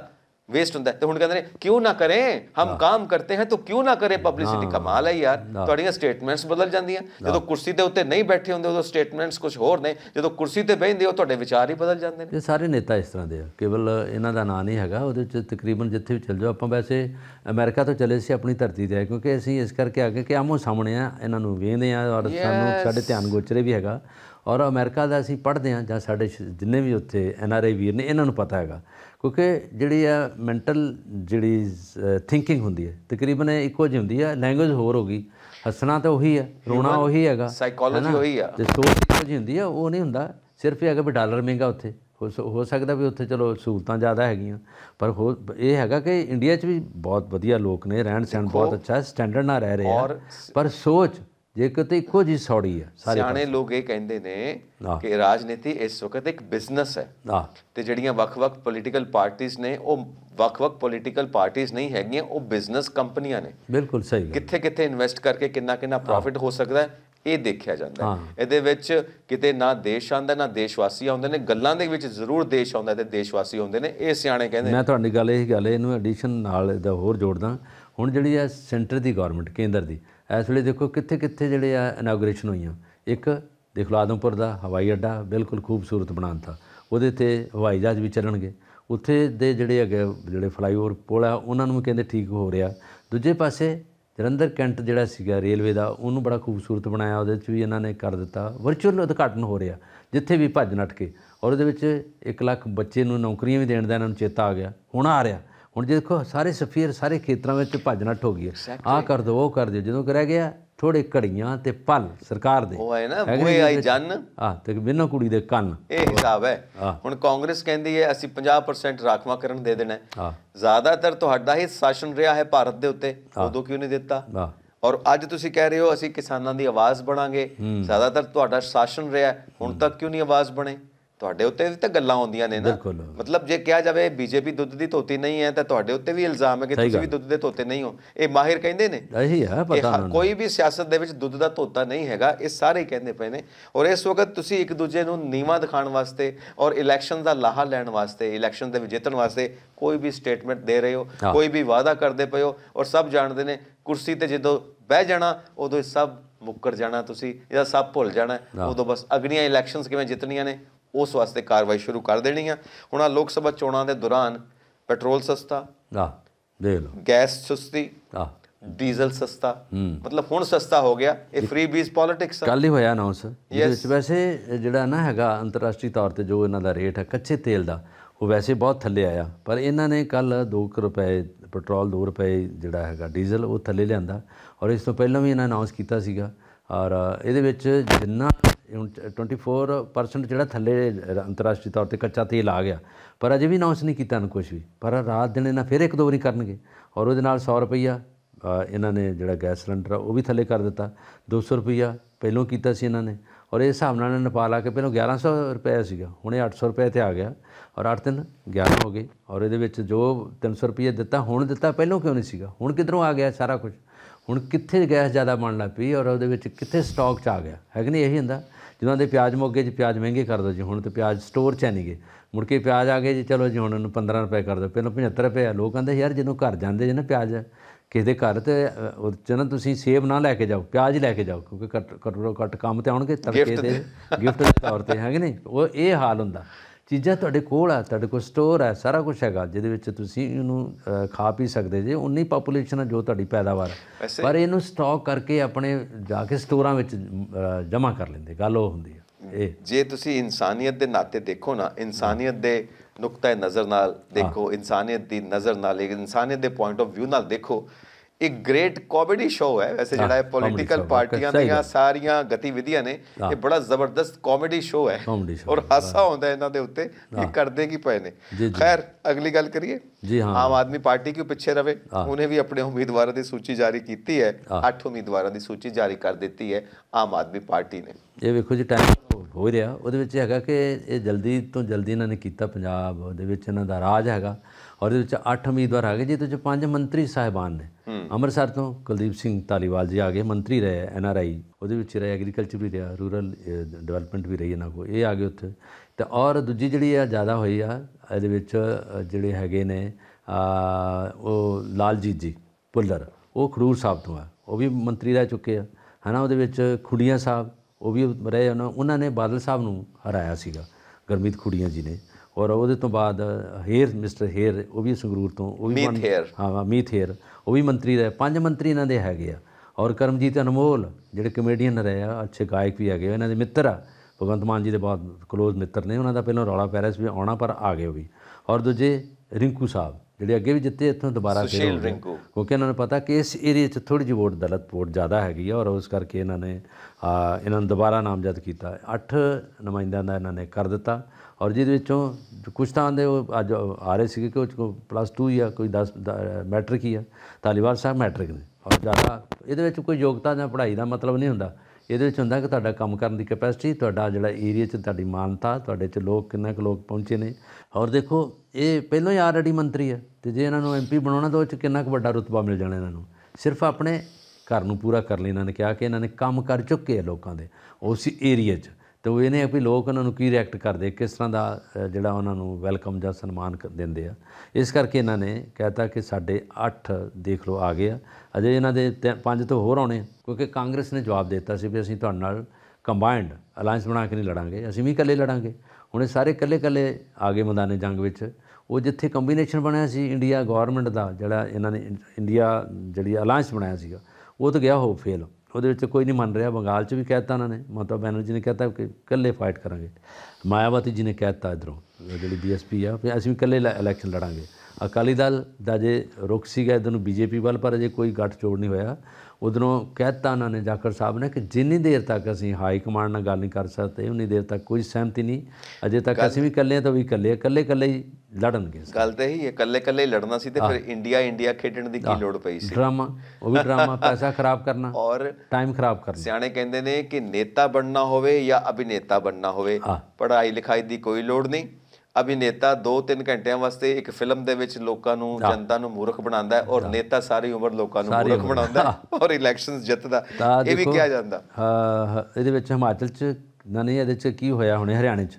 ਵੇਸਟ ਹੁੰਦਾ ਤੇ ਹੁਣ ਕਹਿੰਦੇ ਨੇ ਕਿਉਂ ਨਾ ਕਰੇ ਹਮ ਕੰਮ ਕਰਤੇ ਹਨ ਤਾਂ ਕਿਉਂ ਨਾ ਕਰੇ ਪਬਲਿਸਿਟੀ ਕਮਾਲ ਹੈ ਯਾਰ ਤੁਹਾਡੀਆਂ ਸਟੇਟਮੈਂਟਸ ਬਦਲ ਜਾਂਦੀਆਂ ਜਦੋਂ ਕੁਰਸੀ ਦੇ ਉੱਤੇ ਨਹੀਂ ਬੈਠੇ ਹੁੰਦੇ ਉਦੋਂ ਸਟੇਟਮੈਂਟਸ ਕੁਝ ਹੋਰ ਨੇ ਜਦੋਂ ਕੁਰਸੀ ਤੇ ਬੈਠਦੇ ਹੋ ਤੁਹਾਡੇ ਵਿਚਾਰ ਹੀ ਬਦਲ ਜਾਂਦੇ ਨੇ ਸਾਰੇ ਨੇਤਾ ਇਸ ਤਰ੍ਹਾਂ ਦੇ ਆ ਕੇਵਲ ਇਹਨਾਂ ਦਾ ਨਾਂ ਨਹੀਂ ਹੈਗਾ ਉਹਦੇ ਵਿੱਚ ਤਕਰੀਬਨ ਜਿੱਥੇ ਵੀ ਚੱਲ ਜਾਓ ਆਪਾਂ ਵੈਸੇ ਅਮਰੀਕਾ ਤੋਂ ਚਲੇ ਸੀ ਆਪਣੀ ਧਰਤੀ ਤੇ ਕਿਉਂਕਿ ਅਸੀਂ ਇਸ ਕਰਕੇ ਆ ਗਏ ਕਿ ਆਮੋ ਸਾਹਮਣੇ ਆ ਇਹਨਾਂ ਨੂੰ ਵੇਖਦੇ ਆ ਔਰ ਸਾਨੂੰ ਸਾਡੇ ਧਿਆਨ ਗੋਚਰੇ ਵੀ ਹੈਗਾ ਔਰ ਅਮਰੀਕਾ ਦਾ ਅਸੀਂ ਪੜ੍ਹਦੇ ਆ ਜਾਂ ਸਾਡੇ ਜਿੰਨੇ ਵੀ ਉੱਥੇ ਐਨਆਰਆਈ ਵੀਰ ਨੇ ਇਹਨਾਂ ਨੂੰ ਪਤਾ ਹੈਗਾ ਕਿਉਂਕਿ ਜਿਹੜੀ ਆ ਮੈਂਟਲ ਜਿਹੜੀ ਥਿੰਕਿੰਗ ਹੁੰਦੀ ਹੈ ਤਕਰੀਬਨ ਇੱਕੋ ਜਿਹੀ ਹੁੰਦੀ ਹੈ ਲੈਂਗੁਏਜ ਹੋਰ ਹੋ ਗਈ ਹੱਸਣਾ ਤਾਂ ਉਹੀ ਹੈ ਰੋਣਾ ਉਹੀ ਹੈਗਾ ਸਾਈਕੋਲੋਜੀ ਉਹੀ ਆ ਤੇ ਸੋਚ ਇੱਕੋ ਜਿਹੀ ਹੁੰਦੀ ਹੈ ਉਹ ਨਹੀਂ ਹੁੰਦਾ ਸਿਰਫ ਇਹ ਹੈਗਾ ਵੀ ਡਾਲਰ ਮਹਿੰਗਾ ਉੱਥੇ ਹੋ ਸਕਦਾ ਵੀ ਉੱਥੇ ਚਲੋ ਸਹੂਲਤਾਂ ਜ਼ਿਆਦਾ ਹੈਗੀਆਂ ਪਰ ਇਹ ਹੈਗਾ ਕਿ ਇੰਡੀਆ 'ਚ ਵੀ ਬਹੁਤ ਵਧੀਆ ਲੋਕ ਨੇ ਰਹਿਣ ਸਹਿਣ ਬਹੁਤ ਅੱਛਾ ਸਟੈਂਡਰਡ ਨਾਲ ਰਹਿ ਰਹੇ ਆ ਪਰ ਸੋਚ ਜੇ ਕਿਤੇ ਇੱਕੋ ਜੀ ਸੌੜੀ ਹੈ ਸਾਰੇ ਸਿਆਣੇ ਲੋਕ ਇਹ ਕਹਿੰਦੇ ਨੇ ਕਿ ਰਾਜਨੀਤੀ ਇਸ ਵਕਤ ਇੱਕ ਬਿਜ਼ਨਸ ਹੈ ਤੇ ਜਿਹੜੀਆਂ ਵੱਖ-ਵੱਖ ਪੋਲੀਟੀਕਲ ਪਾਰਟੀਆਂ ਨੇ ਉਹ ਵੱਖ-ਵੱਖ ਪੋਲੀਟੀਕਲ ਪਾਰਟੀਆਂ ਨਹੀਂ ਹੈਗੀਆਂ ਉਹ ਬਿਜ਼ਨਸ ਕੰਪਨੀਆਂ ਨੇ ਬਿਲਕੁਲ ਸਹੀ ਕਿੱਥੇ-ਕਿੱਥੇ ਇਨਵੈਸਟ ਕਰਕੇ ਕਿੰਨਾ-ਕਿੰਨਾ ਪ੍ਰੋਫਿਟ ਹੋ ਸਕਦਾ ਹੈ ਇਹ ਦੇਖਿਆ ਜਾਂਦਾ ਹੈ ਇਹਦੇ ਵਿੱਚ ਕਿਤੇ ਨਾ ਦੇਸ਼ ਆਉਂਦਾ ਨਾ ਦੇਸ਼ਵਾਸੀ ਆਉਂਦੇ ਨੇ ਗੱਲਾਂ ਦੇ ਵਿੱਚ ਜ਼ਰੂਰ ਦੇਸ਼ ਆਉਂਦਾ ਤੇ ਦੇਸ਼ਵਾਸੀ ਹੁੰਦੇ ਨੇ ਇਹ ਸਿਆਣੇ ਕਹਿੰਦੇ ਮੈਂ ਤੁਹਾਡੀ ਗੱਲ ਇਹ ਗੱਲ ਇਹਨੂੰ ਐਡੀਸ਼ਨ ਨਾਲ ਇਹਦਾ ਹੋਰ ਜੋੜਦਾ ਹੁਣ ਜਿਹੜੀ ਹੈ ਸੈਂਟਰ ਦੀ ਗਵਰਨਮੈਂਟ ਕੇਂਦਰ ਦੀ ਇਸ ਵੇਲੇ ਦੇਖੋ ਕਿੱਥੇ ਕਿੱਥੇ ਜਿਹੜੇ ਆ ਇਨਾਗਰੇਸ਼ਨ ਹੋਈਆਂ ਇੱਕ ਦੇਖ ਲਓ ਆਦਮਪੁਰ ਦਾ ਹਵਾਈ ਅੱਡਾ ਬਿਲਕੁਲ ਖੂਬਸੂਰਤ ਬਣਾਤਾ ਉਹਦੇ ਤੇ ਹਵਾਈ ਜਹਾਜ਼ ਵੀ ਚੱਲਣਗੇ ਉੱਥੇ ਦੇ ਜਿਹੜੇ ਹੈਗੇ ਜਿਹੜੇ ਫਲਾਈਓਵਰ ਪੁਲ ਆ ਉਹਨਾਂ ਨੂੰ ਕਹਿੰਦੇ ਠੀਕ ਹੋ ਰਿਹਾ ਦੂਜੇ ਪਾਸੇ ਜਰੰਦਰ ਕੈਂਟ ਜਿਹੜਾ ਸੀਗਾ ਰੇਲਵੇ ਦਾ ਉਹਨੂੰ ਬੜਾ ਖੂਬਸੂਰਤ ਬਣਾਇਆ ਉਹਦੇ ਵਿੱਚ ਵੀ ਇਹਨਾਂ ਨੇ ਕਰ ਦਿੱਤਾ ਵਰਚੁਅਲ ਉਦਘਾਟਨ ਹੋ ਰਿਹਾ ਜਿੱਥੇ ਵੀ ਭੱਜ ਨੱਟ ਕੇ ਔਰ ਉਹਦੇ ਵਿੱਚ 1 ਲੱਖ ਬੱਚੇ ਨੂੰ ਨੌਕਰੀਆਂ ਵੀ ਦੇਣ ਦਾ ਇਹਨਾਂ ਨੂੰ ਚੇਤਾ ਆ ਗਿਆ ਹੁਣ ਆ ਰਿਹਾ ਹੁਣ ਜੇ ਦੇਖੋ ਸਾਰੇ ਸਫੀਰ ਸਾਰੇ ਖੇਤਰਾਂ ਵਿੱਚ ਭੱਜ ਨੱਠ ਹੋ ਗਈ ਆ ਕਰ ਦੋ ਉਹ ਕਰ ਦਿਓ ਜਦੋਂ ਕਰਿਆ ਗਿਆ ਥੋੜੇ ਘੜੀਆਂ ਤੇ ਪਲ ਸਰਕਾਰ ਦੇ ਉਹ ਹੈ ਨਾ ਉਹ ਆਈ ਜਨ ਆ ਤੇ ਬਿਨਾਂ ਕੁੜੀ ਦੇ ਕੰਨ ਇਹ ਹਿਸਾਬ ਹੈ ਹੁਣ ਕਾਂਗਰਸ ਕਹਿੰਦੀ ਹੈ ਅਸੀਂ 50% ਰਾਖਵਾ ਕਰਨ ਦੇ ਦੇਣਾ ਜ਼ਿਆਦਾਤਰ ਤੁਹਾਡਾ ਹੀ ਸ਼ਾਸਨ ਰਿਹਾ ਹੈ ਭਾਰਤ ਦੇ ਉੱਤੇ ਉਦੋਂ ਕਿਉਂ ਨਹੀਂ ਦਿੱਤਾ ਔਰ ਅੱਜ ਤੁਸੀਂ ਕਹਿ ਰਹੇ ਹੋ ਅਸੀਂ ਕਿਸਾਨਾਂ ਦੀ ਆਵਾਜ਼ ਬਣਾਂਗੇ ਜ਼ਿਆਦਾਤਰ ਤੁਹਾਡਾ ਸ਼ਾਸਨ ਰਿਹਾ ਹੁਣ ਤੱਕ ਕਿਉਂ ਨਹੀਂ ਆਵਾਜ਼ ਬਣੇ ਤੁਹਾਡੇ ਉੱਤੇ ਵੀ ਤਾਂ ਗੱਲਾਂ ਆਉਂਦੀਆਂ ਨੇ ਨਾ ਮਤਲਬ ਜੇ ਕਿਹਾ ਜਾਵੇ ਬੀਜੇਪੀ ਦੁੱਧ ਦੀ ਧੋਤੀ ਨਹੀਂ ਹੈ ਤਾਂ ਤੁਹਾਡੇ ਉੱਤੇ ਵੀ ਇਲਜ਼ਾਮ ਹੈ ਕਿ ਤੁਸੀਂ ਵੀ ਦੁੱਧ ਦੇ ਧੋਤੇ ਨਹੀਂ ਹੋ ਇਹ ਮਾਹਿਰ ਕਹਿੰਦੇ ਨੇ ਸਹੀ ਹੈ ਪਤਾ ਨਹੀਂ ਕੋਈ ਵੀ ਸਿਆਸਤ ਦੇ ਵਿੱਚ ਦੁੱਧ ਦਾ ਧੋਤਾ ਨਹੀਂ ਹੈਗਾ ਇਹ ਸਾਰੇ ਕਹਿੰਦੇ ਪਏ ਨੇ ਔਰ ਇਸ ਵਕਤ ਤੁਸੀਂ ਇੱਕ ਦੂਜੇ ਨੂੰ ਨੀਵਾ ਦਿਖਾਉਣ ਵਾਸਤੇ ਔਰ ਇਲੈਕਸ਼ਨ ਦਾ ਲਾਹਾ ਲੈਣ ਵਾਸਤੇ ਇਲੈਕਸ਼ਨ ਦੇ ਵਿੱਚ ਜਿੱਤਣ ਵਾਸਤੇ ਕੋਈ ਵੀ ਸਟੇਟਮੈਂਟ ਦੇ ਰਹੇ ਹੋ ਕੋਈ ਵੀ ਵਾਅਦਾ ਕਰਦੇ ਪਏ ਹੋ ਔਰ ਸਭ ਜਾਣਦੇ ਨੇ ਕੁਰਸੀ ਤੇ ਜਦੋਂ ਬਹਿ ਜਾਣਾ ਉਦੋਂ ਸਭ ਮੁੱਕਰ ਜਾਣਾ ਤੁਸੀਂ ਇਹਦਾ ਸਭ ਭੁੱਲ ਜਾਣਾ ਉਦੋਂ ਬਸ ਅਗਲੀਆਂ ਇਲੈਕਸ਼ਨਸ ਕਿਵੇਂ ਜਿੱਤਣੀਆਂ ਨੇ ਉਸ ਵਾਸਤੇ ਕਾਰਵਾਈ ਸ਼ੁਰੂ ਕਰ ਦੇਣੀ ਆ ਹੁਣ ਆ ਲੋਕ ਸਭਾ ਚੋਣਾਂ ਦੇ ਦੌਰਾਨ ਪੈਟਰੋਲ ਸਸਤਾ ਆ ਦੇਖ ਲਓ ਗੈਸ ਸਸਤੀ ਆ ਡੀਜ਼ਲ ਸਸਤਾ ਮਤਲਬ ਹੁਣ ਸਸਤਾ ਹੋ ਗਿਆ ਇਹ ਫ੍ਰੀ ਬੀਜ਼ ਪੋਲਿਟਿਕਸ ਕੱਲ ਹੀ ਹੋਇਆ ਅਨਾਉਂਸ ਇਸ ਵੈਸੇ ਜਿਹੜਾ ਨਾ ਹੈਗਾ ਅੰਤਰਰਾਸ਼ਟਰੀ ਤੌਰ ਤੇ ਜੋ ਇਹਨਾਂ ਦਾ ਰੇਟ ਹੈ ਕੱਚੇ ਤੇਲ ਦਾ ਉਹ ਵੈਸੇ ਬਹੁਤ ਥੱਲੇ ਆਇਆ ਪਰ ਇਹਨਾਂ ਨੇ ਕੱਲ 2 ਰੁਪਏ ਪੈਟਰੋਲ 2 ਰੁਪਏ ਜਿਹੜਾ ਹੈਗਾ ਡੀਜ਼ਲ ਉਹ ਥੱਲੇ ਲਿਆਂਦਾ ਔਰ ਇਸ ਤੋਂ ਪਹਿਲਾਂ ਵੀ ਇਹਨਾਂ ਅਨਾਉਂਸ ਕੀਤਾ ਸੀਗਾ ਔਰ ਇਹਦੇ ਵਿੱਚ ਜਿੰਨਾ 24% ਜਿਹੜਾ ਥੱਲੇ ਅੰਤਰਰਾਸ਼ਟਰੀ ਤੌਰ ਤੇ ਕੱਚਾ ਤੇਲ ਆ ਗਿਆ ਪਰ ਅਜੇ ਵੀ ਅਨਾਉਂਸ ਨਹੀਂ ਕੀਤਾ ਨ ਕੁਝ ਵੀ ਪਰ ਰਾਤ ਦਿਨ ਇਹਨਾਂ ਫਿਰ ਇੱਕ ਦੋ ਵਾਰੀ ਕਰਨਗੇ ਔਰ ਉਹਦੇ ਨਾਲ 100 ਰੁਪਈਆ ਇਹਨਾਂ ਨੇ ਜਿਹੜਾ ਗੈਸ ਸਿਲੰਡਰ ਆ ਉਹ ਵੀ ਥੱਲੇ ਕਰ ਦਿੱਤਾ 200 ਰੁਪਈਆ ਪਹਿਲਾਂ ਕੀਤਾ ਸੀ ਇਹਨਾਂ ਨੇ ਔਰ ਇਹ ਹਿਸਾਬ ਨਾਲ ਨੇਪਾਲ ਆ ਕੇ ਪਹਿਲਾਂ 1100 ਰੁਪਏ ਸੀਗਾ ਹੁਣ ਇਹ 800 ਰੁਪਏ ਤੇ ਆ ਗਿਆ ਔਰ 8 ਦਿਨ 11 ਹੋ ਗਏ ਔਰ ਇਹਦੇ ਵਿੱਚ ਜੋ 300 ਰੁਪਏ ਦਿੱਤਾ ਹੁਣ ਦਿੱਤਾ ਪਹਿਲਾਂ ਕਿਉਂ ਨਹੀਂ ਸੀਗਾ ਹੁਣ ਕਿਧਰੋਂ ਆ ਗਿਆ ਸਾਰਾ ਕੁਝ ਹੁਣ ਕਿੱਥੇ ਗੈਸ ਜ਼ਿਆਦਾ ਬਣਨ ਲੱਗ ਪਈ ਔਰ ਉਹਦੇ ਵਿੱਚ ਕਿੱਥੇ ਸਟਾਕ ਚ ਆ ਗਿਆ ਹੈ ਕਿ ਨਹੀਂ ਇਹੀ ਹੁੰਦਾ ਜਦੋਂ ਦੇ ਪਿਆਜ਼ ਮੋਗੇ ਜੀ ਪਿਆਜ਼ ਮਹਿੰਗੇ ਕਰ ਦੋ ਜੀ ਹੁਣ ਤੇ ਪਿਆਜ਼ ਸਟੋਰ ਚ ਨਹੀਂਗੇ ਮੁੜ ਕੇ ਪਿਆਜ਼ ਆ ਗਏ ਜੀ ਚਲੋ ਜੀ ਹੁਣ ਇਹਨੂੰ 15 ਰੁਪਏ ਕਰ ਦੋ ਪਹਿਲਾਂ 75 ਰੁਪਏ ਆ ਲੋਕ ਕਹਿੰਦੇ ਯਾਰ ਜਿਹਨੂੰ ਘਰ ਜਾਂਦੇ ਜੇ ਨਾ ਪਿਆਜ਼ ਕਿਸੇ ਦੇ ਘਰ ਤੇ ਉਹ ਚ ਤੁਸੀਂ ਸੇਬ ਨਾ ਲੈ ਕੇ ਜਾਓ ਪਿਆਜ਼ ਹੀ ਲੈ ਕੇ ਜਾਓ ਕਿਉਂਕਿ ਕਟ ਕਟ ਕੰਮ ਤੇ ਆਉਣਗੇ ਤੜਕੇ ਦੇ ਗਿਫਟ ਦੇ ਤੌਰ ਤੇ ਹੈਗੇ ਨਹੀਂ ਉਹ ਇਹ ਹਾਲ ਹੁੰਦਾ ਚੀਜ਼ਾਂ ਤੁਹਾਡੇ ਕੋਲ ਆ ਤੁਹਾਡੇ ਕੋਲ ਸਟੋਰ ਆ ਸਾਰਾ ਕੁਝ ਹੈਗਾ ਜਿਹਦੇ ਵਿੱਚ ਤੁਸੀਂ ਇਹਨੂੰ ਖਾ ਪੀ ਸਕਦੇ ਜੇ ਉਨੀ ਪਾਪੂਲੇਸ਼ਨ ਜੋ ਤੁਹਾਡੀ ਪੈਦਾਵਾਰ ਹੈ ਪਰ ਇਹਨੂੰ ਸਟਾਕ ਕਰਕੇ ਆਪਣੇ ਜਾ ਕੇ ਸਟੋਰਾਂ ਵਿੱਚ ਜਮ੍ਹਾਂ ਕਰ ਲੈਂਦੇ ਗੱਲ ਉਹ ਹੁੰਦੀ ਹੈ ਇਹ ਜੇ ਤੁਸੀਂ ਇਨਸਾਨੀਅਤ ਦੇ ਨਾਤੇ ਦੇਖੋ ਨਾ ਇਨਸਾਨੀਅਤ ਦੇ ਨੁਕਤੇ ਨਜ਼ਰ ਨਾਲ ਦੇਖੋ ਇਨਸਾਨੀਅਤ ਦੀ ਨਜ਼ਰ ਨਾਲ ਇਨਸਾਨੀਅਤ ਦੇ ਪੁਆਇੰਟ ਆਫ View ਨਾਲ ਦੇਖੋ ਇੱਕ ਗ੍ਰੇਟ ਕਾਮੇਡੀ ਸ਼ੋਅ ਹੈ ਵੈਸੇ ਜਿਹੜਾ ਇਹ ਪੋਲਿਟੀਕਲ ਪਾਰਟੀਆਂ ਦੀਆਂ ਸਾਰੀਆਂ ਗਤੀਵਿਧੀਆਂ ਨੇ ਇਹ ਬੜਾ ਜ਼ਬਰਦਸਤ ਕਾਮੇਡੀ ਸ਼ੋਅ ਹੈ ਔਰ ਹਾਸਾ ਹੁੰਦਾ ਇਹਨਾਂ ਦੇ ਉੱਤੇ ਇਹ ਕਰਦੇ ਕੀ ਪਏ ਨੇ ਖੈਰ ਅਗਲੀ ਗੱਲ ਕਰੀਏ ਜੀ ਹਾਂ ਆਮ ਆਦਮੀ ਪਾਰਟੀ ਕਿਉਂ ਪਿੱਛੇ ਰਵੇ ਉਹਨੇ ਵੀ ਆਪਣੇ ਉਮੀਦਵਾਰਾਂ ਦੀ ਸੂਚੀ ਜਾਰੀ ਕੀਤੀ ਹੈ 8 ਉਮੀਦਵਾਰਾਂ ਦੀ ਸੂਚੀ ਜਾਰੀ ਕਰ ਦਿੱਤੀ ਹੈ ਆਮ ਆਦਮੀ ਪਾਰਟੀ ਨੇ ਇਹ ਵੇਖੋ ਜੀ ਟਾਈਮ ਹੋ ਰਿਹਾ ਉਹਦੇ ਵਿੱਚ ਹੈਗਾ ਕਿ ਇਹ ਜਲਦੀ ਤੋਂ ਜਲਦੀ ਇਹਨਾਂ ਨੇ ਕੀਤਾ ਪੰਜਾਬ ਦੇ ਵਿੱਚ ਇਹਨਾਂ ਦਾ ਰਾਜ ਹੈਗਾ ਔਰ ਇਹਦੇ ਵਿੱਚ 8 ਉਮੀਦਵਾਰ ਆ ਗਏ ਜਿਹਦੇ ਜੋ ਪੰਜ ਮੰਤਰੀ ਸਾਹਿਬਾਨ ਨੇ ਅੰਮ੍ਰਿਤਸਰ ਤੋਂ ਕੁਲਦੀਪ ਸਿੰਘ ਤਾਲੀਵਾਲ ਜੀ ਆ ਗਏ ਮੰਤਰੀ ਰਹੇ ਐਨ ਆਰ ਆਈ ਉਹਦੇ ਵਿੱਚ ਰਹੇ ਐਗਰੀਕਲਚਰ ਵੀ ਰਿਹਾ ਰੂਰਲ ਡਿਵੈਲਪਮੈਂਟ ਵੀ ਰਹੀ ਇਹਨਾਂ ਕੋ ਇਹ ਆ ਗਏ ਉੱਥੇ ਤੇ ਔਰ ਦੂਜੀ ਜਿਹੜੀ ਆ ਜ਼ਿਆਦਾ ਹੋਈ ਆ ਇਹਦੇ ਵਿੱਚ ਜਿਹੜੇ ਹੈਗੇ ਨੇ ਆ ਉਹ ਲਾਲਜੀਤ ਜੀ ਪੁੱਲਰ ਉਹ ਖਰੂਰ ਸਾਹਿਬ ਤੋਂ ਆ ਉਹ ਵੀ ਮੰਤਰੀ ਰਹਿ ਚੁੱਕੇ ਆ ਹਨਾ ਉਹਦੇ ਵਿੱਚ ਖੁੜੀਆਂ ਸਾਹਿਬ ਉਹ ਵੀ ਰਹੇ ਉਹਨਾਂ ਨੇ ਬਾਦਲ ਸਾਹਿਬ ਨੂੰ ਹਰਾਇਆ ਸੀਗਾ ਗਰਮੀਤ ਖੁੜੀਆਂ ਜੀ ਨੇ ਔਰ ਉਹਦੇ ਤੋਂ ਬਾਅਦ ਹੇਅਰ ਮਿਸਟਰ ਹੇਅਰ ਉਹ ਵੀ ਸੰਗਰੂਰ ਤੋਂ ਉਹ ਵੀ ਹਾਂ ਹਾਂ ਮੀਤ ਹੇਰ ਉਹ ਵੀ ਮੰਤਰੀ ਰਹੇ ਪੰਜ ਮੰਤਰੀ ਇਹਨਾਂ ਦੇ ਹੈਗੇ ਆ ਔਰ ਕਰਮਜੀਤ ਅਨਮੋਲ ਜਿਹੜੇ ਕਮੇਡੀਅਨ ਰਹੇ ਆ ਅੱਛੇ ਗਾਇਕ ਵੀ ਹੈਗੇ ਇਹਨਾਂ ਦੇ ਮਿੱਤਰ ਆ ਭਗਵੰਤ ਮਾਨ ਜੀ ਦੇ ਬਹੁਤ ক্লোਜ਼ ਮਿੱਤਰ ਨੇ ਉਹਨਾਂ ਦਾ ਪਹਿਲਾਂ ਰੌਲਾ ਪੈਰਸ ਵੀ ਆਉਣਾ ਪਰ ਆ ਗਏ ਵੀ ਔਰ ਦੂਜੇ ਰਿੰਕੂ ਸਾਹਿਬ ਜਿਹੜੇ ਅੱਗੇ ਵੀ ਜਿੱਤੇ ਇੱਥੋਂ ਦੁਬਾਰਾ ਫਿਰ ਕਿਉਂਕਿ ਇਹਨਾਂ ਨੂੰ ਪਤਾ ਕਿ ਇਸ ਏਰੀਆ 'ਚ ਥੋੜੀ ਜਿਹੀ ਵੋਟ ਦਲਤ ਵੋਟ ਜ਼ਿਆਦਾ ਹੈਗੀ ਆ ਔਰ ਉਸ ਕਰਕੇ ਇਹਨਾਂ ਨੇ ਇਹਨਾਂ ਨੂੰ ਦੁਬਾਰਾ ਨਾਮਜ਼ਦ ਕੀਤਾ 8 ਨੁਮਾਇੰਦਿਆਂ ਦਾ ਇਹਨਾਂ ਨੇ ਕਰ ਦਿੱਤਾ ਔਰ ਜਿਹਦੇ ਵਿੱਚੋਂ ਕੁਝ ਤਾਂ ਆਂਦੇ ਉਹ ਅੱਜ ਆ ਰਹੇ ਸੀ ਕਿ ਉਹ ਪਲੱਸ 2 ਜਾਂ ਕੋਈ 10 ਮੈਟ੍ਰਿਕ ਹੀ ਆ ਤਾਲੀਬਾਨ ਸਾਹਿਬ ਮੈਟ੍ਰਿਕ ਨੇ ਔਰ ਜ਼ਿਆਦਾ ਇਹਦੇ ਵਿੱਚ ਕੋਈ ਯੋਗਤਾ ਜਾਂ ਪੜ੍ਹਾਈ ਦਾ ਮਤਲਬ ਨਹੀਂ ਹੁੰਦਾ ਇਹਦੇ ਵਿੱਚ ਹੁੰਦਾ ਕਿ ਤੁਹਾਡਾ ਕੰਮ ਕਰਨ ਦੀ ਕੈਪੈਸਿਟੀ ਤੁਹਾਡਾ ਜਿਹੜਾ ਏਰੀਆ 'ਚ ਤੁਹਾਡੀ ਮਾਨਤਾ ਤੁਹਾਡੇ 'ਚ ਲੋਕ ਕਿੰਨਾ ਕੁ ਲੋਕ ਪਹੁੰਚੇ ਨੇ ਔਰ ਦੇਖੋ ਇਹ ਪਹਿਲਾਂ ਹੀ ਆਲਰੇਡੀ ਮੰਤਰੀ ਹੈ ਤੇ ਜੇ ਇਹਨਾਂ ਨੂੰ ਐਮਪੀ ਬਣਾਉਣਾ ਤਾਂ ਉਹ ਚ ਕਿੰਨਾ ਕੁ ਵੱਡਾ ਰੁਤਬਾ ਮਿਲ ਜਾਣਾ ਇਹਨਾਂ ਨੂੰ ਸਿਰਫ ਆਪਣੇ ਘਰ ਨੂੰ ਪੂਰਾ ਕਰ ਲੈਣਾ ਨੇ ਕਿਹਾ ਕਿ ਇਹਨਾਂ ਨੇ ਕੰਮ ਕਰ ਚੁੱਕੇ ਆ ਲੋਕਾਂ ਦੇ ਉਸ ਏਰੀਆ 'ਚ ਤੇ ਉਹ ਇਹਨੇ ਵੀ ਲੋਕ ਉਹਨਾਂ ਨੂੰ ਕੀ ਰਿਐਕਟ ਕਰਦੇ ਕਿਸ ਤਰ੍ਹਾਂ ਦਾ ਜਿਹੜਾ ਉਹਨਾਂ ਨੂੰ ਵੈਲਕਮ ਜਾਂ ਸਨਮਾਨ ਦਿੰਦੇ ਆ ਇਸ ਕਰਕੇ ਇਹਨਾਂ ਨੇ ਕਹਿਤਾ ਕਿ ਸਾਡੇ 8 ਦੇਖ ਲਓ ਆ ਗਏ ਆ ਅਜੇ ਇਹਨਾਂ ਦੇ 5 ਤੋਂ ਹੋਰ ਆਉਣੇ ਕਿਉਂਕਿ ਕਾਂਗਰਸ ਨੇ ਜਵਾਬ ਦਿੱਤਾ ਸੀ ਵੀ ਅਸੀਂ ਤੁਹਾਡੇ ਨਾਲ ਕੰਬਾਈਨਡ ਅਲਾਈਅੰਸ ਬਣਾ ਕੇ ਨਹੀਂ ਲੜਾਂਗੇ ਅਸੀਂ ਵੀ ਇਕੱਲੇ ਲੜਾਂਗੇ ਹੁਣ ਇਹ ਸਾਰੇ ਇਕੱਲੇ ਇਕੱਲੇ ਆ ਗਏ ਮੈਦਾਨੇ ਜੰਗ ਵਿੱਚ ਉਹ ਜਿੱਥੇ ਕੰਬੀਨੇਸ਼ਨ ਬਣਿਆ ਸੀ ਇੰਡੀਆ ਗਵਰਨਮੈਂਟ ਦਾ ਜਿਹੜਾ ਇਹਨਾਂ ਨੇ ਇੰਡੀਆ ਜਿਹੜੀ ਅਲਾਈਅੰਸ ਬਣਾਇਆ ਸੀਗਾ ਉਹ ਤਾਂ ਗਿਆ ਹੋ ਫੇਲ ਉਹਦੇ ਵਿੱਚ ਕੋਈ ਨਹੀਂ ਮੰਨ ਰਿਹਾ ਬੰਗਾਲ 'ਚ ਵੀ ਕਹਿਤਾ ਉਹਨਾਂ ਨੇ ਬੈਨਰ ਬੈਨਰਜੀ ਨੇ ਕਹਿਤਾ ਕਿ ਇਕੱਲੇ ਫਾਈਟ ਕਰਾਂਗੇ ਮਾਇਆਵਤੀ ਜੀ ਨੇ ਕਹਿਤਾ ਇਧਰੋਂ ਜਿਹੜੀ ਬੀਐਸਪੀ ਆ ਵੀ ਅਸੀਂ ਇਕੱਲੇ ਇਲੈਕਸ਼ਨ ਲੜਾਂਗੇ ਅਕਾਲੀ ਦਲ ਦਾ ਜੇ ਰੁਕ ਸੀਗਾ ਇਧਰ ਨੂੰ ਬੀਜੇਪੀ ਵੱਲ ਪਰ ਅਜੇ ਕੋਈ ਗੱਠ ਜੋੜ ਨਹੀਂ ਹੋਇਆ ਉਦੋਂ ਕਹਿਤਾ ਉਹਨਾਂ ਨੇ ਜਾਕਰ ਸਾਹਿਬ ਨੇ ਕਿ ਜਿੰਨੀ ਦੇਰ ਤੱਕ ਅਸੀਂ ਹਾਈ ਕਮਾਂਡ ਨਾਲ ਗੱਲ ਨਹੀਂ ਕਰ ਸਕਦੇ ਉਨੀ ਦੇਰ ਤੱਕ ਕੋਈ ਸਹਿਮਤੀ ਨਹੀਂ ਅਜੇ ਤੱਕ ਅਸੀਂ ਵੀ ਇਕੱਲੇ ਤਾਂ ਵੀ ਇਕੱਲੇ ਇਕੱਲੇ ਇਕੱਲੇ ਹੀ ਲੜਨਗੇ ਗੱਲ ਤੇ ਹੀ ਇਕੱਲੇ ਇਕੱਲੇ ਹੀ ਲੜਨਾ ਸੀ ਤੇ ਫਿਰ ਇੰਡੀਆ ਇੰਡੀਆ ਖੇਡਣ ਦੀ ਕੀ ਲੋੜ ਪਈ ਸੀ ਡਰਾਮਾ ਉਹ ਵੀ ਡਰਾਮਾ ਪੈਸਾ ਖਰਾਬ ਕਰਨਾ ਔਰ ਟਾਈਮ ਖਰਾਬ ਕਰਨਾ ਸਿਆਣੇ ਕਹਿੰਦੇ ਨੇ ਕਿ ਨੇਤਾ ਬਣਨਾ ਹੋਵੇ ਜਾਂ ਅਭਿਨੇਤਾ ਬਣਨਾ ਹੋਵੇ ਪੜ੍ਹਾਈ ਲਿਖਾਈ ਦੀ ਕੋਈ ਲੋੜ ਨਹੀਂ ਅਭਿਨੇਤਾ 2-3 ਘੰਟਿਆਂ ਵਾਸਤੇ ਇੱਕ ਫਿਲਮ ਦੇ ਵਿੱਚ ਲੋਕਾਂ ਨੂੰ ਜਨਤਾ ਨੂੰ ਮੂਰਖ ਬਣਾਉਂਦਾ ਹੈ ਔਰ ਨੇਤਾ ਸਾਰੀ ਉਮਰ ਲੋਕਾਂ ਨੂੰ ਮੂਰਖ ਬਣਾਉਂਦਾ ਔਰ ਇਲੈਕਸ਼ਨਸ ਜਿੱਤਦਾ ਇਹ ਵੀ ਕਿਹਾ ਜਾਂਦਾ ਹਾਂ ਇਹਦੇ ਵਿੱਚ ਹਿਮਾਚਲ 'ਚ ਨਾ ਨਹੀਂ ਇਹਦੇ 'ਚ ਕੀ ਹੋਇਆ ਹੁਣੇ ਹਰਿਆਣੇ 'ਚ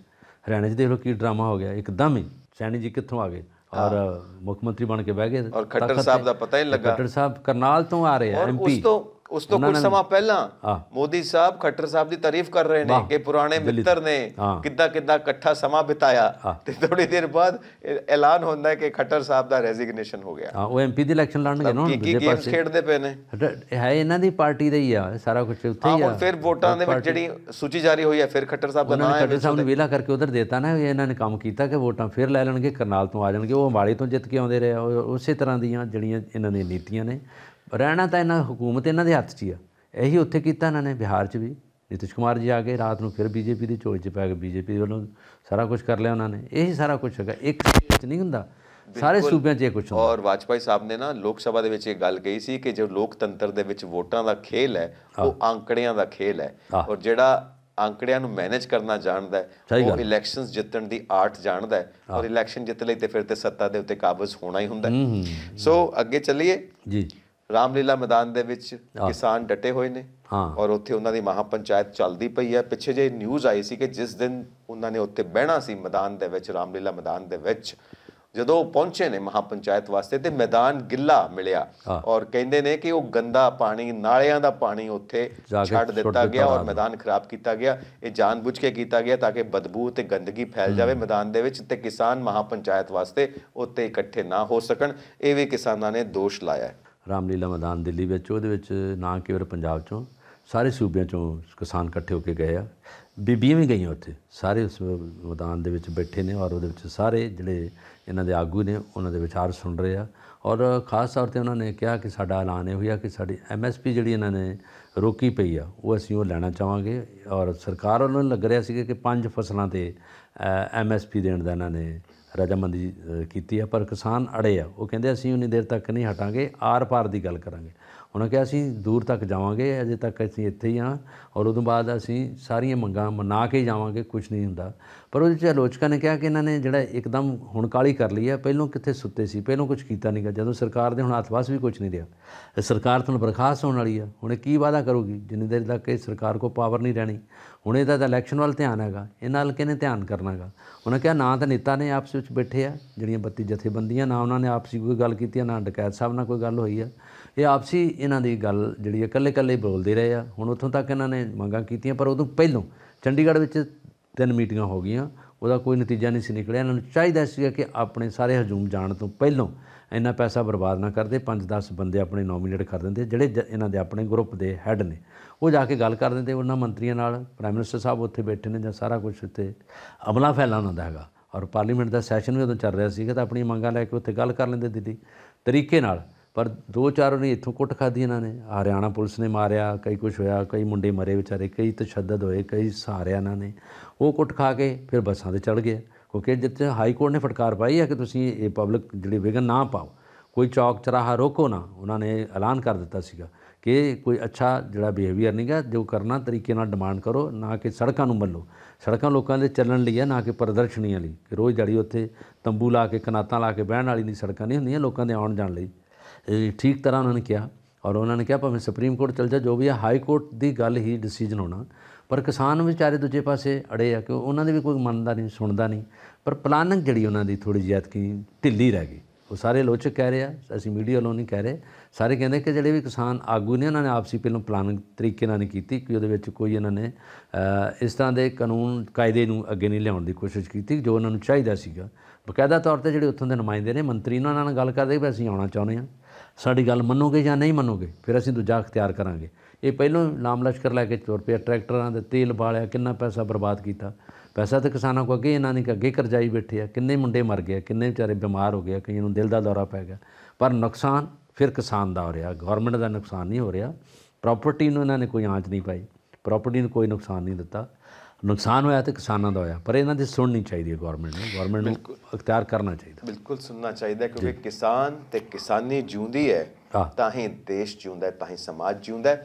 ਹਰਿਆਣੇ 'ਚ ਦੇਖ ਲੋ ਕੀ ਡਰਾਮਾ ਹੋ ਗਿਆ ਇੱਕਦਮ ਹੀ ਸੈਣੀ ਜੀ ਕਿੱਥੋਂ ਆ ਗਏ ਔਰ ਮੁੱਖ ਮੰਤਰੀ ਬਣ ਕੇ ਬਹਿ ਗਏ ਔਰ ਖੱਟਰ ਸਾਹਿਬ ਦਾ ਪਤਾ ਹੀ ਲੱਗਾ ਖੱਟਰ ਸਾਹਿਬ ਕਰਨਾਲ ਤੋਂ ਆ ਰਹੇ ਆ ਐਮਪੀ ਉਸ ਤੋਂ ਉਸ ਤੋਂ ਕੁਝ ਸਮਾਂ ਪਹਿਲਾਂ ਮੋਦੀ ਸਾਹਿਬ ਖੱਟਰ ਸਾਹਿਬ ਦੀ ਤਾਰੀਫ ਕਰ ਰਹੇ ਨੇ ਕਿ ਪੁਰਾਣੇ ਮਿੱਤਰ ਨੇ ਕਿੱਦਾਂ ਕਿੱਦਾਂ ਇਕੱਠਾ ਸਮਾਂ ਬਿਤਾਇਆ ਤੇ ਥੋੜੀ ਦੇਰ ਬਾਅਦ ਐਲਾਨ ਹੁੰਦਾ ਹੈ ਕਿ ਖੱਟਰ ਸਾਹਿਬ ਦਾ ਰੈਜ਼ਿਗਨੇਸ਼ਨ ਹੋ ਗਿਆ ਹਾਂ ਉਹ ਐਮਪੀ ਦੀ ਇਲੈਕਸ਼ਨ ਲੜਨਗੇ ਨਾ ਕੀ ਕੀ ਖੇਡਦੇ ਪਏ ਨੇ ਹੈ ਇਹਨਾਂ ਦੀ ਪਾਰਟੀ ਦਾ ਹੀ ਆ ਸਾਰਾ ਕੁਝ ਉੱਥੇ ਹੀ ਆ ਹਾਂ ਫਿਰ ਵੋਟਾਂ ਦੇ ਵਿੱਚ ਜਿਹੜੀ ਸੂਚੀ ਜਾਰੀ ਹੋਈ ਹੈ ਫਿਰ ਖੱਟਰ ਸਾਹਿਬ ਦਾ ਨਾਮ ਹੈ ਖੱਟਰ ਸਾਹਿਬ ਨੂੰ ਵੇਲਾ ਕਰਕੇ ਉਧਰ ਦੇਤਾ ਨਾ ਇਹਨਾਂ ਨੇ ਕੰਮ ਕੀਤਾ ਕਿ ਵੋਟਾਂ ਫਿਰ ਲੈ ਲੈਣਗੇ ਕਰਨਾਲ ਤੋਂ ਆ ਜਾਣਗੇ ਉਹ ਅੰਬਾਲੇ ਤੋਂ ਜਿੱਤ ਕੇ ਆਉਂਦੇ ਰਹੇ ਉਸੇ ਤਰ੍ਹਾਂ ਦੀਆਂ ਜਿਹੜੀਆਂ ਇਹਨਾਂ ਦੀਆਂ ਨੀਤੀਆਂ ਨੇ ਰਹਿਣਾ ਤਾਂ ਇਹਨਾਂ ਹਕੂਮਤ ਇਹਨਾਂ ਦੇ ਹੱਥ 'ਚ ਹੀ ਆ ਇਹੀ ਉੱਥੇ ਕੀਤਾ ਇਹਨਾਂ ਨੇ ਬਿਹਾਰ 'ਚ ਵੀ ਨਿਤਿਸ਼ ਕੁਮਾਰ ਜੀ ਆ ਗਏ ਰਾਤ ਨੂੰ ਫਿਰ ਬੀਜੇਪੀ ਦੀ ਝੋਲੀ 'ਚ ਪੈ ਗਏ ਬੀਜੇਪੀ ਵੱਲੋਂ ਸਾਰਾ ਕੁਝ ਕਰ ਲਿਆ ਉਹਨਾਂ ਨੇ ਇਹੀ ਸਾਰਾ ਕੁਝ ਹੈਗਾ ਇੱਕ 'ਚ ਨਹੀਂ ਹੁੰਦਾ ਸਾਰੇ ਸੂਬਿਆਂ 'ਚ ਇਹ ਕੁਝ ਹੁੰਦਾ ਔਰ ਵਾਜਪਾਈ ਸਾਹਿਬ ਨੇ ਨਾ ਲੋਕ ਸਭਾ ਦੇ ਵਿੱਚ ਇਹ ਗੱਲ ਕਹੀ ਸੀ ਕਿ ਜੋ ਲੋਕਤੰਤਰ ਦੇ ਵਿੱਚ ਵੋਟਾਂ ਦਾ ਖੇਲ ਹੈ ਉਹ ਅੰਕੜਿਆਂ ਦਾ ਖੇਲ ਹੈ ਔਰ ਜਿਹੜਾ ਅੰਕੜਿਆਂ ਨੂੰ ਮੈਨੇਜ ਕਰਨਾ ਜਾਣਦਾ ਹੈ ਉਹ ਇਲੈਕਸ਼ਨਸ ਜਿੱਤਣ ਦੀ ਆਰਟ ਜਾਣਦਾ ਹੈ ਔਰ ਇਲੈਕਸ਼ਨ ਜਿੱਤ ਲਈ ਤੇ ਫਿਰ ਤੇ ਸੱਤਾ ਦੇ ਉੱਤੇ ਕਾਬਜ਼ ਹੋਣਾ ਹੀ ਹੁੰਦਾ ਹੈ ਸੋ ਅੱਗੇ ਚੱਲੀਏ ਜੀ ਰਾਮਲੀਲਾ ਮੈਦਾਨ ਦੇ ਵਿੱਚ ਕਿਸਾਨ ਡਟੇ ਹੋਏ ਨੇ ਔਰ ਉੱਥੇ ਉਹਨਾਂ ਦੀ ਮਹਾਪੰਚਾਇਤ ਚੱਲਦੀ ਪਈ ਹੈ ਪਿੱਛੇ ਜੇ ਨਿਊਜ਼ ਆਈ ਸੀ ਕਿ ਜਿਸ ਦਿਨ ਉਹਨਾਂ ਨੇ ਉੱਥੇ ਬਹਿਣਾ ਸੀ ਮੈਦਾਨ ਦੇ ਵਿੱਚ ਰਾਮਲੀਲਾ ਮੈਦਾਨ ਦੇ ਵਿੱਚ ਜਦੋਂ ਪਹੁੰਚੇ ਨੇ ਮਹਾਪੰਚਾਇਤ ਵਾਸਤੇ ਤੇ ਮੈਦਾਨ ਗਿੱਲਾ ਮਿਲਿਆ ਔਰ ਕਹਿੰਦੇ ਨੇ ਕਿ ਉਹ ਗੰਦਾ ਪਾਣੀ ਨਾਲਿਆਂ ਦਾ ਪਾਣੀ ਉੱਥੇ ਛੱਡ ਦਿੱਤਾ ਗਿਆ ਔਰ ਮੈਦਾਨ ਖਰਾਬ ਕੀਤਾ ਗਿਆ ਇਹ ਜਾਣਬੁੱਝ ਕੇ ਕੀਤਾ ਗਿਆ ਤਾਂ ਕਿ ਬਦਬੂ ਤੇ ਗੰਦਗੀ ਫੈਲ ਜਾਵੇ ਮੈਦਾਨ ਦੇ ਵਿੱਚ ਤੇ ਕਿਸਾਨ ਮਹਾਪੰਚਾਇਤ ਵਾਸਤੇ ਉੱਤੇ ਇਕੱਠੇ ਨਾ ਹੋ ਸਕਣ ਇਹ ਵੀ ਕਿਸਾਨਾਂ ਨੇ ਦੋਸ਼ ਲਾਇਆ ਰਾਮਲੀਲਾ ਮੈਦਾਨ ਦਿੱਲੀ ਵਿੱਚ ਉਹਦੇ ਵਿੱਚ ਨਾ ਕੇਵਲ ਪੰਜਾਬ ਚੋਂ ਸਾਰੇ ਸੂਬਿਆਂ ਚੋਂ ਕਿਸਾਨ ਇਕੱਠੇ ਹੋ ਕੇ ਗਏ ਆ ਬੀਬੀਆਂ ਵੀ ਗਈਆਂ ਉੱਥੇ ਸਾਰੇ ਉਸ ਮੈਦਾਨ ਦੇ ਵਿੱਚ ਬੈਠੇ ਨੇ ਔਰ ਉਹਦੇ ਵਿੱਚ ਸਾਰੇ ਜਿਹੜੇ ਇਹਨਾਂ ਦੇ ਆਗੂ ਨੇ ਉਹਨਾਂ ਦੇ ਵਿਚਾਰ ਸੁਣ ਰਹੇ ਆ ਔਰ ਖਾਸ ਤੌਰ ਤੇ ਉਹਨਾਂ ਨੇ ਕਿਹਾ ਕਿ ਸਾਡਾ ਐਲਾਨ ਇਹ ਹੋਇਆ ਕਿ ਸਾਡੀ ਐਮਐਸਪੀ ਜਿਹੜੀ ਇਹਨਾਂ ਨੇ ਰੋਕੀ ਪਈ ਆ ਉਹ ਅਸੀਂ ਉਹ ਲੈਣਾ ਚਾਹਾਂਗੇ ਔਰ ਸਰਕਾਰ ਉਹਨਾਂ ਨੂੰ ਲੱਗ ਰਿਹਾ ਸੀ ਕਿ ਪੰਜ ਫਸਲਾਂ ਤੇ ਐਮਐਸਪੀ ਦੇਣ ਦਾ ਇਹਨਾਂ ਨੇ ਰਜਮੰਦੀ ਕੀਤੀ ਹੈ ਪਰ ਕਿਸਾਨ ਅੜੇ ਆ ਉਹ ਕਹਿੰਦੇ ਅਸੀਂ ਉਨੀ ਦੇਰ ਤੱਕ ਨਹੀਂ ਹਟਾਂਗੇ ਆਰ ਪਾਰ ਦੀ ਗੱਲ ਕਰਾਂਗੇ ਉਹਨਾਂ ਕਿਹਾ ਸੀ ਦੂਰ ਤੱਕ ਜਾਵਾਂਗੇ ਅਜੇ ਤੱਕ ਅਸੀਂ ਇੱਥੇ ਹੀ ਆਂ ਔਰ ਉਦੋਂ ਬਾਅਦ ਅਸੀਂ ਸਾਰੀਆਂ ਮੰਗਾਂ ਮਨਾ ਕੇ ਜਾਵਾਂਗੇ ਕੁਝ ਨਹੀਂ ਹੁੰਦਾ ਪਰ ਉਹਦੇ ਚ ਆਲੋਚਕਾਂ ਨੇ ਕਿਹਾ ਕਿ ਇਹਨਾਂ ਨੇ ਜਿਹੜਾ ਇੱਕਦਮ ਹੁਣ ਕਾਲੀ ਕਰ ਲਈ ਹੈ ਪਹਿਲਾਂ ਕਿੱਥੇ ਸੁੱਤੇ ਸੀ ਪਹਿਲਾਂ ਕੁਝ ਕੀਤਾ ਨਹੀਂ ਗਿਆ ਜਦੋਂ ਸਰਕਾਰ ਦੇ ਹੁਣ ਹੱਥ ਵਾਸ ਵੀ ਕੁਝ ਨਹੀਂ ਰਿਹਾ ਸਰਕਾਰ ਤੋਂ ਬਰਖਾਸਤ ਹੋਣ ਵਾਲੀ ਹੈ ਹੁਣ ਕੀ ਵਾਅਦਾ ਕਰੂਗੀ ਜਿੰਨੇ ਦੇਰ ਤੱਕ ਇਹ ਸਰਕਾਰ ਕੋ ਪਾਵਰ ਨਹੀਂ ਰਹਿਣੀ ਹੁਣ ਇਹਦਾ ਤਾਂ ਇਲੈਕਸ਼ਨ ਵੱਲ ਧਿਆਨ ਹੈਗਾ ਇਹਨਾਂ ਨਾਲ ਕਿਹਨੇ ਧਿਆਨ ਕਰਨਾਗਾ ਉਹਨਾਂ ਕਿਹਾ ਨਾ ਤਾਂ ਨੇਤਾ ਨੇ ਆਪਸ ਵਿੱਚ ਬੈਠੇ ਆ ਜਿਹੜੀਆਂ 32 ਜਥੇਬੰਦੀਆਂ ਨਾ ਉਹਨਾਂ ਨੇ ਆਪਸੀ ਕੋਈ ਗੱਲ ਕੀਤੀ ਨਾ ਡਕੈਤ ਸਾਹਿਬ ਨਾਲ ਕੋਈ ਗੱਲ ਹੋਈ ਆ ਇਹ ਆਪਸੀ ਇਹਨਾਂ ਦੀ ਗੱਲ ਜਿਹੜੀ ਹੈ ਕੱਲੇ-ਕੱਲੇ ਬੋਲਦੇ ਰਹੇ ਆ ਹੁਣ ਉੱਥੋਂ ਤੱਕ ਇਹਨਾਂ ਨੇ ਮੰਗਾਂ ਕੀਤੀਆਂ ਪਰ ਉਦੋਂ ਪਹਿਲਾਂ ਚੰਡੀਗੜ੍ਹ ਵਿੱਚ ਤਿੰਨ ਮੀਟਿੰਗਾਂ ਹੋ ਗਈਆਂ ਉਹਦਾ ਕੋਈ ਨਤੀਜਾ ਨਹੀਂ ਸੀ ਨਿਕਲਿਆ ਇਹਨਾਂ ਨੂੰ ਚਾਹੀਦਾ ਸੀ ਕਿ ਆਪਣੇ ਸਾਰੇ ਹਜੂਮ ਜਾਣ ਤੋਂ ਪਹਿਲਾਂ ਇੰਨਾ ਪੈਸਾ ਬਰਬਾਦ ਨਾ ਕਰਦੇ 5-10 ਬੰਦੇ ਆਪਣੇ ਨੋਮੀਨੇਟ ਕਰ ਦਿੰਦੇ ਜਿਹੜੇ ਇਹਨਾਂ ਦੇ ਆਪਣੇ ਗਰੁੱਪ ਦੇ ਹੈੱਡ ਨੇ ਉਹ ਜਾ ਕੇ ਗੱਲ ਕਰ ਦਿੰਦੇ ਉਹਨਾਂ ਮੰਤਰੀਆਂ ਨਾਲ ਪ੍ਰਾਈਮ ਮਿਨਿਸਟਰ ਸਾਹਿਬ ਉੱਥੇ ਬੈਠੇ ਨੇ ਜਾਂ ਸਾਰਾ ਕੁਝ ਉੱਥੇ ਅਮਲਾ ਫੈਲਾਉਣ ਹੁੰਦਾ ਹੈਗਾ ਔਰ ਪਾਰਲੀਮੈਂਟ ਦਾ ਸੈਸ਼ਨ ਵੀ ਉਦੋਂ ਚੱਲ ਰਿਹਾ ਸੀਗਾ ਤਾਂ ਆਪਣੀ ਮੰਗਾਂ ਲੈ ਕੇ ਉੱਥੇ ਗੱਲ ਕਰ ਲੈਂਦੇ ਦਿੱਲੀ ਤਰੀਕੇ ਨਾਲ ਪਰ ਦੋ ਚਾਰ ਨੇ ਇੱਥੋਂ ਕੁੱਟ ਖਾਦੀ ਇਹਨਾਂ ਨੇ ਹਰਿਆਣਾ ਪੁਲਿਸ ਨੇ ਮਾਰਿਆ ਕਈ ਕੁਝ ਹੋਇਆ ਕਈ ਮੁੰਡੇ ਮਰੇ ਵਿਚਾਰੇ ਕਈ ਤਸ਼ੱਦਦ ਹੋਏ ਕਈ ਸਾਰਿਆਂ ਇਹਨਾਂ ਨੇ ਉਹ ਕੁੱਟ ਖਾ ਕੇ ਫਿਰ ਬੱਸਾਂ ਤੇ ਚੜ ਗਏ ਕਿਉਂਕਿ ਜਿੱਥੇ ਹਾਈ ਕੋਰਟ ਨੇ ਫਟਕਾਰ ਪਾਈ ਹੈ ਕਿ ਤੁਸੀਂ ਇਹ ਪਬਲਿਕ ਜਿਹੜੀ ਵਿਗਨ ਨਾ ਪਾਓ ਕੋਈ ਚੌਕ ਚਰਾਹਾ ਰੋਕੋ ਨਾ ਉਹਨਾਂ ਨੇ ਐਲਾਨ ਕਰ ਦਿੱਤਾ ਸੀਗਾ ਕਿ ਕੋਈ ਅੱਛਾ ਜਿਹੜਾ ਬਿਹੇਵੀਅਰ ਨਹੀਂਗਾ ਜੋ ਕਰਨਾ ਤਰੀਕੇ ਨਾਲ ਡਿਮਾਂਡ ਕਰੋ ਨਾ ਕਿ ਸੜਕਾਂ ਨੂੰ ਮੱਲੋ ਸੜਕਾਂ ਲੋਕਾਂ ਦੇ ਚੱਲਣ ਲਈ ਹੈ ਨਾ ਕਿ ਪ੍ਰਦਰਸ਼ਨੀਆਂ ਲਈ ਕਿ ਰੋਜ਼ ਜੜੀ ਉੱਥੇ ਤੰਬੂ ਲਾ ਕੇ ਕਨਾਤਾਂ ਲਾ ਕੇ ਬਹਿਣ ਵਾਲੀ ਨਹੀਂ ਸੜਕਾਂ ਨਹੀਂ ਹੁੰਦੀਆਂ ਲੋਕਾਂ ਦੇ ਆਉਣ ਜਾਣ ਲਈ ਠੀਕ ਤਰ੍ਹਾਂ ਉਹਨਾਂ ਨੇ ਕਿਹਾ ਔਰ ਉਹਨਾਂ ਨੇ ਕਿਹਾ ਭਾਵੇਂ ਸੁਪਰੀਮ ਕੋਰਟ ਚਲ ਜਾ ਜੋ ਵੀ ਹੈ ਹਾਈ ਕੋਰਟ ਦੀ ਗੱਲ ਹੀ ਡਿਸੀਜਨ ਹੋਣਾ ਪਰ ਕਿਸਾਨ ਵਿਚਾਰੇ ਦੂਜੇ ਪਾਸੇ ਅੜੇ ਆ ਕਿ ਉਹਨਾਂ ਦੇ ਵੀ ਕੋਈ ਮੰਨਦਾ ਨਹੀਂ ਸੁਣਦਾ ਨਹੀਂ ਪਰ ਪਲਾਨਿੰਗ ਜਿਹੜੀ ਉਹਨਾਂ ਦੀ ਥੋੜੀ ਜਿਹੀ ਕੀ ਢਿੱਲੀ ਰਹਿ ਗਈ ਉਹ ਸਾਰੇ ਲੋਚਕ ਕਹਿ ਰਹੇ ਆ ਅਸੀਂ ਮੀਡੀਆ ਵੱਲੋਂ ਨਹੀਂ ਕਹਿ ਰਹੇ ਸਾਰੇ ਕਹਿੰਦੇ ਕਿ ਜਿਹੜੇ ਵੀ ਕਿਸਾਨ ਆਗੂ ਨੇ ਉਹਨਾਂ ਨੇ ਆਪਸੀ ਪਹਿਲਾਂ ਪਲਾਨਿੰਗ ਤਰੀਕੇ ਨਾਲ ਨਹੀਂ ਕੀਤੀ ਕਿ ਉਹਦੇ ਵਿੱਚ ਕੋਈ ਇਹਨਾਂ ਨੇ ਇਸ ਤਰ੍ਹਾਂ ਦੇ ਕਾਨੂੰਨ ਕਾਇਦੇ ਨੂੰ ਅੱਗੇ ਨਹੀਂ ਲਿਆਉਣ ਦੀ ਕੋਸ਼ਿਸ਼ ਕੀਤੀ ਜੋ ਉਹਨਾਂ ਨੂੰ ਚਾਹੀਦਾ ਸੀਗਾ ਬਕਾਇਦਾ ਤੌਰ ਤੇ ਜਿਹੜੇ ਉੱਥੋਂ ਦੇ ਨੁਮਾਇੰਦੇ ਨੇ ਮੰਤਰੀ ਉਹਨਾਂ ਨਾਲ ਗੱਲ ਕਰਦੇ ਵੀ ਅਸੀਂ ਆਉਣਾ ਚਾਹੁੰਦੇ ਹਾਂ ਸਾਡੀ ਗੱਲ ਮੰਨੋਗੇ ਜਾਂ ਨਹੀਂ ਮੰਨੋਗੇ ਫਿਰ ਅਸੀਂ ਦੂਜਾ ਇਖਤਿਆਰ ਕਰਾਂਗੇ ਇਹ ਪਹਿਲੋਂ ਨਾਮ ਲਸ਼ਕਰ ਲੈ ਕੇ ਤੁਰ ਪਿਆ ਟਰੈਕਟਰਾਂ ਦੇ ਤੇਲ ਬਾਲਿਆ ਕਿੰਨਾ ਪੈਸਾ ਬਰਬਾਦ ਕੀਤਾ ਪੈਸਾ ਤਾਂ ਕਿਸਾਨਾਂ ਕੋ ਅੱਗੇ ਇਹਨਾਂ ਨੇ ਅੱਗੇ ਕਰਜਾਈ ਬੈਠੇ ਆ ਕਿੰਨੇ ਮੁੰਡੇ ਮਰ ਗਏ ਕਿੰਨੇ ਵਿਚਾਰੇ ਬਿਮਾਰ ਹੋ ਗਏ ਕਈਆਂ ਨੂੰ ਦਿਲ ਦਾ ਦੌਰਾ ਪੈ ਗਿਆ ਪਰ ਨੁਕਸਾਨ ਫਿਰ ਕਿਸਾਨ ਦਾ ਹੋ ਰਿਹਾ ਗਵਰਨਮੈਂਟ ਦਾ ਨੁਕਸਾਨ ਨਹੀਂ ਹੋ ਰਿਹਾ ਪ੍ਰਾਪਰਟੀ ਨੂੰ ਇਹਨਾਂ ਨੇ ਕੋਈ ਆਂਚ ਨਹੀਂ ਪਾਈ ਪ੍ਰਾਪਰਟੀ ਨੂੰ ਕੋਈ ਨੁਕਸਾਨ ਨਹੀਂ ਦਿੱਤਾ ਨੁਕਸਾਨ ਹੋਇਆ ਤੇ ਕਿਸਾਨਾਂ ਦਾ ਹੋਇਆ ਪਰ ਇਹਨਾਂ ਦੀ ਸੁਣਨੀ ਚਾਹੀਦੀ ਹੈ ਗਵਰਨਮੈਂਟ ਨੂੰ ਗਵਰਨਮੈਂਟ ਨੂੰ ਅਖਤਿਆਰ ਕਰਨਾ ਚਾਹੀਦਾ ਬਿਲਕੁਲ ਸੁਣਨਾ ਚਾਹੀਦਾ ਕਿਉਂਕਿ ਕਿਸਾਨ ਤੇ ਕਿਸਾਨੀ ਜਿਉਂਦੀ ਹੈ ਤਾਂ ਹੀ ਦੇਸ਼ ਜਿਉਂਦਾ ਤਾਂ ਹੀ ਸਮਾਜ ਜਿਉਂਦਾ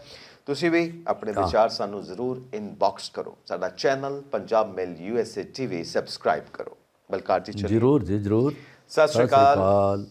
ਤੁਸੀਂ ਵੀ ਆਪਣੇ ਵਿਚਾਰ ਸਾਨੂੰ ਜ਼ਰੂਰ ਇਨਬਾਕਸ ਕਰੋ ਸਾਡਾ channel Punjab mail USA TV subscribe ਕਰੋ ਬਲਕਾਰ ਜੀ ਜ਼ਰੂਰ ਜੀ ਜ਼ਰੂਰ ਸਤਿ ਸ਼੍ਰੀ ਅਕਾਲ